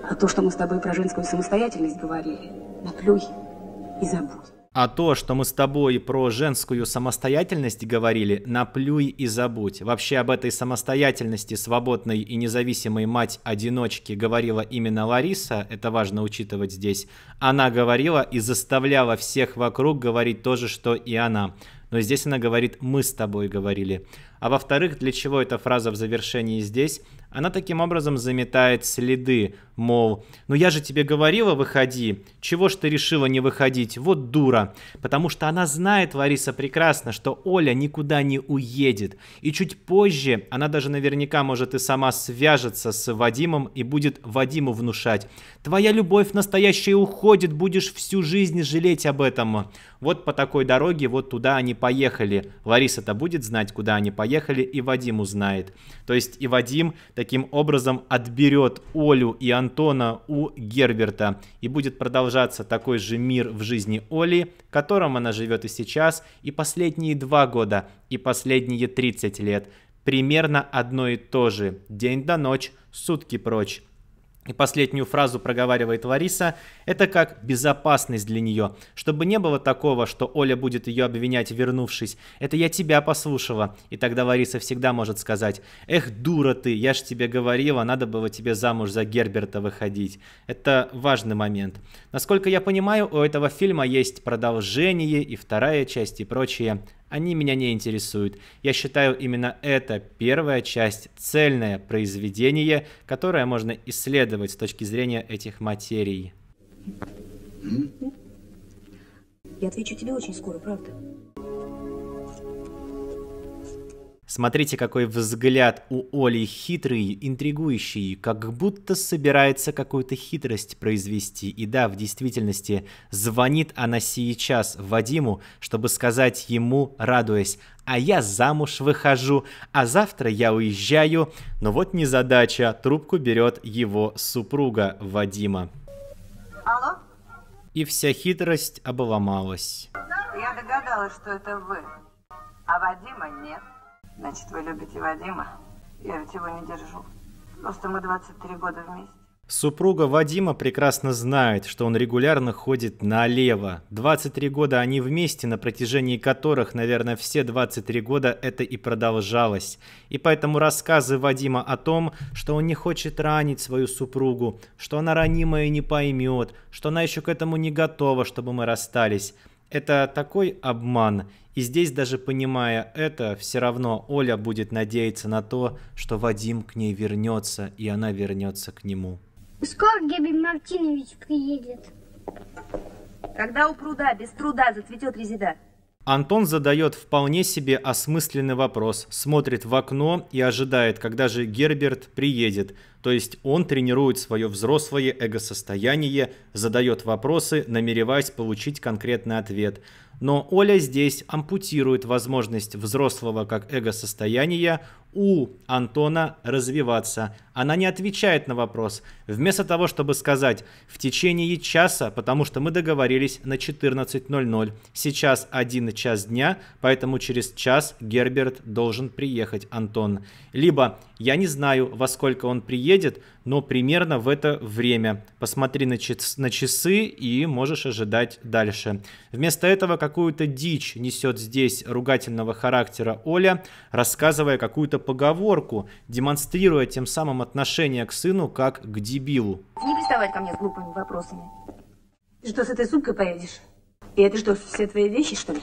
А то, что мы с тобой про женскую самостоятельность говорили, наплюй и забудь. А то, что мы с тобой про женскую самостоятельность говорили, наплюй и забудь. Вообще об этой самостоятельности свободной и независимой мать-одиночки говорила именно Лариса, это важно учитывать здесь. Она говорила и заставляла всех вокруг говорить то же, что и она. Но здесь она говорит «мы с тобой говорили». А во-вторых, для чего эта фраза в завершении здесь? Она таким образом заметает следы, мол, ну я же тебе говорила, выходи, чего ж ты решила не выходить, вот дура. Потому что она знает, Лариса, прекрасно, что Оля никуда не уедет. И чуть позже она даже наверняка может и сама свяжется с Вадимом и будет Вадиму внушать. Твоя любовь настоящая уходит, будешь всю жизнь жалеть об этом. Вот по такой дороге вот туда они поехали. Лариса-то будет знать, куда они поехали поехали, и Вадим узнает. То есть и Вадим таким образом отберет Олю и Антона у Герберта. И будет продолжаться такой же мир в жизни Оли, которым она живет и сейчас, и последние два года, и последние 30 лет. Примерно одно и то же. День до ночь, сутки прочь. И последнюю фразу проговаривает Лариса. Это как безопасность для нее. Чтобы не было такого, что Оля будет ее обвинять, вернувшись. Это я тебя послушала. И тогда Лариса всегда может сказать. Эх, дура ты, я ж тебе говорила, надо было тебе замуж за Герберта выходить. Это важный момент. Насколько я понимаю, у этого фильма есть продолжение и вторая часть и прочее они меня не интересуют. Я считаю именно это первая часть, цельное произведение, которое можно исследовать с точки зрения этих материй. Я отвечу тебе очень скоро, правда? Смотрите, какой взгляд у Оли хитрый, интригующий, как будто собирается какую-то хитрость произвести. И да, в действительности, звонит она сейчас Вадиму, чтобы сказать ему, радуясь, а я замуж выхожу, а завтра я уезжаю. Но вот незадача, трубку берет его супруга Вадима. Алло? И вся хитрость обломалась. Я догадалась, что это вы, а Вадима нет. Значит, вы любите Вадима? Я ведь его не держу. Просто мы 23 года вместе. Супруга Вадима прекрасно знает, что он регулярно ходит налево. 23 года они вместе, на протяжении которых, наверное, все 23 года это и продолжалось. И поэтому рассказы Вадима о том, что он не хочет ранить свою супругу, что она ранимая и не поймет, что она еще к этому не готова, чтобы мы расстались – это такой обман, и здесь даже понимая это, все равно Оля будет надеяться на то, что Вадим к ней вернется, и она вернется к нему. Скоро Георгий Мартинович приедет. Когда у пруда без труда зацветет резида? Антон задает вполне себе осмысленный вопрос, смотрит в окно и ожидает, когда же Герберт приедет. То есть он тренирует свое взрослое эго-состояние, задает вопросы, намереваясь получить конкретный ответ. Но Оля здесь ампутирует возможность взрослого как эго-состояния у Антона развиваться. Она не отвечает на вопрос. Вместо того, чтобы сказать «в течение часа», потому что мы договорились на 14.00. Сейчас один час дня, поэтому через час Герберт должен приехать, Антон. Либо «я не знаю, во сколько он приедет, но примерно в это время. Посмотри на, час, на часы и можешь ожидать дальше». Вместо этого какую-то дичь несет здесь ругательного характера Оля, рассказывая какую-то поговорку, демонстрируя тем самым отношение к сыну как к дебилу. Не приставать ко мне с глупыми вопросами. Ты что, с этой сумкой поедешь? И это что, все твои вещи, что ли?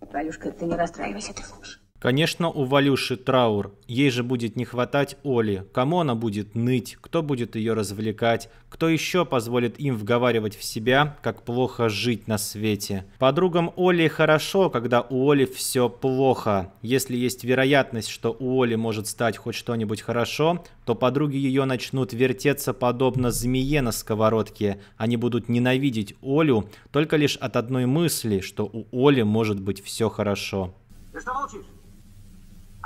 Валюшка, ты не расстраивайся, ты слышишь. Конечно, у Валюши траур. Ей же будет не хватать Оли. Кому она будет ныть? Кто будет ее развлекать? Кто еще позволит им вговаривать в себя, как плохо жить на свете? Подругам Оли хорошо, когда у Оли все плохо. Если есть вероятность, что у Оли может стать хоть что-нибудь хорошо, то подруги ее начнут вертеться подобно змее на сковородке. Они будут ненавидеть Олю только лишь от одной мысли, что у Оли может быть все хорошо. Ты что молчишь?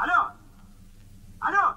Алло! Алло!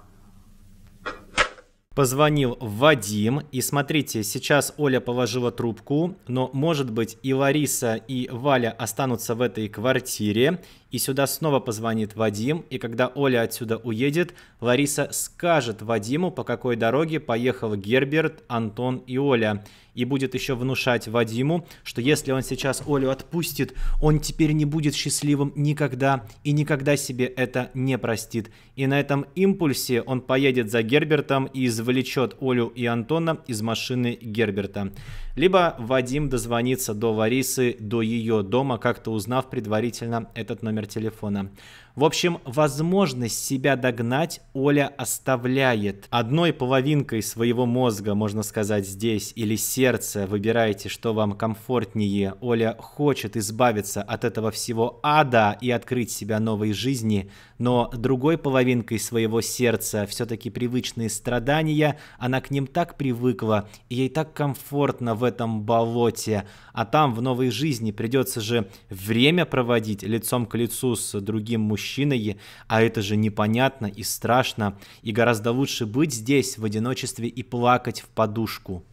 Позвонил Вадим, и смотрите, сейчас Оля положила трубку, но, может быть, и Лариса, и Валя останутся в этой квартире, и сюда снова позвонит Вадим, и когда Оля отсюда уедет, Лариса скажет Вадиму, по какой дороге поехал Герберт, Антон и Оля и будет еще внушать Вадиму, что если он сейчас Олю отпустит, он теперь не будет счастливым никогда и никогда себе это не простит. И на этом импульсе он поедет за Гербертом и извлечет Олю и Антона из машины Герберта. Либо Вадим дозвонится до Варисы, до ее дома, как-то узнав предварительно этот номер телефона. В общем, возможность себя догнать Оля оставляет. Одной половинкой своего мозга, можно сказать, здесь, или сердца, выбирайте, что вам комфортнее. Оля хочет избавиться от этого всего ада и открыть себя новой жизни, но другой половинкой своего сердца все-таки привычные страдания, она к ним так привыкла, и ей так комфортно в этом болоте, а там в новой жизни придется же время проводить лицом к лицу с другим мужчиной, а это же непонятно и страшно, и гораздо лучше быть здесь в одиночестве и плакать в подушку.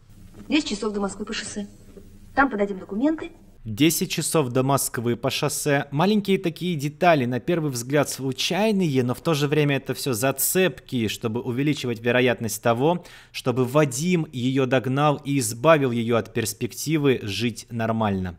10 часов до Москвы по шоссе. Там подадим документы, 10 часов до Москвы по шоссе. Маленькие такие детали, на первый взгляд случайные, но в то же время это все зацепки, чтобы увеличивать вероятность того, чтобы Вадим ее догнал и избавил ее от перспективы жить нормально.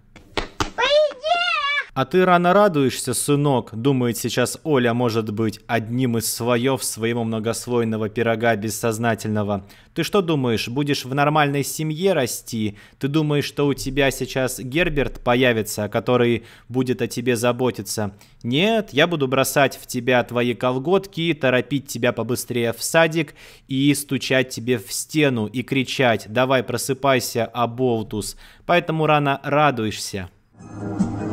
«А ты рано радуешься, сынок», — думает сейчас Оля, может быть, одним из слоев своего многослойного пирога бессознательного. «Ты что думаешь, будешь в нормальной семье расти? Ты думаешь, что у тебя сейчас Герберт появится, который будет о тебе заботиться? Нет, я буду бросать в тебя твои колготки, торопить тебя побыстрее в садик и стучать тебе в стену и кричать «Давай, просыпайся, оболтус!» Поэтому рано радуешься. Thank you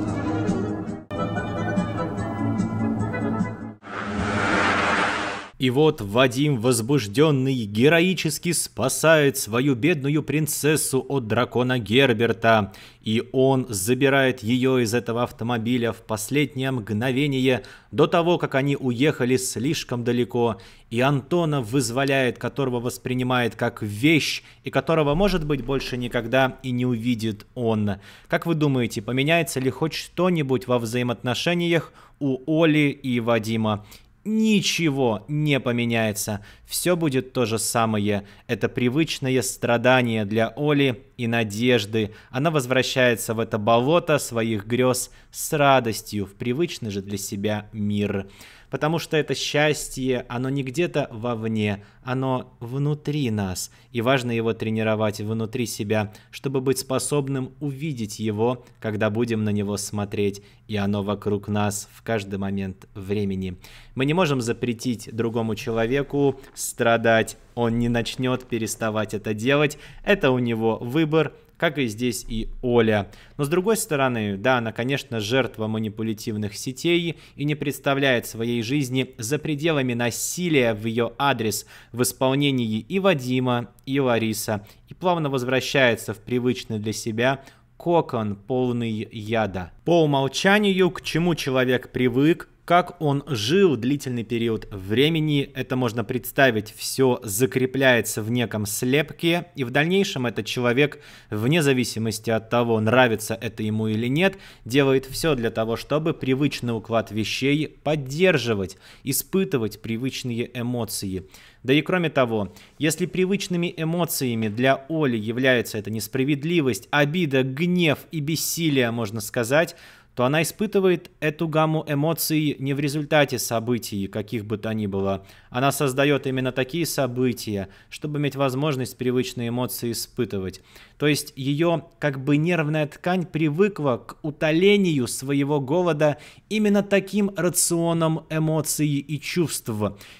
И вот Вадим, возбужденный, героически спасает свою бедную принцессу от дракона Герберта. И он забирает ее из этого автомобиля в последнее мгновение, до того, как они уехали слишком далеко. И Антона вызволяет, которого воспринимает как вещь, и которого, может быть, больше никогда и не увидит он. Как вы думаете, поменяется ли хоть что-нибудь во взаимоотношениях у Оли и Вадима? ничего не поменяется. Все будет то же самое. Это привычное страдание для Оли и надежды. Она возвращается в это болото своих грез с радостью, в привычный же для себя мир потому что это счастье, оно не где-то вовне, оно внутри нас, и важно его тренировать внутри себя, чтобы быть способным увидеть его, когда будем на него смотреть, и оно вокруг нас в каждый момент времени. Мы не можем запретить другому человеку страдать, он не начнет переставать это делать, это у него выбор, как и здесь и Оля. Но с другой стороны, да, она, конечно, жертва манипулятивных сетей и не представляет своей жизни за пределами насилия в ее адрес в исполнении и Вадима, и Лариса, и плавно возвращается в привычный для себя кокон, полный яда. По умолчанию, к чему человек привык, как он жил длительный период времени, это можно представить, все закрепляется в неком слепке, и в дальнейшем этот человек, вне зависимости от того, нравится это ему или нет, делает все для того, чтобы привычный уклад вещей поддерживать, испытывать привычные эмоции. Да и кроме того, если привычными эмоциями для Оли является эта несправедливость, обида, гнев и бессилие, можно сказать, то она испытывает эту гамму эмоций не в результате событий, каких бы то ни было. Она создает именно такие события, чтобы иметь возможность привычные эмоции испытывать. То есть ее как бы нервная ткань привыкла к утолению своего голода именно таким рационом эмоций и чувств.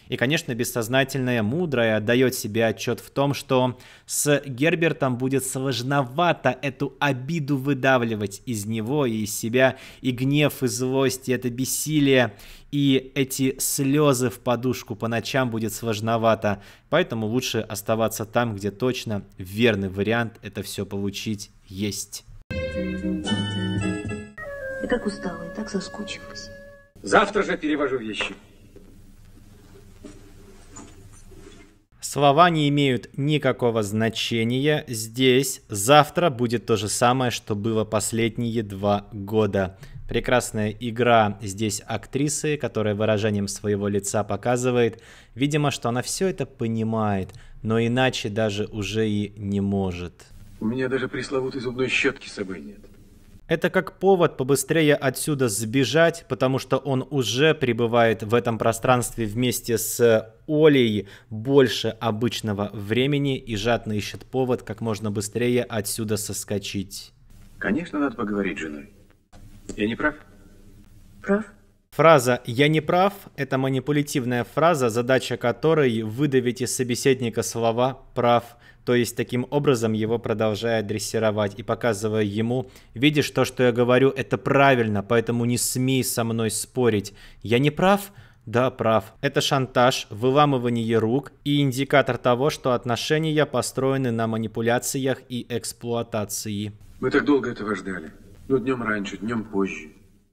И, конечно, бессознательная мудрая дает себе отчет в том, что с Гербертом будет сложновато эту обиду выдавливать из него и из себя, и гнев, и злость, и это бессилие, и эти слезы в подушку по ночам будет сложновато, поэтому лучше оставаться там, где точно верный вариант это все получить есть. Я так устала, и так соскучилась. Завтра же перевожу вещи. Слова не имеют никакого значения. Здесь завтра будет то же самое, что было последние два года. Прекрасная игра здесь актрисы, которая выражением своего лица показывает, видимо, что она все это понимает, но иначе даже уже и не может. У меня даже пресловутой зубной щетки с собой нет. Это как повод побыстрее отсюда сбежать, потому что он уже пребывает в этом пространстве вместе с Олей больше обычного времени и жадно ищет повод как можно быстрее отсюда соскочить. Конечно, надо поговорить с женой. Я не прав? Прав. Фраза «я не прав» — это манипулятивная фраза, задача которой выдавить из собеседника слова «прав», то есть таким образом его продолжая дрессировать и показывая ему «видишь, то, что я говорю, это правильно, поэтому не смей со мной спорить. Я не прав?» Да, прав. Это шантаж, выламывание рук и индикатор того, что отношения построены на манипуляциях и эксплуатации. Мы так долго этого ждали. Ну, днем раньше, днем позже.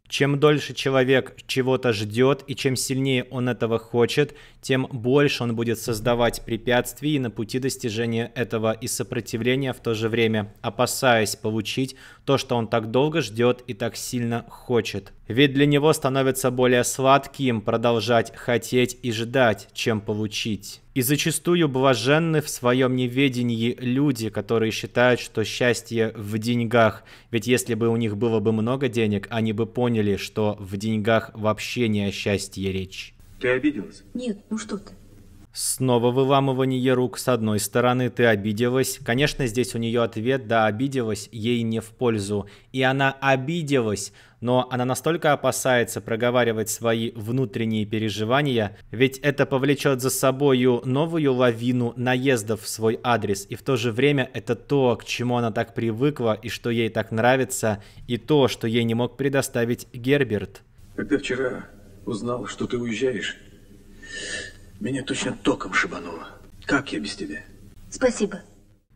Чем дольше человек чего-то ждет и чем сильнее он этого хочет, тем больше он будет создавать препятствий на пути достижения этого и сопротивления в то же время, опасаясь получить то, что он так долго ждет и так сильно хочет. Ведь для него становится более сладким продолжать хотеть и ждать, чем получить. И зачастую блаженны в своем неведении люди, которые считают, что счастье в деньгах. Ведь если бы у них было бы много денег, они бы поняли, что в деньгах вообще не о счастье речь. Ты обиделась? Нет, ну что ты. Снова выламывание рук. С одной стороны, ты обиделась. Конечно, здесь у нее ответ, да, обиделась, ей не в пользу. И она обиделась, но она настолько опасается проговаривать свои внутренние переживания, ведь это повлечет за собою новую лавину наездов в свой адрес, и в то же время это то, к чему она так привыкла и что ей так нравится, и то, что ей не мог предоставить Герберт. Когда вчера узнал, что ты уезжаешь, меня точно током шибануло. Как я без тебя? Спасибо.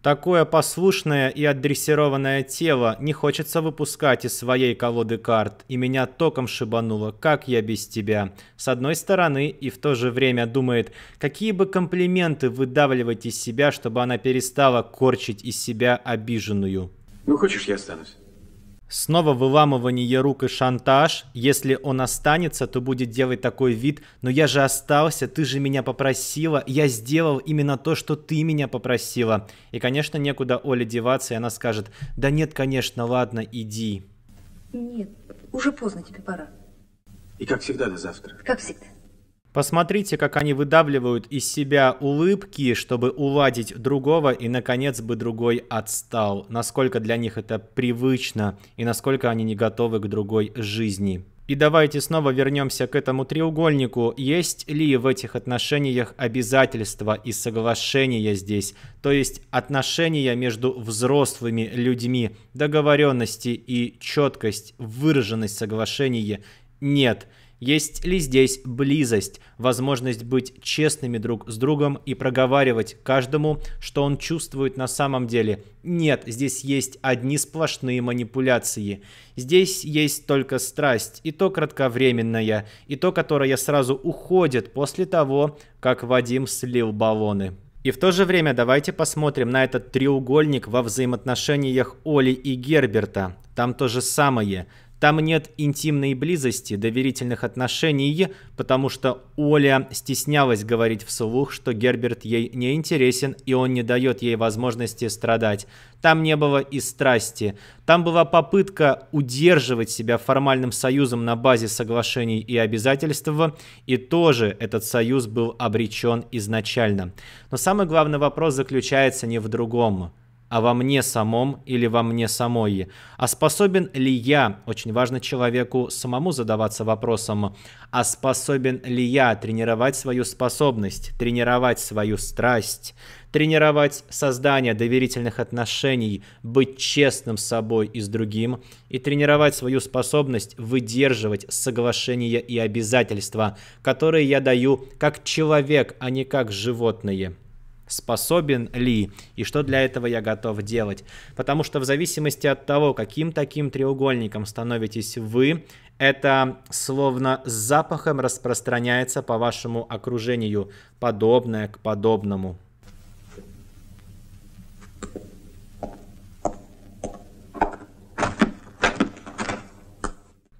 Такое послушное и отдрессированное тело не хочется выпускать из своей колоды карт, и меня током шибануло, как я без тебя. С одной стороны, и в то же время думает, какие бы комплименты выдавливать из себя, чтобы она перестала корчить из себя обиженную. Ну хочешь, я останусь? Снова выламывание рук и шантаж. Если он останется, то будет делать такой вид. Но я же остался, ты же меня попросила. Я сделал именно то, что ты меня попросила. И, конечно, некуда Оле деваться, и она скажет, да нет, конечно, ладно, иди. Нет, уже поздно, тебе пора. И как всегда до завтра. Как всегда. Посмотрите, как они выдавливают из себя улыбки, чтобы уладить другого, и, наконец, бы другой отстал. Насколько для них это привычно, и насколько они не готовы к другой жизни. И давайте снова вернемся к этому треугольнику. Есть ли в этих отношениях обязательства и соглашения здесь? То есть отношения между взрослыми людьми, договоренности и четкость, выраженность соглашения нет. Нет есть ли здесь близость, возможность быть честными друг с другом и проговаривать каждому, что он чувствует на самом деле? Нет, здесь есть одни сплошные манипуляции. Здесь есть только страсть, и то кратковременная, и то, которая сразу уходит после того, как Вадим слил баллоны. И в то же время давайте посмотрим на этот треугольник во взаимоотношениях Оли и Герберта. Там то же самое. Там нет интимной близости, доверительных отношений, потому что Оля стеснялась говорить вслух, что Герберт ей не интересен и он не дает ей возможности страдать. Там не было и страсти. Там была попытка удерживать себя формальным союзом на базе соглашений и обязательств, и тоже этот союз был обречен изначально. Но самый главный вопрос заключается не в другом а во мне самом или во мне самой? А способен ли я, очень важно человеку самому задаваться вопросом, а способен ли я тренировать свою способность, тренировать свою страсть, тренировать создание доверительных отношений, быть честным с собой и с другим, и тренировать свою способность выдерживать соглашения и обязательства, которые я даю как человек, а не как животные способен ли и что для этого я готов делать. Потому что в зависимости от того, каким таким треугольником становитесь вы, это словно запахом распространяется по вашему окружению, подобное к подобному.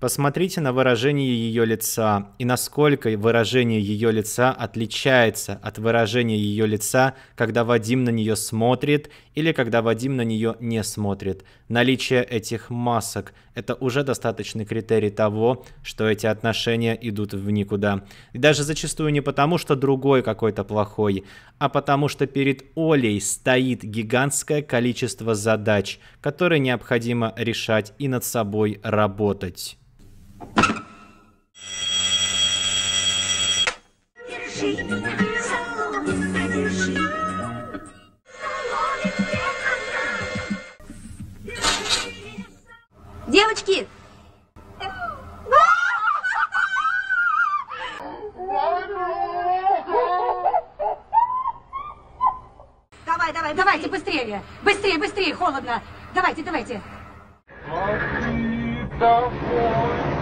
Посмотрите на выражение ее лица и насколько выражение ее лица отличается от выражения ее лица, когда Вадим на нее смотрит или когда Вадим на нее не смотрит. Наличие этих масок – это уже достаточный критерий того, что эти отношения идут в никуда. И даже зачастую не потому, что другой какой-то плохой, а потому что перед Олей стоит гигантское количество задач, которые необходимо решать и над собой работать. Девочки! Давай, давай, давайте быстрее! Быстрее, быстрее, холодно! Давайте, давайте! Давай, давай.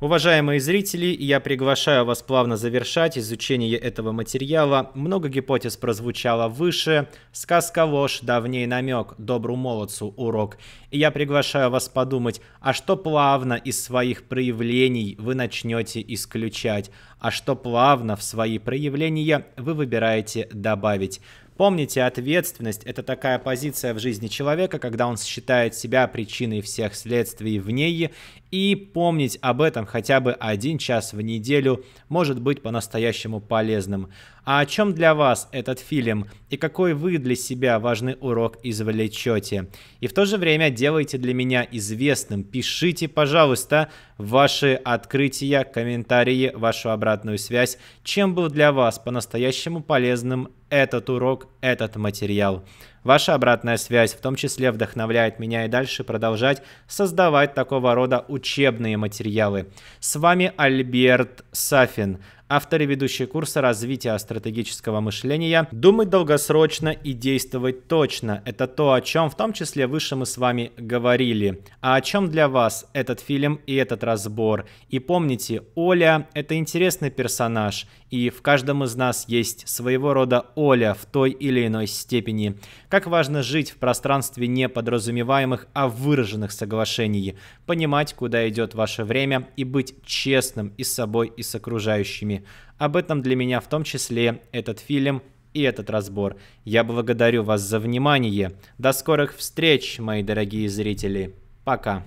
Уважаемые зрители, я приглашаю вас плавно завершать изучение этого материала. Много гипотез прозвучало выше. Сказка ложь, давней намек, добру молодцу урок. И я приглашаю вас подумать, а что плавно из своих проявлений вы начнете исключать, а что плавно в свои проявления вы выбираете добавить. Помните, ответственность – это такая позиция в жизни человека, когда он считает себя причиной всех следствий в ней, и помнить об этом хотя бы один час в неделю может быть по-настоящему полезным. А о чем для вас этот фильм и какой вы для себя важный урок извлечете? И в то же время делайте для меня известным. Пишите, пожалуйста, ваши открытия, комментарии, вашу обратную связь. Чем был для вас по-настоящему полезным этот урок, этот материал? Ваша обратная связь в том числе вдохновляет меня и дальше продолжать создавать такого рода учебные материалы. С вами Альберт Сафин автор и ведущий курса развития стратегического мышления, думать долгосрочно и действовать точно. Это то, о чем в том числе выше мы с вами говорили. А о чем для вас этот фильм и этот разбор. И помните, Оля — это интересный персонаж, и в каждом из нас есть своего рода Оля в той или иной степени. Как важно жить в пространстве не подразумеваемых, а выраженных соглашений, понимать, куда идет ваше время и быть честным и с собой, и с окружающими. Об этом для меня в том числе этот фильм и этот разбор. Я благодарю вас за внимание. До скорых встреч, мои дорогие зрители. Пока.